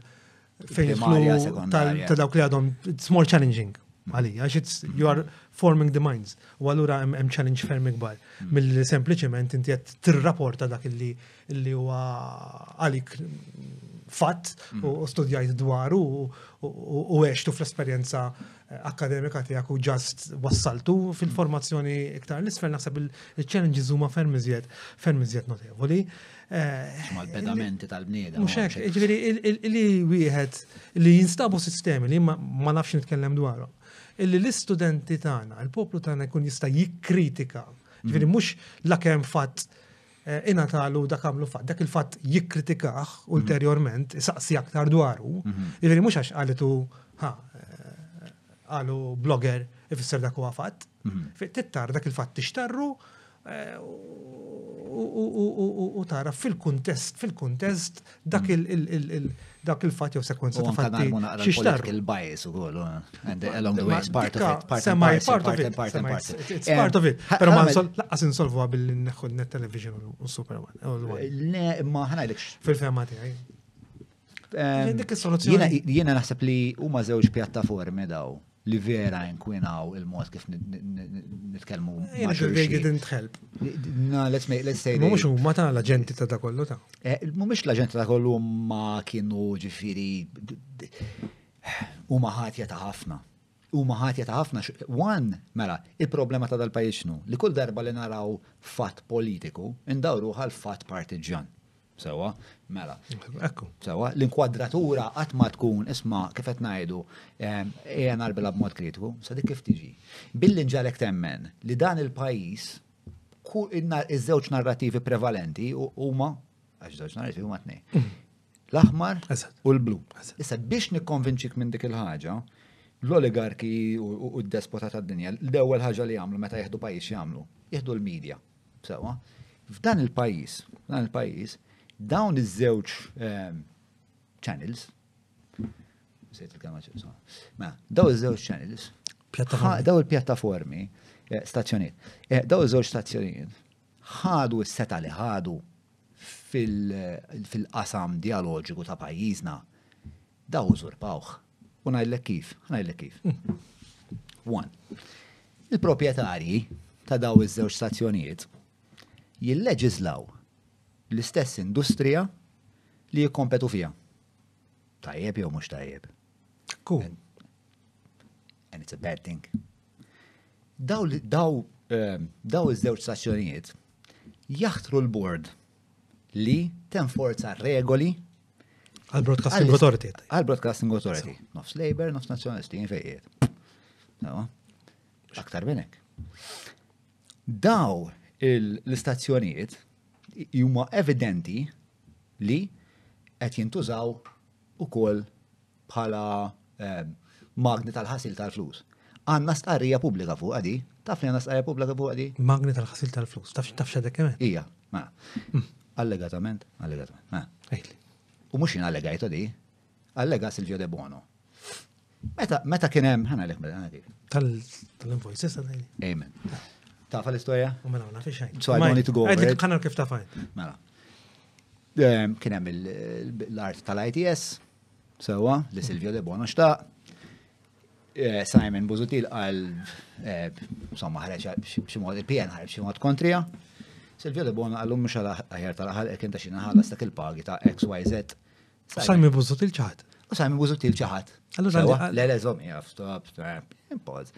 fejn ta' dawk li għadhom, it's more challenging Għali, għax you are forming the minds. U għallura hemm challenge ferm ikbar. Hmm. Mill-sempliċement inti qed tirrapporta dak illi huwa għalik fatt u studjajt dwaru u għextu fl-esperienza eh, akademika tijak u ġast wassaltu fil-formazzjoni iktar l-isfel naħseb il-challenges huma ferm iżjed notevoli. Eh, ma l-pedamenti tal-bnieda. Muxek, ġveri jiġifieri li wieħed li jinstabu sistemi li ma nafx nitkellem dwarhom. Illi l-istudenti tagħna, il-poplu tagħna jkun jista' jikkritika. Ġveri jiġifieri mhux lakemm fatt Eh, Ina talu dak għamlu fatt, dak il-fatt jikkritikax ulterjorment, mhm. saqsi aktar dwaru, mhm. jivri jiġifieri mux għax għalitu, ha, eh, għalu blogger, ifisser dak u għafat, mhm. tittar dak il-fatt tixtarru, eh, u tara fil-kontest, fil-kontest dak il- dak il fatti u sekwenza ta' fatti. Xi xtar il-bias ukoll and along the way it's part of it, part and part of it, part of it. It's part of it. Però ma laqqas insolvuha billi neħu net television u Superman. Eh, Fil-fema tiegħi. Jiena naħseb li huma żewġ pjattaformi daw li vera inkwinaw il-mod kif nitkellmu. They didn't help. No, let's make, let's say. Mux u ma ta' l-agenti ta' dakollu kollu ta' eh, Mux l-agenti ta' kollu ma kienu ġifiri u maħatja ta' ħafna. U maħatja ta' ħafna. One, mela, il-problema ta' dal-pajis li kull darba li naraw fat politiku, indawru għal fat partiġjan Sewa, Mela. Ekku. Sawa, l-inkwadratura qatt ma tkun isma kif qed ngħidu ejja eh, għab mod kritiku, sa kif tiġi. Billi nġalek temmen li dan il-pajjiż iż-żewġ narrativi prevalenti huma għax żewġ narrativi huma tnej. Mm. L-aħmar u l-blu. Issa biex nikkonvinċik minn dik il-ħaġa, l-oligarki u d-despota tad dinja l-ewwel ħaġa li jagħmlu meta jieħdu pajis jagħmlu, jieħdu l-medja. f'dan il-pajjiż, dan il-pajjiż, dawn iż-żewġ ehm, channels, sejt il ma, daw iż-żewġ channels, daw il-pjattaformi, eh, stazzjoniet, eh, daw iż-żewġ stazzjoniet, ħadu s-seta li ħadu eh, fil-qasam dialogiku ta' pajjiżna, daw użurpawħ. U l kif, l kif. One. Il-proprjetarji ta' daw iż-żewġ stazzjonijiet jilleġislaw l-istess industrija li jikkompetu fija. Tajjeb jew mhux tajjeb. Cool. And, and it's a bad thing. Daw daw ehm, daw iż-żewġ stazzjonijiet jaħtru l-board li tenforza regoli għal Broadcasting Authority. Għal Broadcasting Authority. Nofs Labor, nofs Nazjonalisti, jinfejiet. Aktar minnek. Daw l-istazzjonijiet juma evidenti li qed jintużaw ukoll bħala eh, magni tal-ħasil tal-flus. Għanna starija pubblika fuq għadi, taf li għanna starija pubblika fuq għadi? Magnet tal-ħasil tal-flus, taf taf xedek Ija, ma. Hmm. Allegatament, allegatament, ma. U mux jina allegajtu allega Silvio De Bono. Meta, kienem, ħana l-ekmel, ħana Tal-invoices, Amen. Tafa l-istoria? U mela, nafix So I don't need to go over it. Kanar kif tafajn. Mela. Ehm, kien hemm l-art tal-ITS, sewa, li Silvio De Bono xtaq. Eh, Simon Buzutil għal, eh, somma, ħareċ ximod il-PN ħareċ ximod kontrija. Silvio De Bono għallum mux għal tal-ħal ekin ta' xina ħallas dak il-pagi ta' XYZ. Simon Buzutil ċaħat. Simon Buzutil ċaħat. Allora, le, le, zom, jaf, stop, stop, impoz.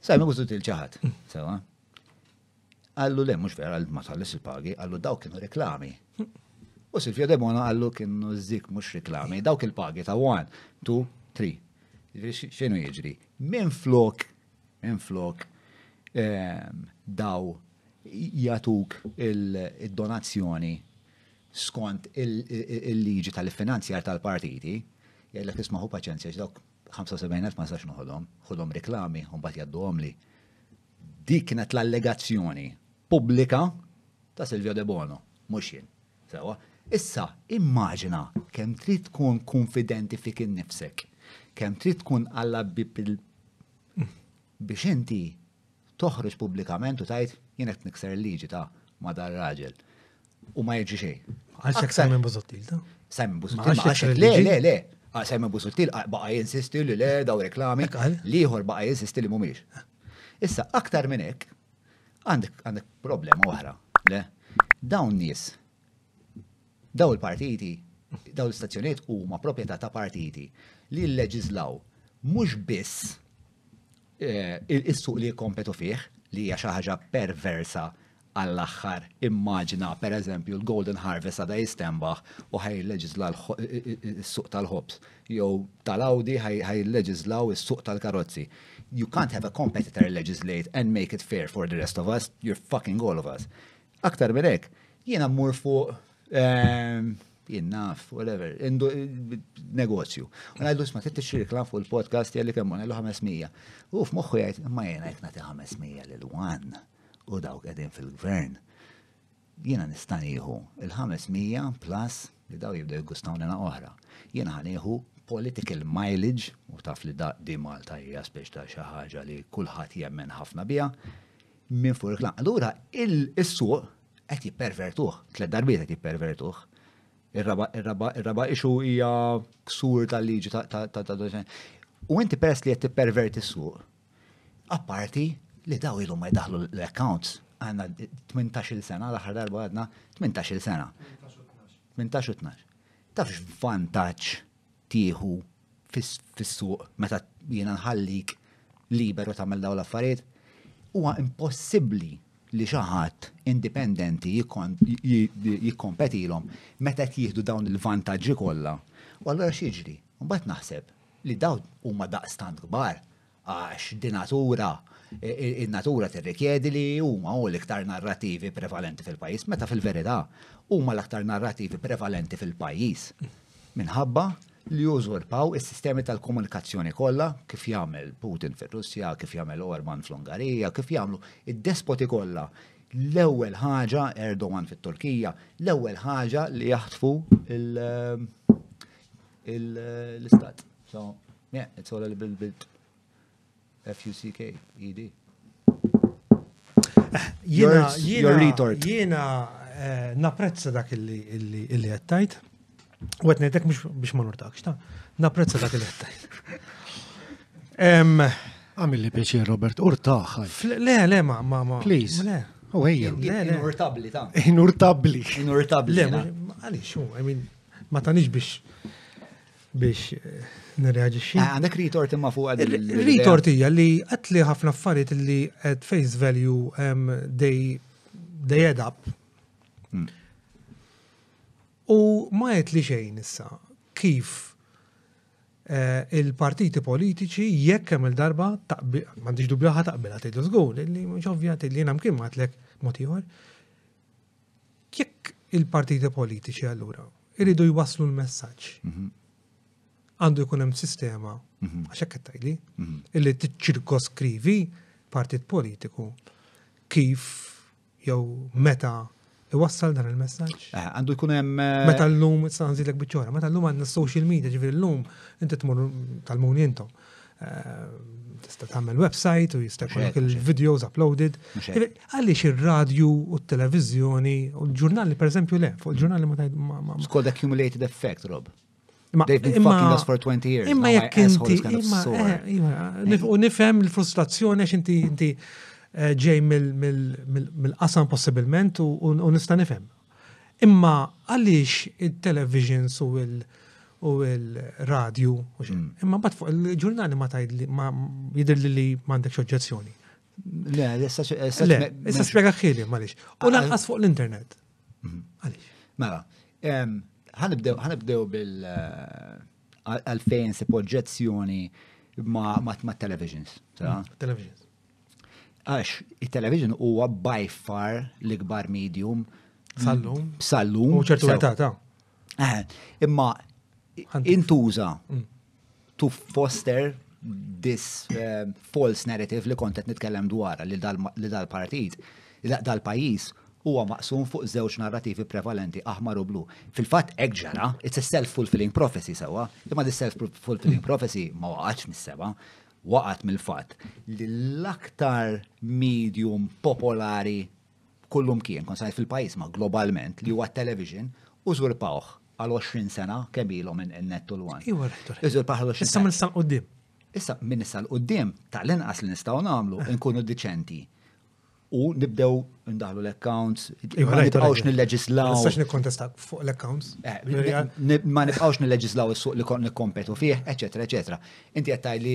Simon Buzutil ċaħat, mm. sewa. Għallu le, mux vera, ma tal il-pagi, għallu daw kienu reklami. U Silvio Demona għallu kienu zik mux reklami, dawk il-pagi ta' 1, 2, 3. Xenu jieġri? Minn flok, minn flok, ehm, daw jatuk il-donazzjoni skont il-liġi tal-finanzjar tal-partiti, jgħidlek ismaħu paċenzja x'dawk 75.000 ma sax noħodhom, ħodhom reklami, un bat jaddu li. Dik kienet l-allegazzjoni pubblika ta' Silvio De Bono, mhux jien. Sewa. Issa, immaġina kemm trid tkun konfidenti fik innifsek, kemm trid tkun alla biex inti toħroġ pubblikament u tajt jien qed nikser liġi ta' madar raġel. U ma jiġi xejn. Għalxek Simon Busuttil, ta? Simon Busuttil, le, le, le. Simon Busuttil, baqa jinsisti li le, daw reklami, liħor baqa jinsisti li mumiex. Issa, aktar minn hekk, għandek għandek problema oħra. Le, dawn nies, daw il-partiti, daw l-istazzjoniet huma proprjetà ta' partiti li l-leġizlaw mhux biss eh, il-suq li kompetu fih li hija xi ħaġa perversa għall aħħar immaġina per eżempju l-Golden Harvest għada jistembaħ u ħaj leġizlaw l-suq tal-ħobs. Jow tal-Audi ħaj leġizlaw s suq tal-karozzi you can't have a competitor legislate and make it fair for the rest of us, you're fucking all of us. Aktar bedek, jiena mmur fuq ehm, enough, whatever, indu negozju. Għana għaddu sma t-tix reklam fuq il-podcast jgħalli kemmun għallu 500. Uf, moħħu jgħajt, ma jgħajna jgħajna ti 500 l-1 u dawk għedin fil-gvern. Jena nistaniħu il-500 plus li daw jibdew jgustawna na oħra. Jena ħaniħu political mileage, u taf li da di Malta hija speċi ta' xi ħaġa li kulħadd jemmen ħafna biha, minn fuq il-klan. Allura is suq qed jippervertuh, tliet darbiet qed jippervertuh. Ir-raba ixu hija ksur tal-liġi ta' U inti peress li qed tipperverti s-suq, apparti li daw ilhom ma jdaħlu l-accounts għandna 18-il sena, l-aħħar darba għadna 18-il sena. 18 u 12. Taf vantaġġ tieħu fis-suq meta jiena nħallik liberu tagħmel dawn l-affarijiet, huwa impossibbli li xi ħadd indipendenti jikkompetilhom meta qed jieħdu dawn il-vantaġġi kollha. U allura x'jiġri? Mbagħad naħseb li dawn huma daqstant kbar għax di natura in-natura tirrikjedi li huma u l-iktar narrativi prevalenti fil-pajjiż, meta fil-verità huma l-aktar narrativi prevalenti fil-pajjiż. Minħabba li paw is-sistemi tal-komunikazzjoni kollha kif jagħmel Putin fir-Russja, kif jagħmel Orban fl-Ungarija, kif jagħmlu id-despoti kollha. L-ewwel ħaġa Erdogan fit-Turkija, l-ewwel ħaġa li jaħtfu ehm, eh, l-istat. So, yeah, it's all a little bit F-U-C-K, E-D. Jena, jena, jena, eh, naprezza dak illi għettajt. U għet biex ma nurtak x'ta. naprezza dak il-ħettaj. Għamilli pieċir, Robert, urtaħ. Le, le, ma, ma, ma. Please. Le. Oh, u għejja. Inurtabli, ta' Inurtabli. Inurtabli. Le, ma, għalix, u, I ma tanix biex biex eh, xie. Ah, għandek ritorti ma fuq għadil. Ritorti li għatli ħafna affarijiet li at face value they they add up U ma jett li xejn issa kif eh, il-partiti politiċi jekk hemm il-darba taqbil, m'għandix dubju ħa taqbil għatejdu żgur, li mhux ovvjat li jiena mkien matlek mod ieħor. Jekk il-partiti politiċi allura iridu jwaslu l-messaġġ. Mhm. Għandu jkun hemm sistema mhm. għax hekk qed tgħidli mhm. illi tiċċirkoskrivi partit politiku kif jew meta Iwassal dan il-messagġ? Eh, għandu jkun hemm. Eh, meta llum sanżilek biċċora, meta llum għandna social media, l-lum, inti tmur tal-muni intom. Eh, tista' tagħmel website u jista' jkollok il-videos uploaded. Għaliex ir-radju u t u l-ġurnali eżempju, le, fuq il-ġurnali ma tgħid. It's called accumulated effect, Rob. They've been fucking us for 20 years. Imma jekk inti. U nifhem il-frustrazzjoni għax inti Eh, ġej mill-qasam possibilment u nista' nifhem. Imma għaliex il-televisions u il-radio, mm. imma bat fuq il-ġurnali ma tajd ma jidir li mandek xoġġazzjoni. Le, jessa spiega xili, malix. U ah, lanqas fuq l-internet. Mhm. Għalix. Mela, ħanibdew bil eh, għalfejn se poġġazzjoni ma' televisions. Mm, televisions għax il-television huwa by far l-ikbar medium. Sallum. Sallum. U ċertu għetà ta' eh, Imma intuża mm. to foster this uh, false narrative li kontet nitkellem dwar li dal-partit, dal-pajis huwa maqsum fuq żewġ narrativi prevalenti aħmar u blu. Fil-fatt ekġana, it's a self-fulfilling prophecy sewa, imma di self-fulfilling mm. prophecy ma waqgħax mis-seba, waqat mill-fatt li l-aktar medium popolari kullum kien, kon fil-pajis ma globalment li huwa television, pawħ għal 20 sena kemm ilhom in-nettu l-wan. Iwa rektor. pawħ għal 20 sena. Issa minn sal qudiem. Issa minn sal qudiem tal-inqas li nistgħu nagħmlu eh. nkunu deċenti. u nibdew ndaħlu l-accounts, ma nibqawx nil-leġislaw. Nistax nikkontestak fuq l-accounts. Eh, ma nibqawx nil-leġislaw il-suq li kon nikkompetu fih, eccetera, eccetera. Inti għattaj li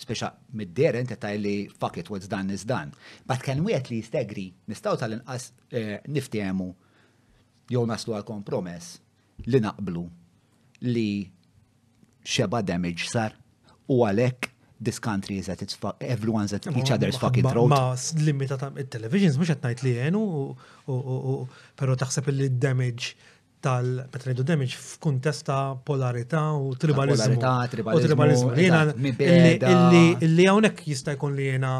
speċa mid-deren ta' li fuck it, what's done is done. But can we at least agree, nistaw tal-inqas eh, niftiemu jew naslu għal kompromess li naqblu li xeba damage sar u għalek this country is at its fuck everyone's at each other's fucking throat. Ma limita ta' il-televisions mux għatnajt li jenu, pero taħseb li damage tal-petrolio damage f'kuntesta ta' polarità u tribalizmu. U tribalizmu. Eh, illi hawnhekk jista' jkun li jena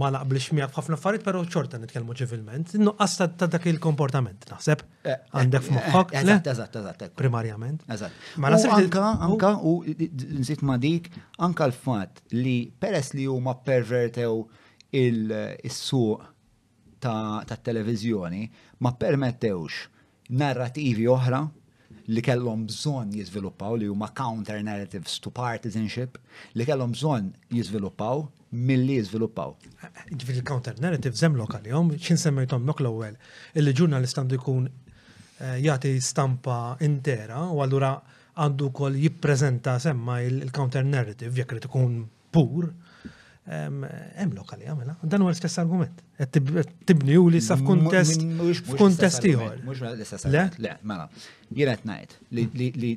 ma naqblix miegħek f'ħafna affarijiet, però ċorta nitkellmu ċivilment. Nuqqas ta' dak il-komportament naħseb eh, eh, għandek f'moħħok. Eżatt, eżatt, eżatt. Primarjament. Eżatt. Ma naħseb anka anka u nżid ma dik anka l-fatt li peress li huma pervertew il-suq ta' televizjoni ma permettewx narrativi oħra li kellhom bżonn jiżviluppaw li huma counter narratives to partisanship li kellhom bżonn jiżviluppaw milli jiżviluppaw. Ġifieri counter narratives hemm lokali jom x'in semmejthom nok l-ewwel illi ġurnalist għandu jkun eh, jagħti stampa intera u allura għandu kol jippreżenta semma il-counter narrative jekk ikun pur hemm lokali għamela. Dan huwa l-istess argument. Tibni u li saf f'kuntest f'kuntest ieħor. Mhux l-istess argument. le, mela. Jiena qed ngħid li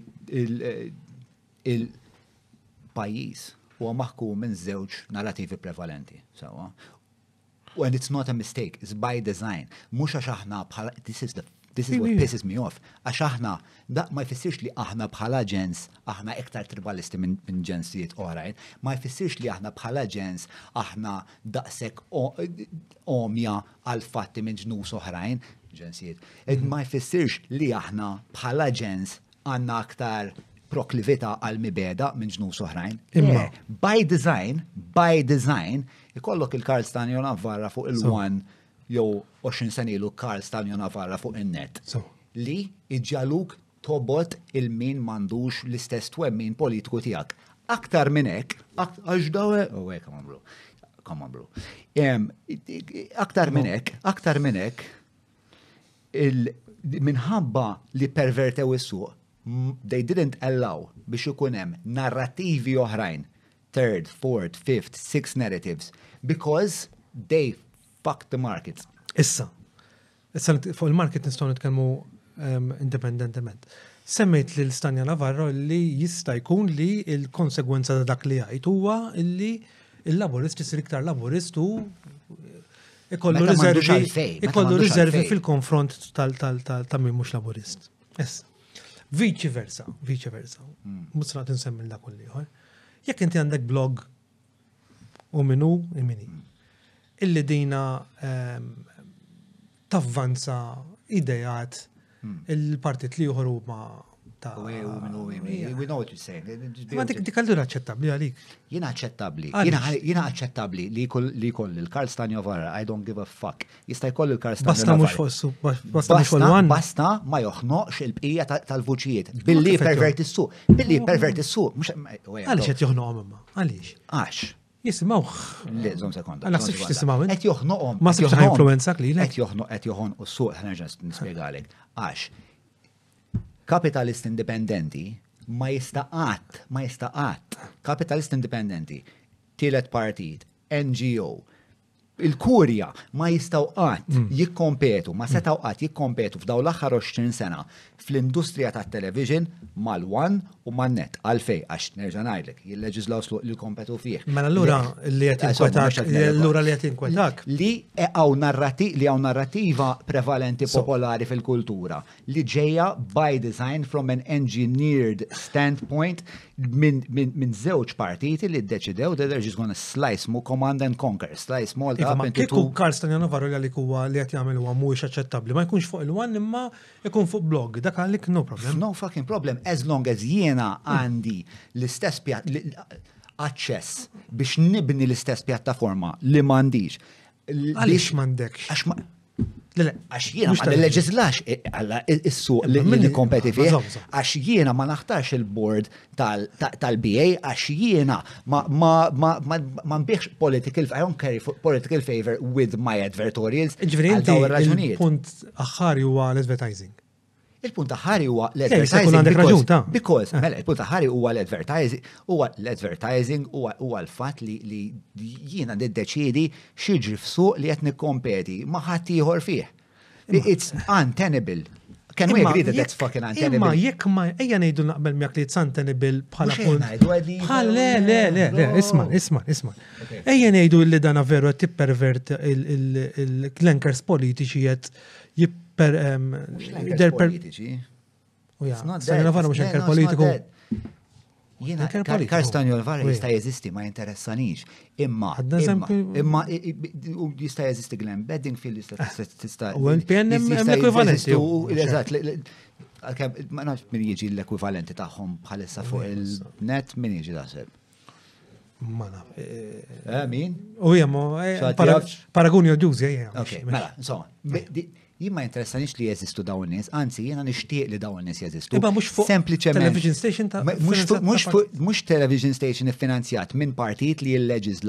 il-pajjiż huwa maħkum minn żewġ narrativi prevalenti, sewwa. And it's not a mistake, it's by design. Mux għax aħna bħala this is the This is what pisses me off. Għax aħna, da ma jfissirx li aħna bħala ġens, aħna iktar tribalisti minn ġensijiet oħrajn, ma jfissirx li aħna bħala ġens, aħna daqsek omja għal fatti minn ġnus oħrajn, ġensijiet. Ma jfissirx li aħna bħala ġens għanna aktar proklivita għal mibeda minn ġnus oħrajn. Imma. By design, by design, ikollok il-Karl Stanjon varra fuq il-one jew 20 senilu Karl Stan Nafarra fuq in-net. Li iġġaluk tobot il-min mandux l-istess twemmin politiku tijak. Aktar minn hekk, għaxdawe, u oh, hekk għamlu, bro. Aktar minnek, aktar minn hekk, minħabba li pervertew is-suq, they didn't allow biex ikun hemm narrativi oħrajn, third, fourth, fifth, sixth narratives, because they fuck the markets. Issa, issa fuq il-market nistgħu nitkellmu ehm, independentement. Semmejt li l-Stanja Navarro li jista' jkun li l-konsegwenza ta' dak li għajt huwa li il laborist jisir iktar laborist u eh, ikollu riservi ikollu riservi fil-konfront tal min mhux laburist. Issa. Viċi versa, viċi versa. Musra hmm. tinsemmi l dakulli Jek Jekk inti għandek blog u minu, mini. Hmm illi dina ehm, tavvanza idejat hmm. il-partit li juħru ma ta' We know what you're saying. Ma dik għallura aċċettabli għalik. Jina aċċettabli. Jina aċċettabli li koll il-Karl Stanjo I don't give a fuck. Jista jkoll il-Karl Stanjo Basta mux fossu, basta mux għan. Basta ma joħnoqx il-bqija tal-vuċijiet. Billi perverti pervertissu, billi pervertissu. Għalix jt joħnoqom imma, għalix. Għax. Jismawħ. Le, zom sekonda. Għana sibx tismaw. Et joħnoqom. Ma sibx ħa influenzak li. Et joħnoq, et joħon u suq ħanerġas nispiegalek. Għax, kapitalist indipendenti ma jistaqat, ma jistaqat. Kapitalist indipendenti, tielet partit, NGO, il-kurja ma jistawqat mm. jikkompetu, ma setawqat jikkompetu f'daw l-axħar 20 sena fl-industrija tat television mal-wan u man-net għalfej għax nerġa' ngħidlek jilleġislaw sluq li kompetu fih. Ma mela, allura li qed inkwetak, l-lura li qed inkwetak. Li hawn narrati li hawn narrativa prevalenti popolari fil-kultura li ġejja by design from an engineered standpoint minn żewġ partiti li ddeċidew that they're just gonna slice mu command and conquer, slice mu għal ta' Kieku Karl Stanjano Varroja li huwa li qed jagħmel huwa mhuwiex aċċettabbli, ma jkunx fuq il-wan imma jkun fuq blog, dak għalik no problem. No fucking problem, as long as jiena għandi l-istess access biex nibni l-istess pjattaforma li mandiġ. Għalix mandek? Għax ma. Għax jiena ma l leġizlax għalla issu li kompeti fih, għax jiena ma naħtarx il-board tal-BA, għax jiena ma nbiex political, I don't carry political favor with my advertorials. Ġveri, punt aħħar huwa l-advertising il punta ħari huwa l-advertising. Because, eh. mela, il punta ħari huwa l-advertising, huwa l-advertising, huwa l-fat li jiena niddeċidi xiġri f'suq li qed nikkompeti ma' ħadd ieħor fih. It's untenable. Can we agree that that's fucking untenable? Imma jekk ma ejja ngħidu naqbel miegħek li it's untenable bħala punt. Bħal le le le le isma' isma' isma'. Ejja ngħidu li dana veru tippervert il-klenkers politiċi qed per der politiċi. U ja, Sanjon Alvaro mhux anker politiku. Jiena Karstan Alvaro jista' jeżisti ma jinteressanix. Imma imma jista' jeżisti Glenn Bedding fil ah, tista' U NPN hemm ekwivalenti. Eżatt, ma nafx min jiġi l-ekwivalenti tagħhom bħalissa fuq il-net min jiġi daħseb. Ma naf. Eh, eh, min? U jemmu, eh, paragunju ġużi, eh, jemmu. Mela, insomma, mela jien ma jinteressanix li jeżistu dawn nies, anzi jiena nixtieq li dawn nies jeżistu. Iba mhux fuq television station ta' mhux television station iffinanzjat minn partit li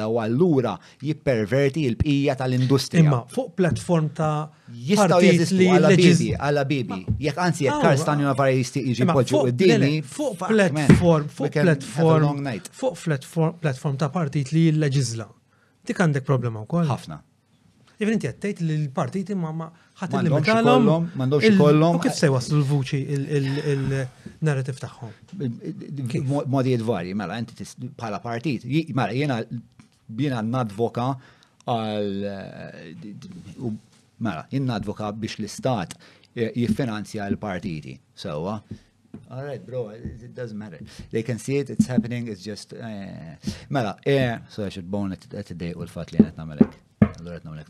u allura jipperverti l-bqija tal-industrija. Imma fuq platform ta' jistgħu jeżistu għala bibi, għala bibi. Jekk anzi jekk Karstan jew avarijisti jiġi poġġu id-dini. Fuq platform, fuq platform, fuq platform ta' partit li jilleġisla. Dik għandek problema wkoll. Ħafna. Jivin inti għattejt li l-partiti ma Kif waslu l-vuċi il-narrativ varji, mela, partit. Mela, jena nadvoka għal. Mela, jena biex l-istat eh, jiffinanzja l-partiti. Sewa. All right, bro, it doesn't matter. They can see it, it's happening, it's just. Eh, mela, eh, so I should bone it eh, today day u l-fat li għanet Doret nawlek.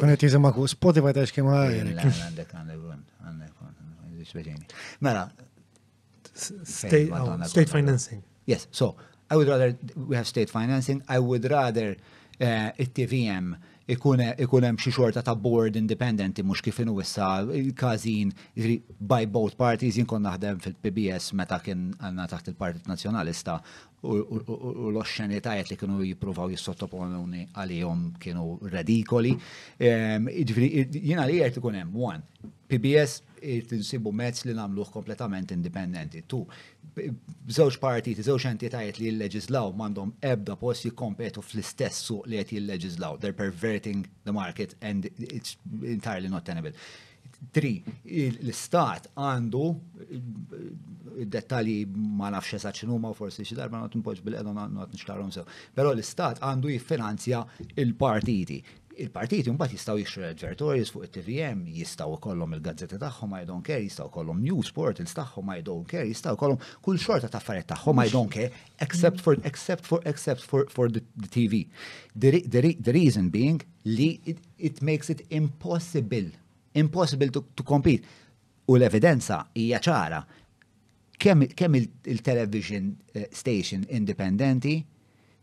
Kun qed jiżem magħku Spotify ta' xkemm Għandek għandek għandek għandek. Mela. State financing. Yes, so I would rather we have state financing. I would rather uh, it TVM ikun hemm xi xorta ta' board independenti mhux kif inhu issa każin by both parties jinkon naħdem fil-PBS meta kien għandna taħt il-Partit Nazzjonalista u l-oxxenitajiet li kienu jippruvaw jissottoponuni għalihom kienu radikoli. Ehm, jiena li qed ikun hemm one PBS tinsibu mezz li namluħ kompletament indipendenti. Tu, żewġ partiti, żewġ entitajiet li jil-leġizlaw mandom ebda post jikompetu fl-istess suq li qed leġizlaw They're perverting the market and it's entirely not tenable. Tri, l-istat għandu dettali ma nafx eżatt x'inhuma forsi xi darba not impoġġ bil-qedhom not nixtarhom sew. Però l-istat għandu jiffinanzja il-partiti il-partiti mbagħad jistgħu jixtru advertorials fuq it-TVM, jistgħu kollhom il-gazzetti tagħhom I don't care, jistgħu kollhom news portals tagħhom I don't care, jistgħu kollhom kull xorta ta' affarijiet tagħhom I don't care, except for except for except for for the, the TV. The, the, the reason being li it, it makes it impossible, impossible to, to compete. U l-evidenza hija ċara kemm kem il-television uh, station indipendenti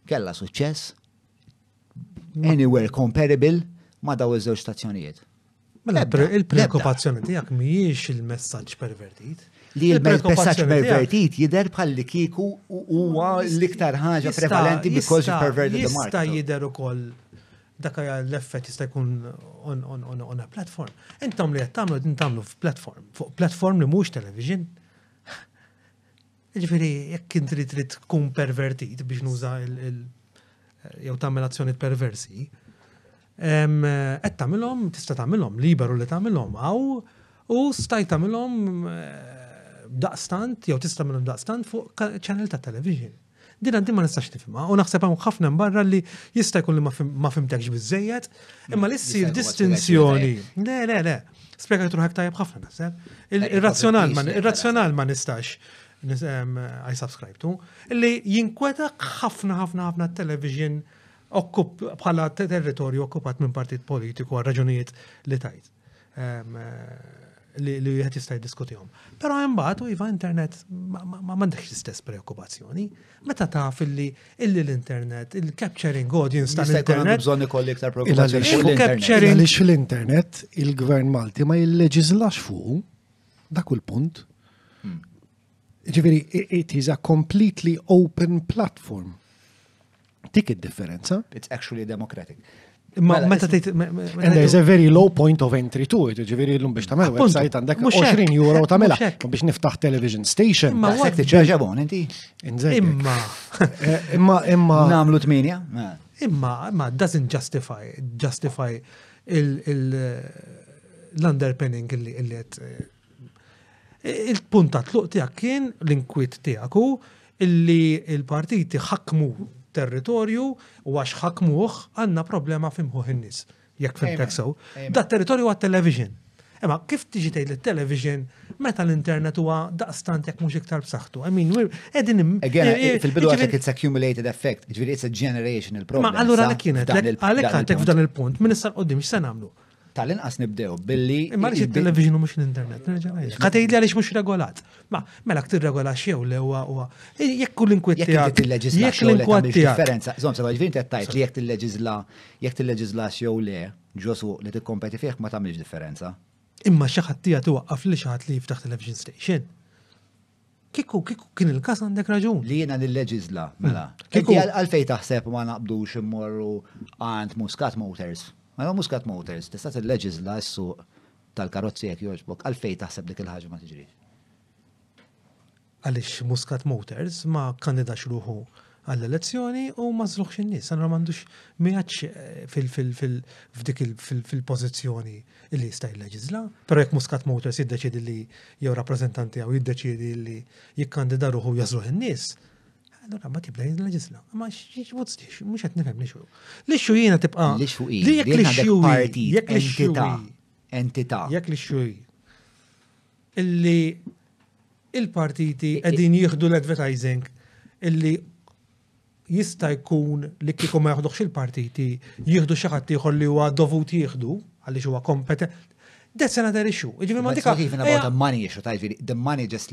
kella suċċess anywhere comparable ma daw iż-żewġ stazzjonijiet. Mela, il-preokupazzjoni tiegħek mhijiex il-messaġġ pervertit. Li il-messaġġ pervertit jidher bħal li kieku huwa l-iktar ħaġa prevalenti because you perverted the market. Jista' jidher ukoll dak l-effett jista' jkun on a platform. Intom li qed tagħmlu qed tagħmlu f'platform, fuq platform li mhux television. Ġifieri jekk inti trid tkun pervertit biex nuża il- jew tagħmel azzjonijiet perversi, qed tagħmilhom tista' tagħmilhom liberu li tagħmilhom għaw u stajt tagħmilhom eh, daqstant jew tista' tagħmilhom daqstant fuq channel ta' television. Din għandi ma nistax nifhimha u naħseb hawn ħafna barra li jista' jkun li ma fimtekx biżejjed, imma li ssir distinzjoni. Le, le, le. Spjega jtruħak tajjeb ħafna naħseb. ir razzjonal ma nistax. I subscribe to, illi jinkweta ħafna ħafna ħafna television okkup bħala territorju okkupat minn partit politiku għal raġunijiet li tajt li jħet jistaj diskutijom. Pero jembat u jiva internet ma mandax l-istess preokkupazzjoni. Meta taf illi illi l-internet, il-capturing audience l internet Bżonni kolli iktar preokkupazzjoni. internet il-gvern Malti ma jilleġizlax fuq dak il-punt ġiviri, it is a completely open platform. Dik id-differenza. It's actually democratic. Ma mela, meta tgħid and there's a very low point of entry to it, ġifieri llum biex tagħmel ah, website għandek 20 euro tagħmilha biex niftaħ television station. Ma hekk tiġġaġabon inti. Imma. Eh, imma imma. Namlu tminja. Imma imma doesn't justify justify il eh, l-underpinning illi qed il-punta tluq tijak kien l-inkwit tijaku illi il-partiti ħakmu territorju u għax ħakmuħ għanna problema fimħuħ in-nis. Jekk fimtek sew. Da territorju għat television. Ema kif tiġi tgħid il-television meta l-internet huwa daqstant jekk mhux iktar b'saħħtu. I mean, qegħdin Again, fil-bidu għatek it's accumulated effect, ġifieri it's a generational problem. Ma allura għalhekk kienet, għalhekk għandek f'dan il-punt, minn issa qudiem x'se nagħmlu? tal-inqas nibdew billi. Imma li il-television mux l-internet, Għatej li għalix mux regolat. Ma, mela ktir regolat xew li huwa huwa. Jekk l inkwetti. Jekk il-leġizla xew li għamil differenza. Zom, sabba ġvin tajt li jekk il-leġizla, jekk il-leġizla xew li ġosu li t-kompeti fieħ ma tamilx differenza. Imma xaħat tija għaf li xaħat li jiftaħ television station. Kiku, kiku, kien il-kas għandek raġun. Li jena nil-leġizla, hmm. mela. Kiku għalfej taħseb ma naqbdu immorru għand muskat motors. Ma jgħu Muscat Motors, tista' t-leġizla s-suq tal-karozzi jek joġbok, għalfej taħseb dik il-ħagġa ma tiġri. Għalix Muscat Motors ma kandidax ruħu għall-elezzjoni u ma zruħx in-nies, għandna m'għandux miħaċ eh, fil-pożizzjoni li jista' jilleġizla. Però jekk Muscat Motors jiddeċiedi li jew rappreżentanti għaw jiddeċiedi li jikkandida ruħu jażruħ in-nies, Allora ma tibda leġisla. Ma x'what's this? Mhux qed nifhem lixu. Lixu jiena tibqa' li hi. Jekk li jekk entità entità. Jekk lixu illi il-partiti qegħdin jieħdu l-advertising illi jista' jkun li kieku ma jaħduħx il-partiti jieħdu xi ħadd ieħor li huwa dovut jieħdu għaliex huwa kompetent That's another issue. Ġifiri ma dika. Even about the money issue, ta' the money just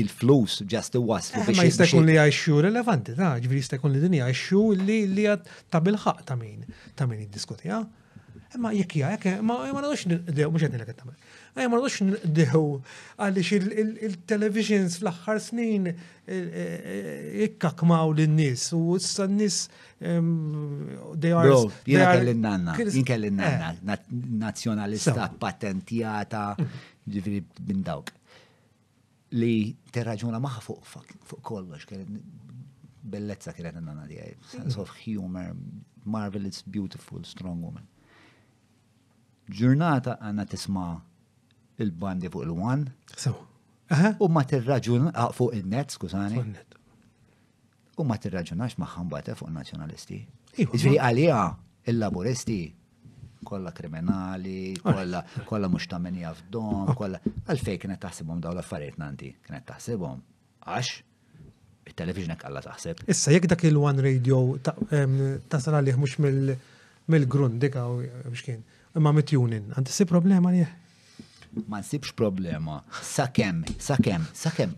il-flus just waslu eh, Ma jistakun li għajxu relevanti, ta' ġifiri jistakun li dinja għajxu li għad ta' bil ta' min, ta' min id-diskutija. Ma jekk ja, jekk, ma nagħmlux ndew, mux qed l tagħmel. Ma nagħmlux ndew għaliex il-televisions fl axħar snin jekkak e, e, maw l-nis, u issa n-nies they are Bro, jiena kellinnanna, jien kellinnanna eh. nazzjonalista patentjata ġifieri minn dawk. Li terraġuna maħ fuq kollox, bellezza kienet nanna di għaj. Sense of humor, Marvel is beautiful, strong woman ġurnata għanna tisma il-bandi fuq il-wan. So. U ma tirraġun ah, fuq il-net, skużani. U ma tirraġunax maħħan bata fuq nazjonalisti. Iġri għalija il-laburisti kolla kriminali, kolla, kolla mux tamenija f'dom, kolla. Għalfej kienet taħsibom daw l-affarijiet nanti, kienet taħsibom. Għax, il-televizjonek għalla taħseb. Issa, jek dak il-One Radio tasal għalih mux mill-grund, dik għaw biex kien imma mitjunin. tuning Għandi si problema li ma nsibx problema. Sakem, sakem, sakem,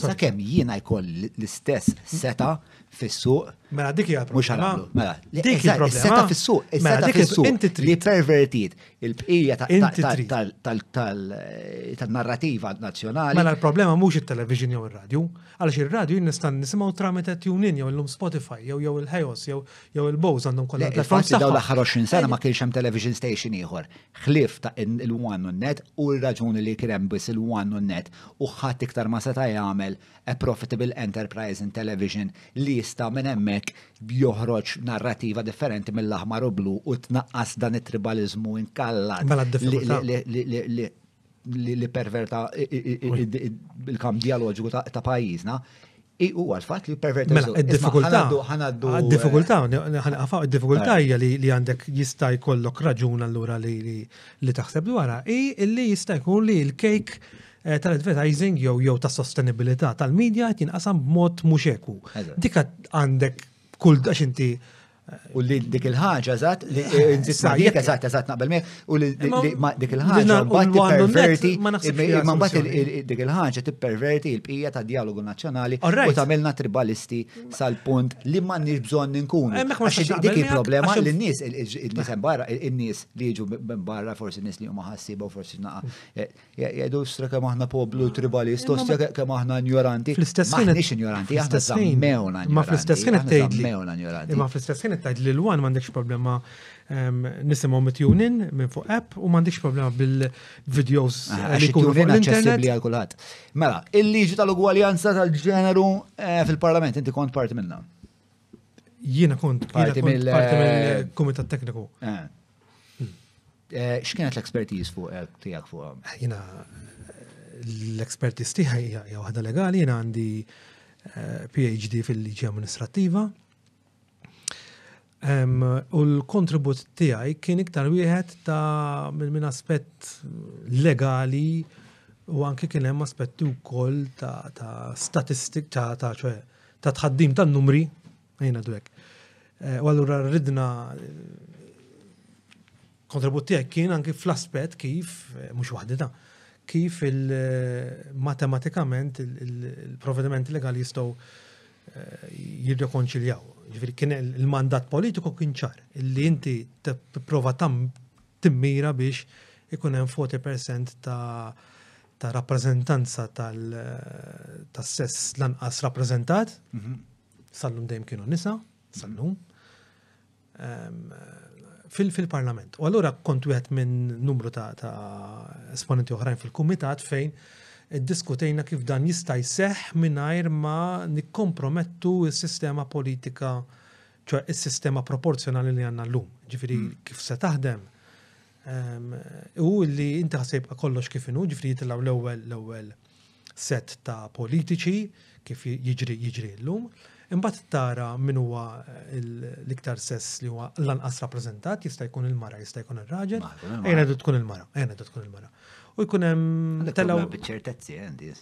sakem jiena jkoll l-istess seta fis-suq Mela dik hija mhux ħanamlu. Mela, dik il-problema. Seta fis-suq, seta fis-suq. Inti li pervertit il-bqija tal-narrativa nazzjonali. Mela l-problema mhux it-television jew ir-radju, għaliex ir-radju nista' nisimgħu tramit qed tunin jew illum Spotify jew jew il-Hejos jew jew il-Bowz għandhom kollha platforms. dawn l-aħħar 20 sena ma kienx hemm television station ieħor. Ħlief ta' il-one on net u l-raġuni li kien hemm biss il-one on net u ħadd iktar ma seta' jagħmel a profitable enterprise in television li jista' minn hemmhekk bekk joħroġ narrativa differenti mill-aħmar u blu u tnaqqas dan it-tribalizmu inkallat. Mela li perverta il-kam dialogiku ta' pajjiżna I U għal-fat li perverta. Mela, id-difikultà. id ah, difikulta għafaw, id difikulta eh. hija li għandek jista' jkollok raġun allura li taħseb dwarha. I li jista' jkun li l-kejk eh, tal-advertising jew jew ta' sostenibilità tal-medja qed jinqasam b'mod mhux eku. Dik għandek kull għax inti U li dik il-ħagġa eh, eh, dik il zat, zaħt, naqbel me, u li dik il-ħagġa bat perverti, ma bat dik il-ħagġa t-perverti il-pija ta' dialogu nazjonali u tamilna tribalisti sal-punt li eh, ma nix bżon ninkun. Dik il-problema li n-nis, il-nis barra, il-nis li ġu barra, forsi n-nis li huma ħassiba, forsi naqa. Jgħidu stra kem aħna poblu tribalist, ostra kem aħna ignoranti. Fl-istess ħin. Maħnix ignoranti, Ma fl-istess Ma fl-istess qed tajt li l-wan m'għandekx problema ehm, nisimgħu mit-tunin minn fuq app u m'għandekx problema bil-videos ah, eh, li jkunu aċċessibbli għal kulħadd. Mela, il-liġi tal-ugwaljanza tal-ġeneru eh, fil-Parlament inti kont parti minnha. Jiena kont parti mill-Kumitat eh, Tekniku. X'kienet l-expertise fuq tiegħek fuq? Ah, jiena l-expertise tiegħi hija waħda legali, jiena għandi PhD fil-liġi amministrattiva U l-kontribut tiegħi kien iktar wieħed ta' minn aspett legali u anke kien hemm aspetti wkoll ta', ta statistik ta' ta' ta' tħaddim ta' numri jiena dwek. E, u allura ridna kontribut tijaj kien anke fl-aspett kif e, mhux waħdita kif il-matematikament e, il-provvedimenti legali jistgħu jirrekonċiljaw ġifiri kien il-mandat politiku kien ċar, illi inti t-prova tam timmira biex ikun hemm 40% ta' ta' rappresentanza tal-sess lanqas rappresentat, mhm. sallum dejjem kienu nisa, sallum, fil-parlament. U allura kont wieħed minn numru ta' esponenti oħrajn fil-kumitat fejn diskutejna kif dan jista' jseħħ mingħajr ma nikkompromettu s-sistema politika ċoħ s sistema proporzjonali li għanna l-lum, ġifiri mm. kif se taħdem. U li inti ħasib kollox kif inu, ġifiri jitilaw l-ewel l-ewel set ta' politiċi kif jiġri jiġri l-lum. Imbat tara min huwa l-iktar sess li huwa l-anqas rappresentat, jista' jkun il-mara, jista' jkun ir-raġel, ejna tkun il-mara, ejna tkun il-mara u jkun hemm telaw. Eh, għandi.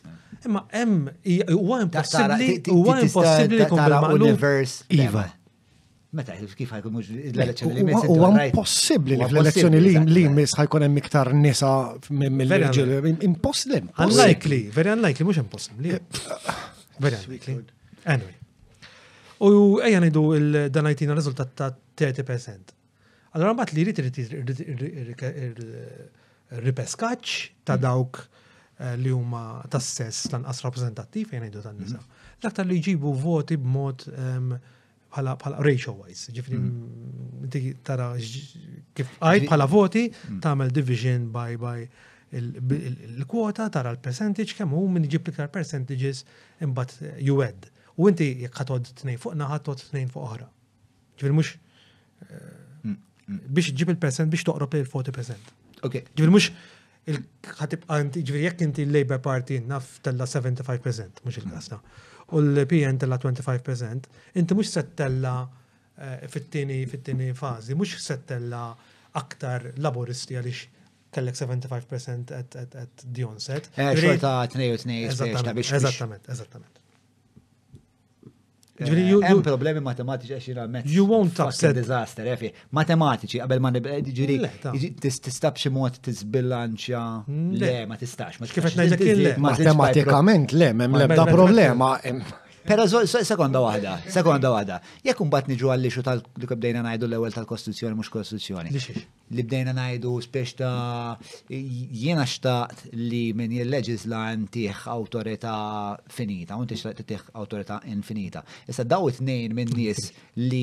Imma hemm huwa impossibbli huwa impossibbli jkun bil-univers. Iva. Meta kif ħajkun mhux l-elezzjoni li jmiss. Huwa impossibbli li fl-elezzjoni li jmiss ħajkun hemm iktar nisa mill-irġiel. Impossibbli. Unlikely, very unlikely, mhux impossibbli. Very unlikely. Anyway. U ejja ngħidu dan għajtina riżultat ta' 30%. Allora mbagħad li jrid irid ripeskaċ ta' mm. dawk eh, li huma ta' stess lanqas rappresentattiv fejn ngħidu tan-nisa. L-aktar li jġibu voti b'mod ehm, bħala ratio wise, ġifri mm. Mm, tara kif għajt bħala voti tagħmel division by by il-kwota tara l-percentage kemm hu min jġib l-iktar percentages imbagħad eh, you juwed. U inti jekk ħatod tnejn fuq naħat tod tnejn fuq oħra. Ġifri mhux eh, biex tġib il-percent biex toqrob il-40%. Ok, ġivir mux il-ħatibqa għanti, ġivir jek inti l-Labor Party naf tella 75%, mux il-kasna, u l-PN tella 25%, inti mux settella eh, fit-tini fit-tini fazi, mux settella aktar laboristi għalix kellek 75% at the onset. Eh, xorta 2-2 Eżattament, eżattament. Hemm problemi matematiċi għax jina mezz. You won't upset. Disaster, għafi. Matematiċi, qabel ma ġiri, tistab xi mod tisbilanċja. Hmm, le, ma tistax. Ma kif qed ngħidlek Matematikament le, m'hemm l-ebda problema. Pero sekonda wahda, sekonda wahda. Jek bat niġu għalli xo tal li bdejna najdu l-ewel tal-Kostituzzjoni mux Kostituzjoni. Li bdejna najdu spiex ta' jena xtaqt li minn jil-leġizla ntiħ autorita finita, un tixtaqt tiħ autorita infinita. Issa daw it-nejn minn nis li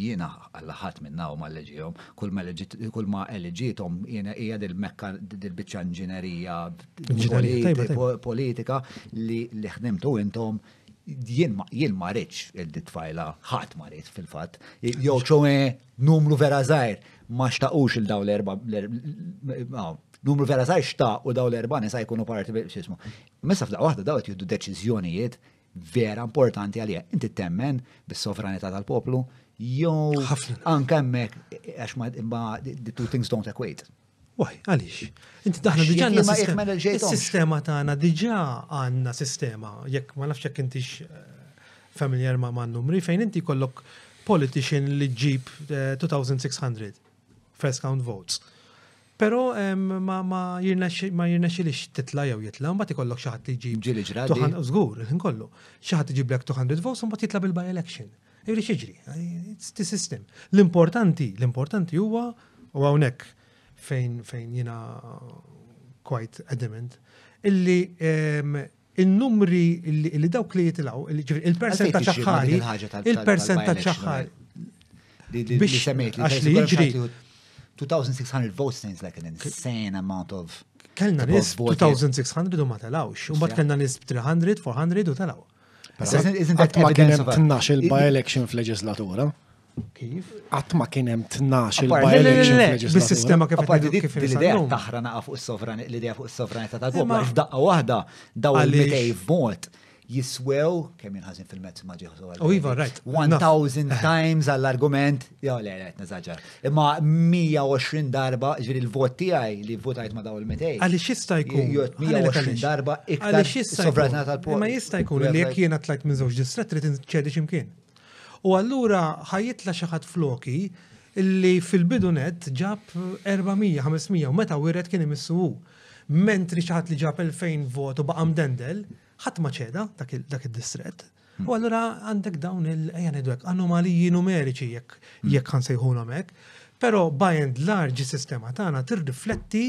jiena għallaħat minna u ma leġijom, kull ma eleġitom jiena hija dil-mekka dil-bicċa inġinerija politika li ħdimtu intom jien ma jien ma reċ il-ditfajla ħadd ma rrid fil-fatt. Jew ċowe numru vera żgħir ma xtaqux il daw l-erba numru vera żgħir xtaq u daw l-erba nisa jkunu parti x'ismu. Messa f'daq waħda daw jiddu deċiżjonijiet vera importanti għalija. Inti temmen bis-sovranità tal-poplu jew anke hemmhekk għax ma two things don't equate. Waj, għalix. Inti daħna diġa għanna sistema tagħna diġa għanna sistema, jekk ma nafx inti eh, familjar ma' ma' numri, fejn inti kollok politician li ġib 2600 eh, first count votes. Pero ma jirnexilix titla jew jitla, mbagħad ikollok xi ħadd li ġib. Żgur, il-ħin kollu. Xi ħadd iġib 200 votes u mbagħad jitla bil-by-election. Iri xiġri, it's the system. L-importanti, l-importanti huwa u hawnhekk fejn fejn jina quite adamant illi ehm, il-numri li dawk li jitilaw, il-percentaċ ħali il-percentaċ ħali Biex semmejt li jġri. 2600 votes seems like an insane amount of. Kellna nis 2600 u ma telawx, u bat kellna nis 300, 400 u talaw. Isn't that evidence of a... il-by-election fil Kif? Għatma kien hemm tnax il-violation Bis-sistema kif għaddi l-idea taħra naqa fuq s-sovran, l-idea fuq s-sovranità tal-poplu, f'daqqa wahda, daw il-mitej f'mod jiswew kemm jinħazin fil-mezz ma ġieħu U oh, iva, right. 1000 eh. times għall-argument, jew le, le, nazaġar. Imma 120 darba, ġviri l-vot tiegħi li votajt ma daw il-metej. Għalli xista jkun? 120 darba iktar sovranità tal-poplu. Ma jista jkun li jekk jiena tlajt minn żewġ distretti trid ċedi x'imkien. U għallura ħajitla xaħat floki illi fil-bidunet ġab 400-500 u meta wiret kien imissu mentri xaħat li ġab 2000 vot u baqam dendel, ħat maċeda dak il distret hmm. U għallura għandek dawn il id nidwek anomaliji numeriċi jekk hmm. jekk ħan sejħulhom Pero però by and large sistema tagħna tirrifletti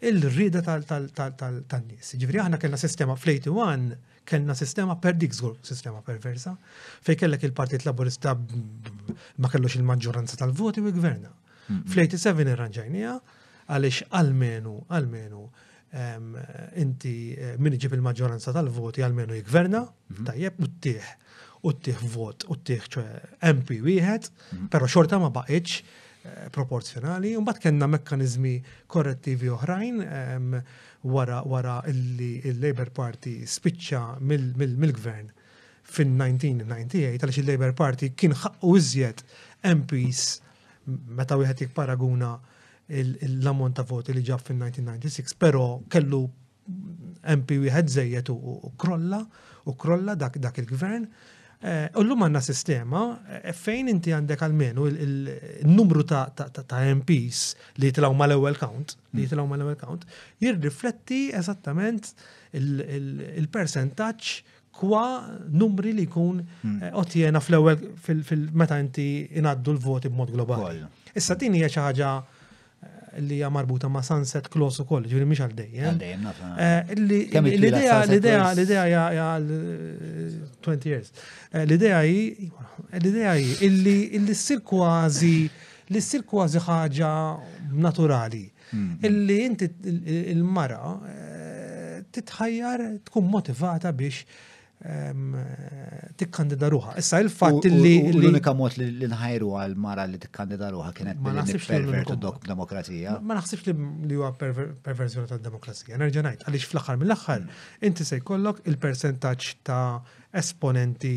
il-rida tal-nies. Ġifri aħna kellna sistema fl-81 kellna sistema per dik żgur sistema perversa fej kellek il-Partit Laburista ma kellux il-maġġoranza tal-voti u gverna. Fl-87 irranġajnija għaliex għalmenu għalmenu inti eh, min iġib il-maġġoranza tal-voti għalmenu jgverna, mm-hmm. tajjeb u t-tih, u t-tih vot u t-tih ċe MP wieħed, mm-hmm. pero xorta ma baqiċ Eh, proporzjonali, un bat kena mekkanizmi korrettivi oħrajn wara wara illi il-Labor Party spiċċa mill-gvern fin-1998 għaliex il-Labor Party kien ħaqqu iżjed MPs meta wieħed jikparaguna l-ammont ta' voti li ġab fin-1996, però kellu MP wieħed żejjed u krolla u krolla dak il gvern Eh, Ullum għanna sistema eh, fejn inti għandek għalmenu il-numru ta' MPs li jitilaw mal ewwel count, li jitilaw mal ewwel count, jirrifletti eżattament il-percentaċ kwa numri li jkun hmm. eh, otjena fl-ewel fil-meta inti inaddu l-voti b'mod globali. Issa din hija xi ħaġa li hija marbuta ma' Sunset Close ukoll, ġifieri mhix għal dejjem. L-idea l-idea l-idea hija 20 eh, years. Eh, l-idea hi eh, l-idea hi illi illi ssir kważi li ssir kważi ħaġa naturali. Mm-hmm. Illi inti il-mara titħajjar tkun motivata biex tikkandida ruħa. Issa il-fatt li. L-unika mod li nħajru għal mara li tikkandida ruħa kienet ma naħsibx pervertu dok demokrazija. Ma naħsibx li huwa perversjoni tad demokrazija. Nerġa' ngħid għaliex fl-aħħar mill-aħħar mm. inti se jkollok il-persentaġġ ta' esponenti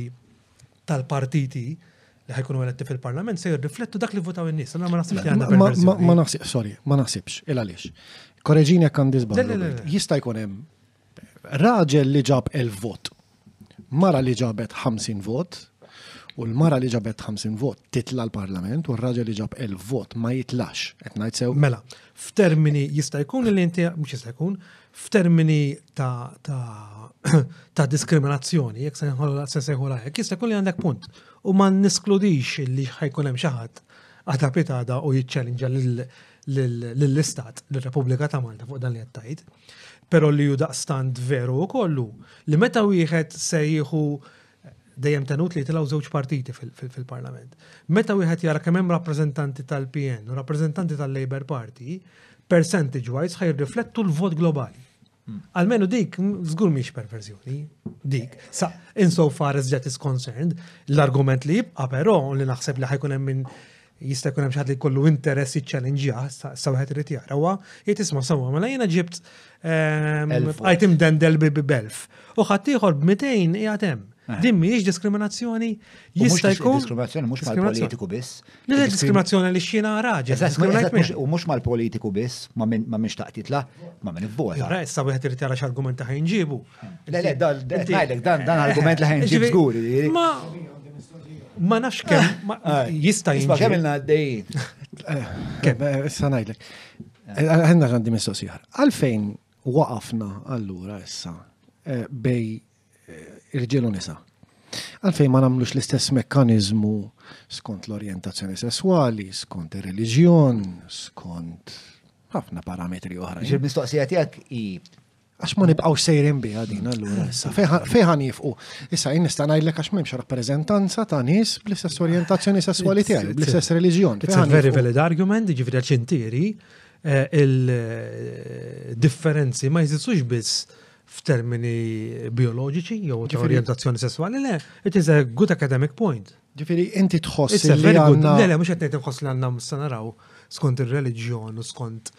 tal-partiti li ħajkunu eletti fil-parlament se jirriflettu dak li votaw in-nies. Ma naħsibx li għandha Ma naħsibx, sorry, ma naħsibx, il għaliex. Korreġini għak Jista' jkun hemm raġel li ġab el-vot mara li ġabet 50 vot, u l-mara li ġabet 50 vot titla l-parlament u r-raġel li ġab 1000 vot ma jitlax, et najt sew. Mela, f'termini jista' jkun li inti, mux jista' jkun, f'termini ta', ta, ta diskriminazzjoni, jek se seħu lajek, jista' jkun li għandek punt. U ma niskludix li ħajkun hemm xi ħadd għadha pitada u jiċċellinġa lill-istat, l republika ta' Malta fuq dan li għattajt pero li ju daqstant veru u kollu. Li meta wieħed se jieħu dejjem tenut li tilgħu żewġ partiti fil-parlament. Meta wieħed jara kemm hemm rappreżentanti tal-PN u rappreżentanti tal labor Party, percentage wise riflettu l-vot globali. Hmm. Almenu dik, zgur miex perversjoni, dik. Sa, insofar as that is concerned, l-argument li jibqa, pero li naħseb li ħajkun hemm minn jista' jkun hemm xi ħadd li jkollu interess jiċċalenġja ah, sa wieħed irid jarawa, jgħid isma' sewwa mela jiena ġibt ehm, item dendel bi belf. U ħadd ieħor b'200 qiegħed hemm. Din mhijiex diskriminazzjoni jista' jkun. Diskriminazzjoni mhux mal-politiku biss. Le diskriminazzjoni li xina raġel. U mhux mal-politiku biss, ma minn xtaqt titla, ma minn ivvota. Jara, iva, issa wieħed irid jara x'argument ta' ħajnġibu. Le le, dan dan eh, argument li ħajnġib żgur ma nafx kemm ah. jista' jinġi. Kemm ilna għaddej. Kemm, eh, issa ngħidlek. Eh, għandna għandi mistoqsija. Għalfejn waqafna allura issa eh, bej irġilu nisa. Għalfejn ma nagħmlux l-istess mekkaniżmu skont l-orjentazzjoni sessuali, skont ir-reliġjon, skont ħafna parametri oħra. Ġil i għax ma nibqaw sejrin biha din għallura. Feħan fejħan jifqu. Issa jien nista' ngħidlek għax m'hemmx rappreżentanza ta' nies bl-istess orjentazzjoni sesswali tiegħi, bl-istess religjon. It's a very valid argument, ġifieri ċintiri eh, il-differenzi eh, ma jżidsux biss f'termini bioloġiċi jew ta' orientazzjoni sessuali, le, it is a good academic point. Ġifiri, inti tħoss Le, le, mux għetnejt tħoss li għanna mstanaraw skont il-reliġjon u skont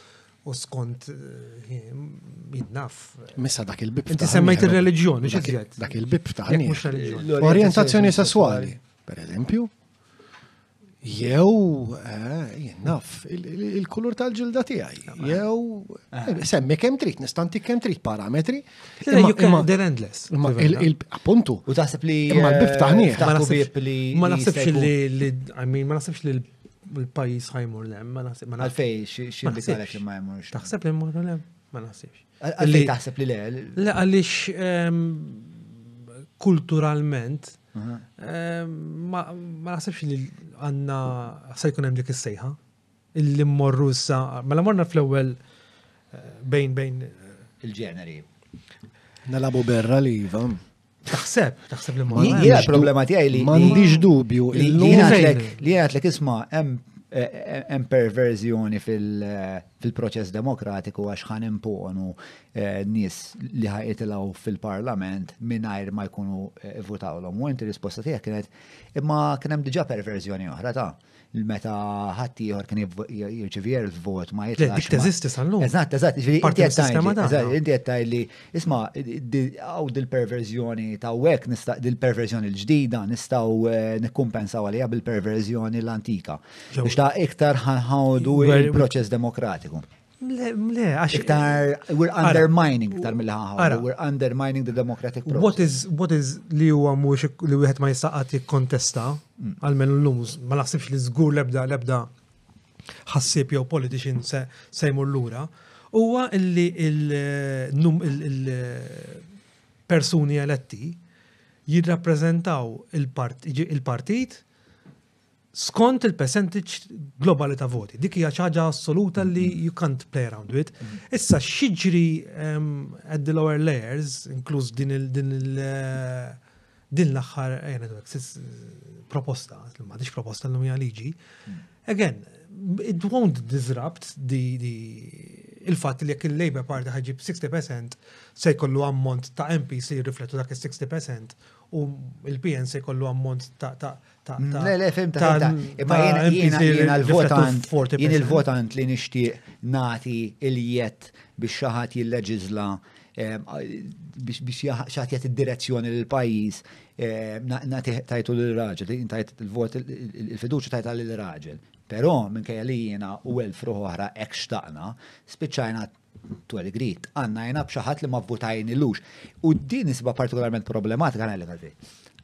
u skont eh, jidnaf. Missa dak il-bib. Inti semmajt il-reliġjoni, xizjet. Dak il-bib taħni. Orientazzjoni sessuali, per eżempju. Jew, eh, jidnaf, il-kulur tal-ġilda tiegħi. Ah, Jew, ah. eh, semmi kem trid, nistanti kem trid parametri. They're endless. Appuntu. U taħseb li. Ma l-bib taħni. Ma naħsibx li, I li. ma naħsibx li il-pajis ħajmur lem, ma naħseb. Għalfej, xie bisalek li ma jmurx. Taħseb li jmurru lem, ma naħsebx. Għalli taħseb li le? Le, għalix kulturalment, ma naħsebx li għanna sajkun hemm dik is-sejħa. Illi mmorru issa, mela morna fl-ewwel eh, bejn bejn eh, il-ġeneri. Nalabu berra li jiva. Taħseb, taħseb li ma. Jiena problema tiegħi li. M'għandix dubju. Li għatlek isma' hemm eh, eh, perverzjoni fil-proċess demokratiku għax ħan imponu eh, nies li ħajitilgħu fil-parlament mingħajr ma jkunu votawlhom. U inti risposta tiegħek kienet imma kien hemm diġà perverżjoni oħra ta' meta ħadd ieħor kien jirċivjer il-vot ma jitlax. Dik teżisti sal-lum. Eżatt, eżatt, inti qed li isma' hawn dil-perverżjoni ta' hekk nista' dil-perverżjoni l-ġdida nistgħu eh, nikkumpensaw għalija bil-perverżjoni l-antika. Biex ta' iktar ħanħawdu il-proċess demokratiku. Le, għax iktar, we're undermining iktar mill-ħaħa. We're undermining the democratic process. What is, what is li huwa mux li wieħed ma jistaqat jikkontesta, mm. għalmen l-lum, ma naħsibx li zgur lebda lebda ħassib jew politician se jmur lura, huwa illi il-persuni eletti jirrappreżentaw il-partit skont il-percentage globali ta' voti. Dik hija ċaġa assoluta li mhm. you can't play around with. Mhm. Issa xiġri um, at the lower layers, inkluż din il- din il- eh, din l-axħar eh, proposta, ma dix proposta l-lum liġi. Mhm. Again, it won't disrupt di, il-fat li jekk il-Labor Party ħagġib 60% se jkollu ammont ta' MPs li jirriflettu dak il-60% u il-PN se jkollu ammont ta' Mm, le, le, fim ta' Imma e jena il votant jena l-votant li nishtiq nati il-jiet biex xaħat jil-leġizla biex xaħat jgħat id-direzzjoni l-pajis, nati tajtu l-raġel, tajt il-vot, il-fiduċu tajta l-raġel. Pero minn kajja li jena u l oħra hekk xtaqna, spiċajna to a degree, għanna jena bxaħat li ma votajni l U din nisba partikolarment problematika għal li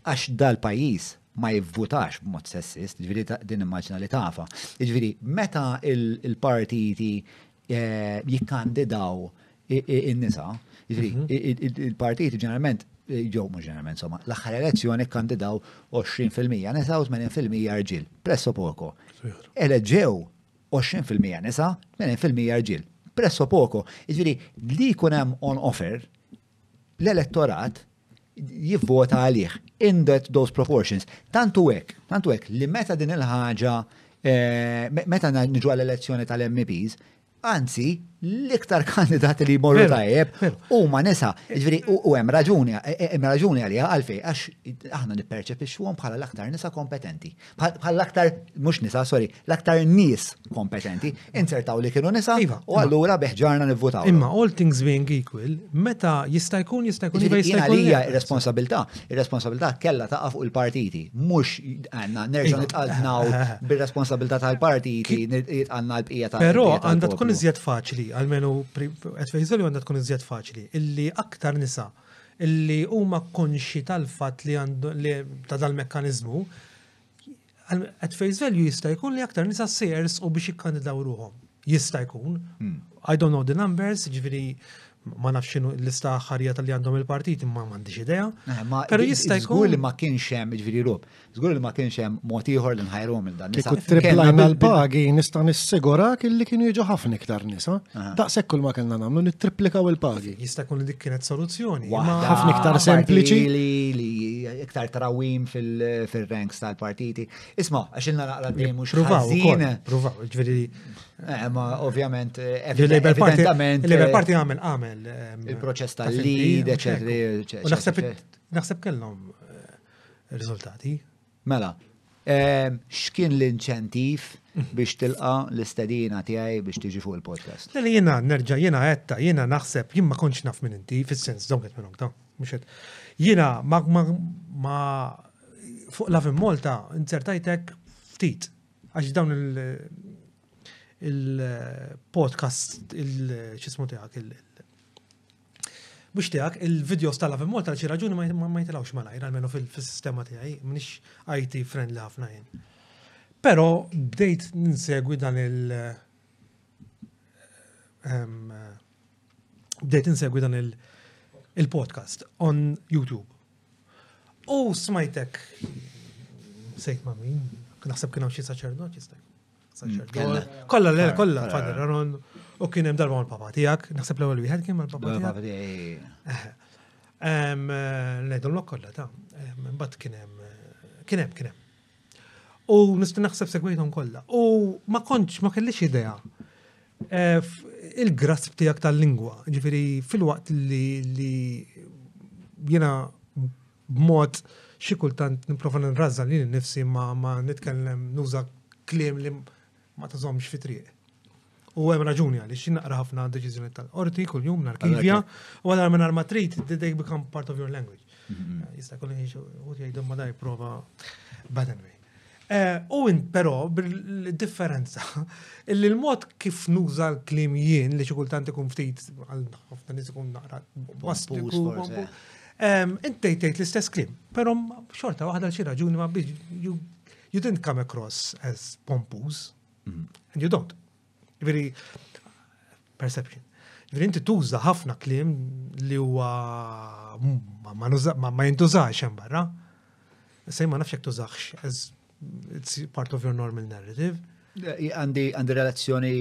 Għax dal pajjiż ma jivvutax b'mod sessist, ġviri din immaġna li tafa. Ġviri, meta il-partiti eh, jikkandidaw in-nisa, ġviri, mhm. il-partiti ġeneralment eh, ġew mhux ġeneralment insomma, l-aħħar elezzjoni kkandidaw 20% nisa u 80% rġil, presso poco. Eleġġew 20% nisa, 80% rġil, presso poko. Ġviri, li jkun hemm on offer l-elettorat jivvota għalih in that those proportions. Tantu hekk, tantu hekk li meta din il-ħaġa meta niġu għal elezzjoni tal-MPs, anzi l-iktar kandidati li jmorru tajjeb u ma nisa, ġveri, u hemm raġuni, e, e, hemm raġuni għalija għalfej, għax aħna nipperċepixxuhom bħala l-aktar nisa kompetenti. Bħala l-aktar, mhux nisa, sorry, l-aktar nies kompetenti, insertaw li kienu nisa iva, u allura beħġarna nivvutaw. Imma all things being equal, meta jista' jkun jista' jkun iva jista' jkun. Għalija ir-responsabilità, ir-responsabilità kellha taqa' fuq il-partiti, mhux għanna nerġa' iva. nitqadnaw bir-responsabilità tal-partiti, nitqadna l-bqija tal Però għandha tkun iżjed faċli għalmenu għed fejżoli għandha tkun iżjed faċli, illi aktar nisa illi huma konxi tal-fat li għandu ta' dal-mekkanizmu, at face jista' jkun li aktar nisa sejers u biex jikkandidaw ruhom. Jista' jkun. Hmm. I don't know the numbers, ġifieri ma nafx xinu l-lista ħarja tal-li għandhom il-partiti ma m'għandix idea. Eh, Pero jista' jkun li ma kienx hemm jiġifieri rob. Żgur li ma kienx hemm mod ieħor li nħajrhom il dan. Kieku tripla l-pagi nista' nissigurak illi kienu jiġu ħafna iktar nisa. Daqshekk sekkul ma kellna nagħmlu nittriplikaw il-pagi. Jista' jkun li dik kienet soluzzjoni. Ħafna iktar sempliċi. Li iktar trawim fil-ranks tal-partiti. Isma' għax ilna naqra dejjem mhux Provaw, Ġviri. Eh, ma ovvjament, eh, evidentament. il liber eh, parti għamel għamel. Ehm, Il-proċess tal-lid, eccetera. U naħseb kellom rizultati. Mela, ehm, x'kien l-inċentiv mhm. biex tilqa l-istedina tiegħi biex tiġi fuq il-podcast? Li jiena nerġa' jiena għetta, jiena naħseb jien ma kontx naf minn inti, fis-sens zonket qed minnhom muxet. Jiena ma fuq la molta, Malta insertajtek ftit għax dawn il- il-podcast, il-ċismu tijak, biex tijak, il-videos tal-għaf immorta ċi raġuni ma jitilawx malajr, għalmenu fil-sistema tijaj, minix IT friendly ħafna jen. Pero bdejt ninsegwi dan il- bdejt insegwi dan il-podcast on YouTube. U smajtek, sejt ma min, naħseb kien hawn xi saċerdot Mm, kolla l kolla fader Aron u kien hemm darba mal-papa tiegħek, naħseb l-ewwel wieħed kien mal-papa tiegħek. Ngħidulhom kollha ta' mbagħad kien hemm eh, kien hemm kien hemm. U nista' naħseb segwejthom kollha. U ma kontx ma kellix idea eh, il-grasp tiegħek tal-lingwa, ġifieri fil-waqt li jiena b'mod xi kultant nipprova nirrażza lil nifsi ma nitkellem nuża kliem li ma tażomx fi triq. U hemm raġuni għaliex naqra ħafna deċiżjoni tal-qorti kuljum narkivja u għadar minn arma trid they become part of your language. Mhm. Eh, jista' kolli u jgħidhom ma daj prova bad anyway. Eh, u però bil-differenza illi l-mod kif nuża l-klim jien li xi kultant ikun ftit għal ħafna nis ikun naqra eh. Intej tejt l-istess klim, pero xorta waħda xi raġuni ma biex, you didn't come across as pompous. Mm-hmm. And you don't. Very perception. Ġviri, inti tuża ħafna klim li huwa ma jintużax hemm barra. Sej ma nafx jekk tużax, as it's part of your normal narrative. Eh, għandi għandi relazzjoni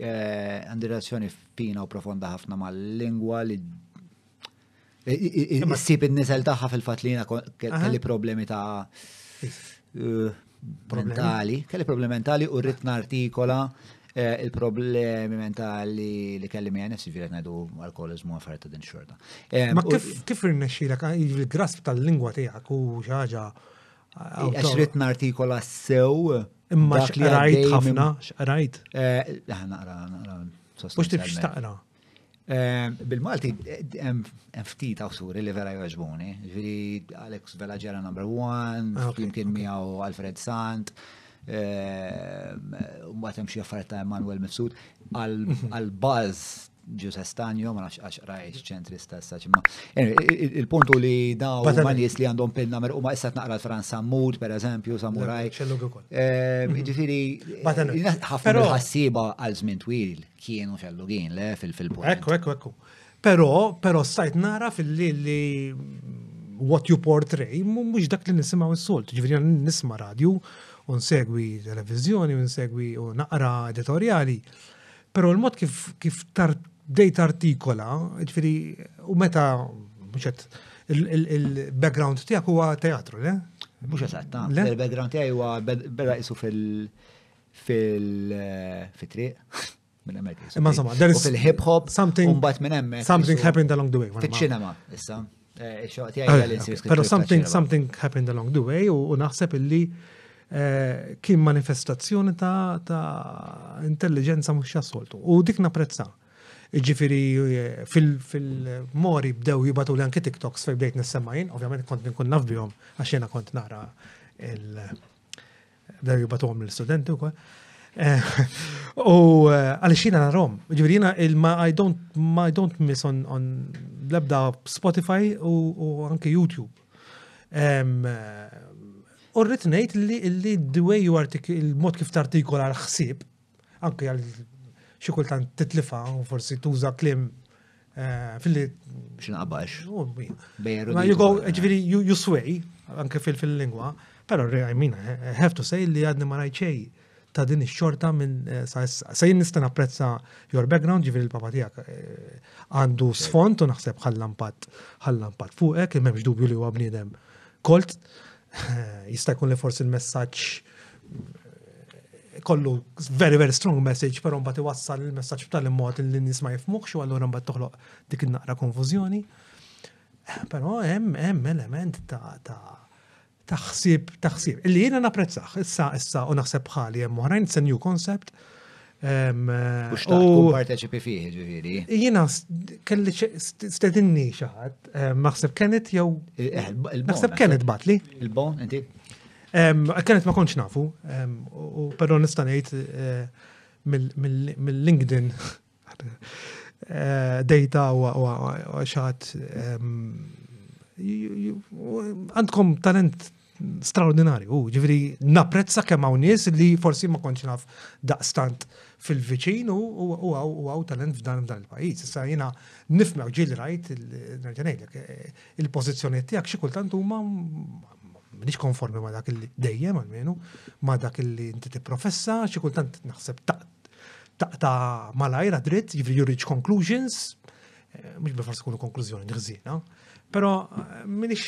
eh, għandi relazzjoni fina u profonda ħafna ma' lingwa li Ma' s Sib n nisel taħħa fil-fat li jena kelli problemi ta' mentali, kelli problemi mentali u rritna artikola eh, il-problemi mentali li kelli mi għanessi sivir najdu alkoholizmu għaffariet din xorta. Eh, Ma kif rinnexxilek ah, il-grasp tal-lingwa tijak u xaġa? Eh, Għaxrit artikola sew. Imma rajt ħafna, xrajt. Ħana, naqra, naqra. Mux tifx taqra. Eh, Bil-Malti, eh, ftit awsuri li vera jgħaxbuni, ġviri Alex Velagera number one, jimkien ah, miegħu Alfred Sant, eh, mbatem xie affarijiet ta' Emanuel Mifsud, għal-buzz ġus estanjo, ma nafx għax rajx ċentri stessa ċimma. Il-puntu li daw ma li għandhom pinna mer u ma jessat naqra l fransa Mood, per eżempju, Samuraj. Eh, ġifiri, ħafna ħassiba għal żmien twil kienu xellugin le fil-punt. fil Ekku, ekku, ekku. Pero, pero stajt nara fil-li li what you portray, mux dak li nisimaw s-solt. Ġifiri, nisma radio, un segwi televizjoni, un segwi u naqra editoriali. Pero l-mod kif, kif tart Dejt artikola, ġifiri, u meta, muxet, il-background tijak huwa teatru, le? Mux eżatt, ah, il-background tijak huwa bera isu fil- fil- eh, fil minn hemmhekk. Imma insomma, there is fil-hip hop something but minn hemmhekk. Something happened along the way. Fiċ-ċinema, issa. Eh, eh, Pero something something happened along the way u naħseb illi kien manifestazzjoni ta' ta' intelligenza mhux jassoltu. U dik napprezza. Ġifiri eh, fil-mori bdew jibatu l-anki TikToks fej bdejt nissemmajn, ovvjament kont nkun naf għax jena kont nara il- bdew jibatu għom l-studenti u kol. Eh, u eh, għalix jena narom, ġifiri jena il-ma I don't, I don't miss on, on lebda Spotify u anke YouTube. U rritnejt li d-way you il-mod kif tartikola l-ħsib, anke għal xikultant titlifa u forsi tuża klim eh, fil-li. Xinqabax. Ma jgħu, eh. ġviri, you sway, anke fil-lingwa, pero rri I eh, have to say li għadni ma rajċej ta' din ix-xorta minn se nista' napprezza your background ġifieri l-papa tiegħek għandu sfond u naħseb ħallampat ħallampat fuqek, m'hemmx dubju li huwa bniedem kolt jista' jkun li forsi il-messaġġ kollu very very strong message, pero mbagħad iwassal il-messaġġ tal mod li nisma ma jifmuħx u allura mbagħad toħloq dik in-naqra konfużjoni. Però hemm hemm element ta' ta' taħsib, taħsib. Illi jiena napprezzaħ, issa, issa, u naħseb bħali hemm oħrajn, it's a new concept. Eh, u xtaqt parteċipi fiħi, ġifiri. Jina, kelli stedinni xaħat, maħseb kenet jew. Eh, eh, naħseb kenet batli. Il-bon, inti? Kenet ma konċ nafu, u pero nistanejt eh, mill-LinkedIn eh, data u xaħat għandkom talent straordinarju, ġifiri napprezza kemm hawn nies li forsi ma konċ naf daqstant fil-viċin u għaw talent f'dan f'dan il pajis Issa jiena nifmew ġil rajt eh, il-pozizjoniet tiegħek xi kultant huma Mnix konformi ma dak li dejjem għalmenu, ma dak li inti tipprofessa, xi kultant naħseb ta' ta' malajra dritt, jivri you conclusions, mux bi forsi kunu konklużjoni nħżina, pero minix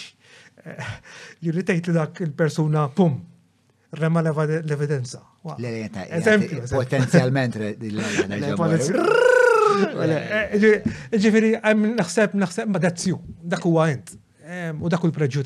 jilli tgħid li dak il-persuna pum, rema l-evidenza. Potenzjalment Ġifiri, naħseb, naħseb, ma dazzju, dak huwa int, u dak il-preġu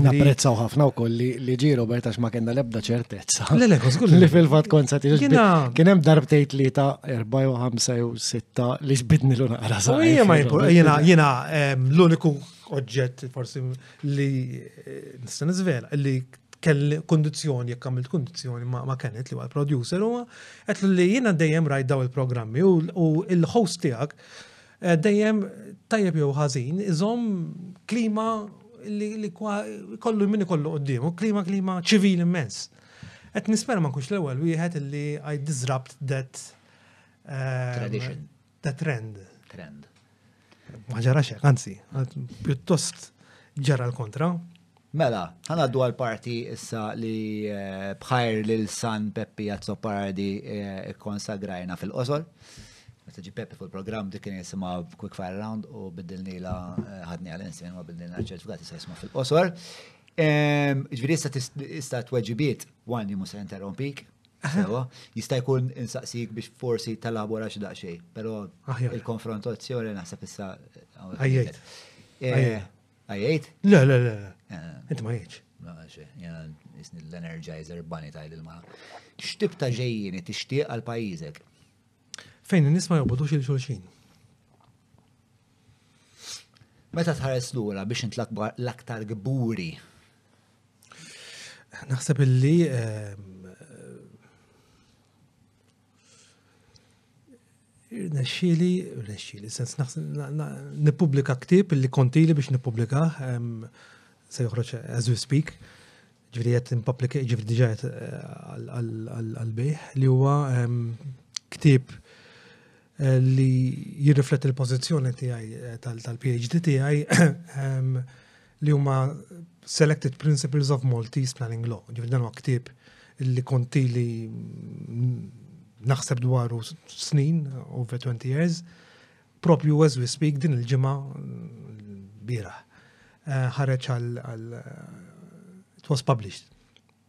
Napprezzaw ħafna u koll li ġi Robert għax ma kena lebda ċertezza. Le, li fil-fat konsati. Kien hemm darbtejt li ta' 4 u 5 6 li xbidni l-una għara Jena, l-uniku oġġett forsi li eh, nistan nizvela li kelli kondizjoni, jekk għamilt kondizjoni ma kenet li għal producer u għet li jena dejjem rajt daw il-programmi u il-host tijak eh, dejjem tajjeb jew ħażin iżom klima li kollu minni kollu għoddimu, klima klima ċivil immens. Et nisper ma kux l-ewel, wieħed li I disrupt that um, tradition, that trend. Trend. Ma ġarax hekk, anzi, pjuttost ġara l-kontra. Mela, ħana għaddu l parti issa li eh, bħajr lil San Peppi Azzopardi eh, konsagrajna fil-qosol. Meta ġi Pepe fuq il-programm dik kien jisima Quick Fire Round u la eh, ħadni għal-insin ma biddilna ċertifikati se jisima fil-qosor. Ġviri tista' t-weġibiet, għan jimu musa interrompik, jista' jkun insaqsik biex forsi talabora xi daqsxejn, pero ah, il-konfrontazzjoni naħseb issa. Eh, ah, Għajajt. Eh, ah, Għajajt? Le, le, le. Inti ma jgħidx. Għajajt. l-energizer bani tajl il-ma. X'tib ta' ġejjini tixtieq għal pajjiżek? fejn nisma jobbodux xil xulxin Meta tħares lura biex int l-aktar gburi? Naħseb illi ehm, Nesċili, nesċili, sens nippubblika ktib li kontili biex nipublika, ehm, se joħroġ as we speak, ġivri jett nipublika, ġivri diġà għal-bejħ eh, li huwa ehm, ktib li jirriflet il-pozizjoni tiegħi eh, tal-PhD tiegħi li huma Selected Principles of Maltese Planning Law. Ġifri dan huwa ktieb li konti li mm, naħseb dwaru snin over 20 years. Propju as we speak din il-ġimgħa mm, bira. Eh, ħareġ għal it was published.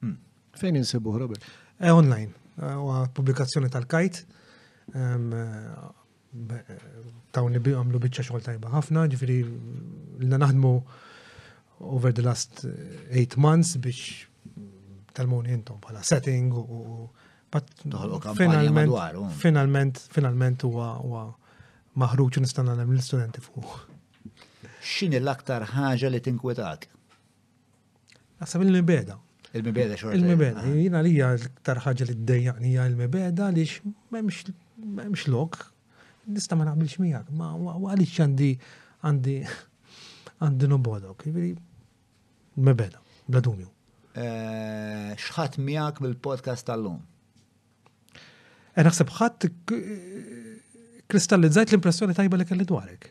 Hmm. Fejn insibuh, Robert? Eh, online, u pubblikazzjoni tal-kajt. Tawn eh, li għamlu bieċa xogħol tajba ħafna, ġifiri l naħdmu over the last 8 eh, months biex tal-muni intom bħala setting u finalment, um. finalment, finalment huwa maħruġ nistan għalem l-studenti fuq. X'in l-aktar ħaġa li tinkwetak? Għasab il-mibeda. Il-mibeda xorta. Il-mibeda. Jina li hija l-aktar ħaġa li d-dejjaqni il-mibeda li m'hemmx mx lok, nista ma naqbilx miegħek, ma għaliex għandi għandi għandi nobodok, jiġifieri mebeda, bla dumju. Eh, xħat miegħek bil-podcast tal-lum? E naħseb xħat kristallizzajt l-impressjoni tajba li kelli dwarek.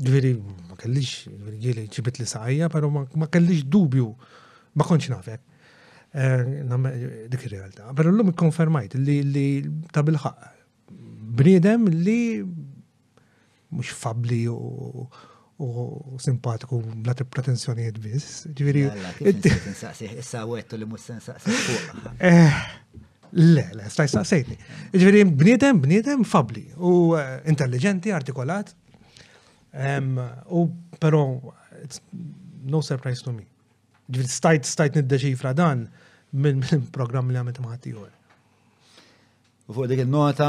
Ġveri, jiġifieri ma kellix, ġveri jiġifieri ġibit li saqajja, pero ma kellix dubju, ma konċi nafek, Eh, dik ir-realtà. Però l-lum ikkonfermajt li ta' bil-ħaq bniedem li mhux fabli u u simpatiku bla pretenzjonijiet biss. Ġifieri. Issa wettu li mhux se eh, Le, le, staj saqsejtni. Ġifieri bniedem bniedem fabli u eh, intelligenti, artikolat. U però no surprise to me. Ġifieri stajt stajt niddeċifra dan minn program li għamilt maħat jgħor. U fuq dik il-nota,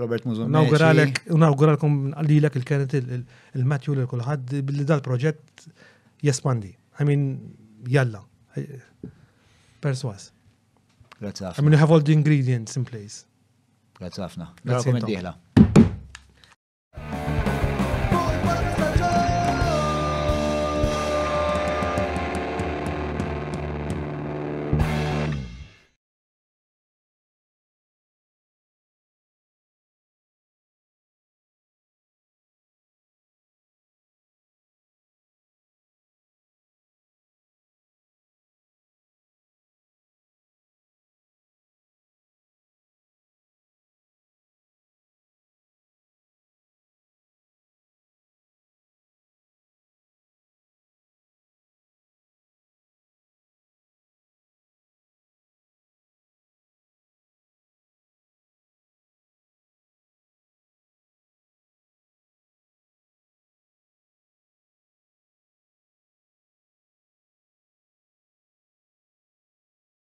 Robert Mużum. Nawguralek, nawguralkom li l il-kenet il-Matthew li kullħad billi dal-proġett jespandi. I mean, jalla. Perswas. Grazie. I mean, you have all the ingredients in place. Grazie ħafna. Grazie diħla.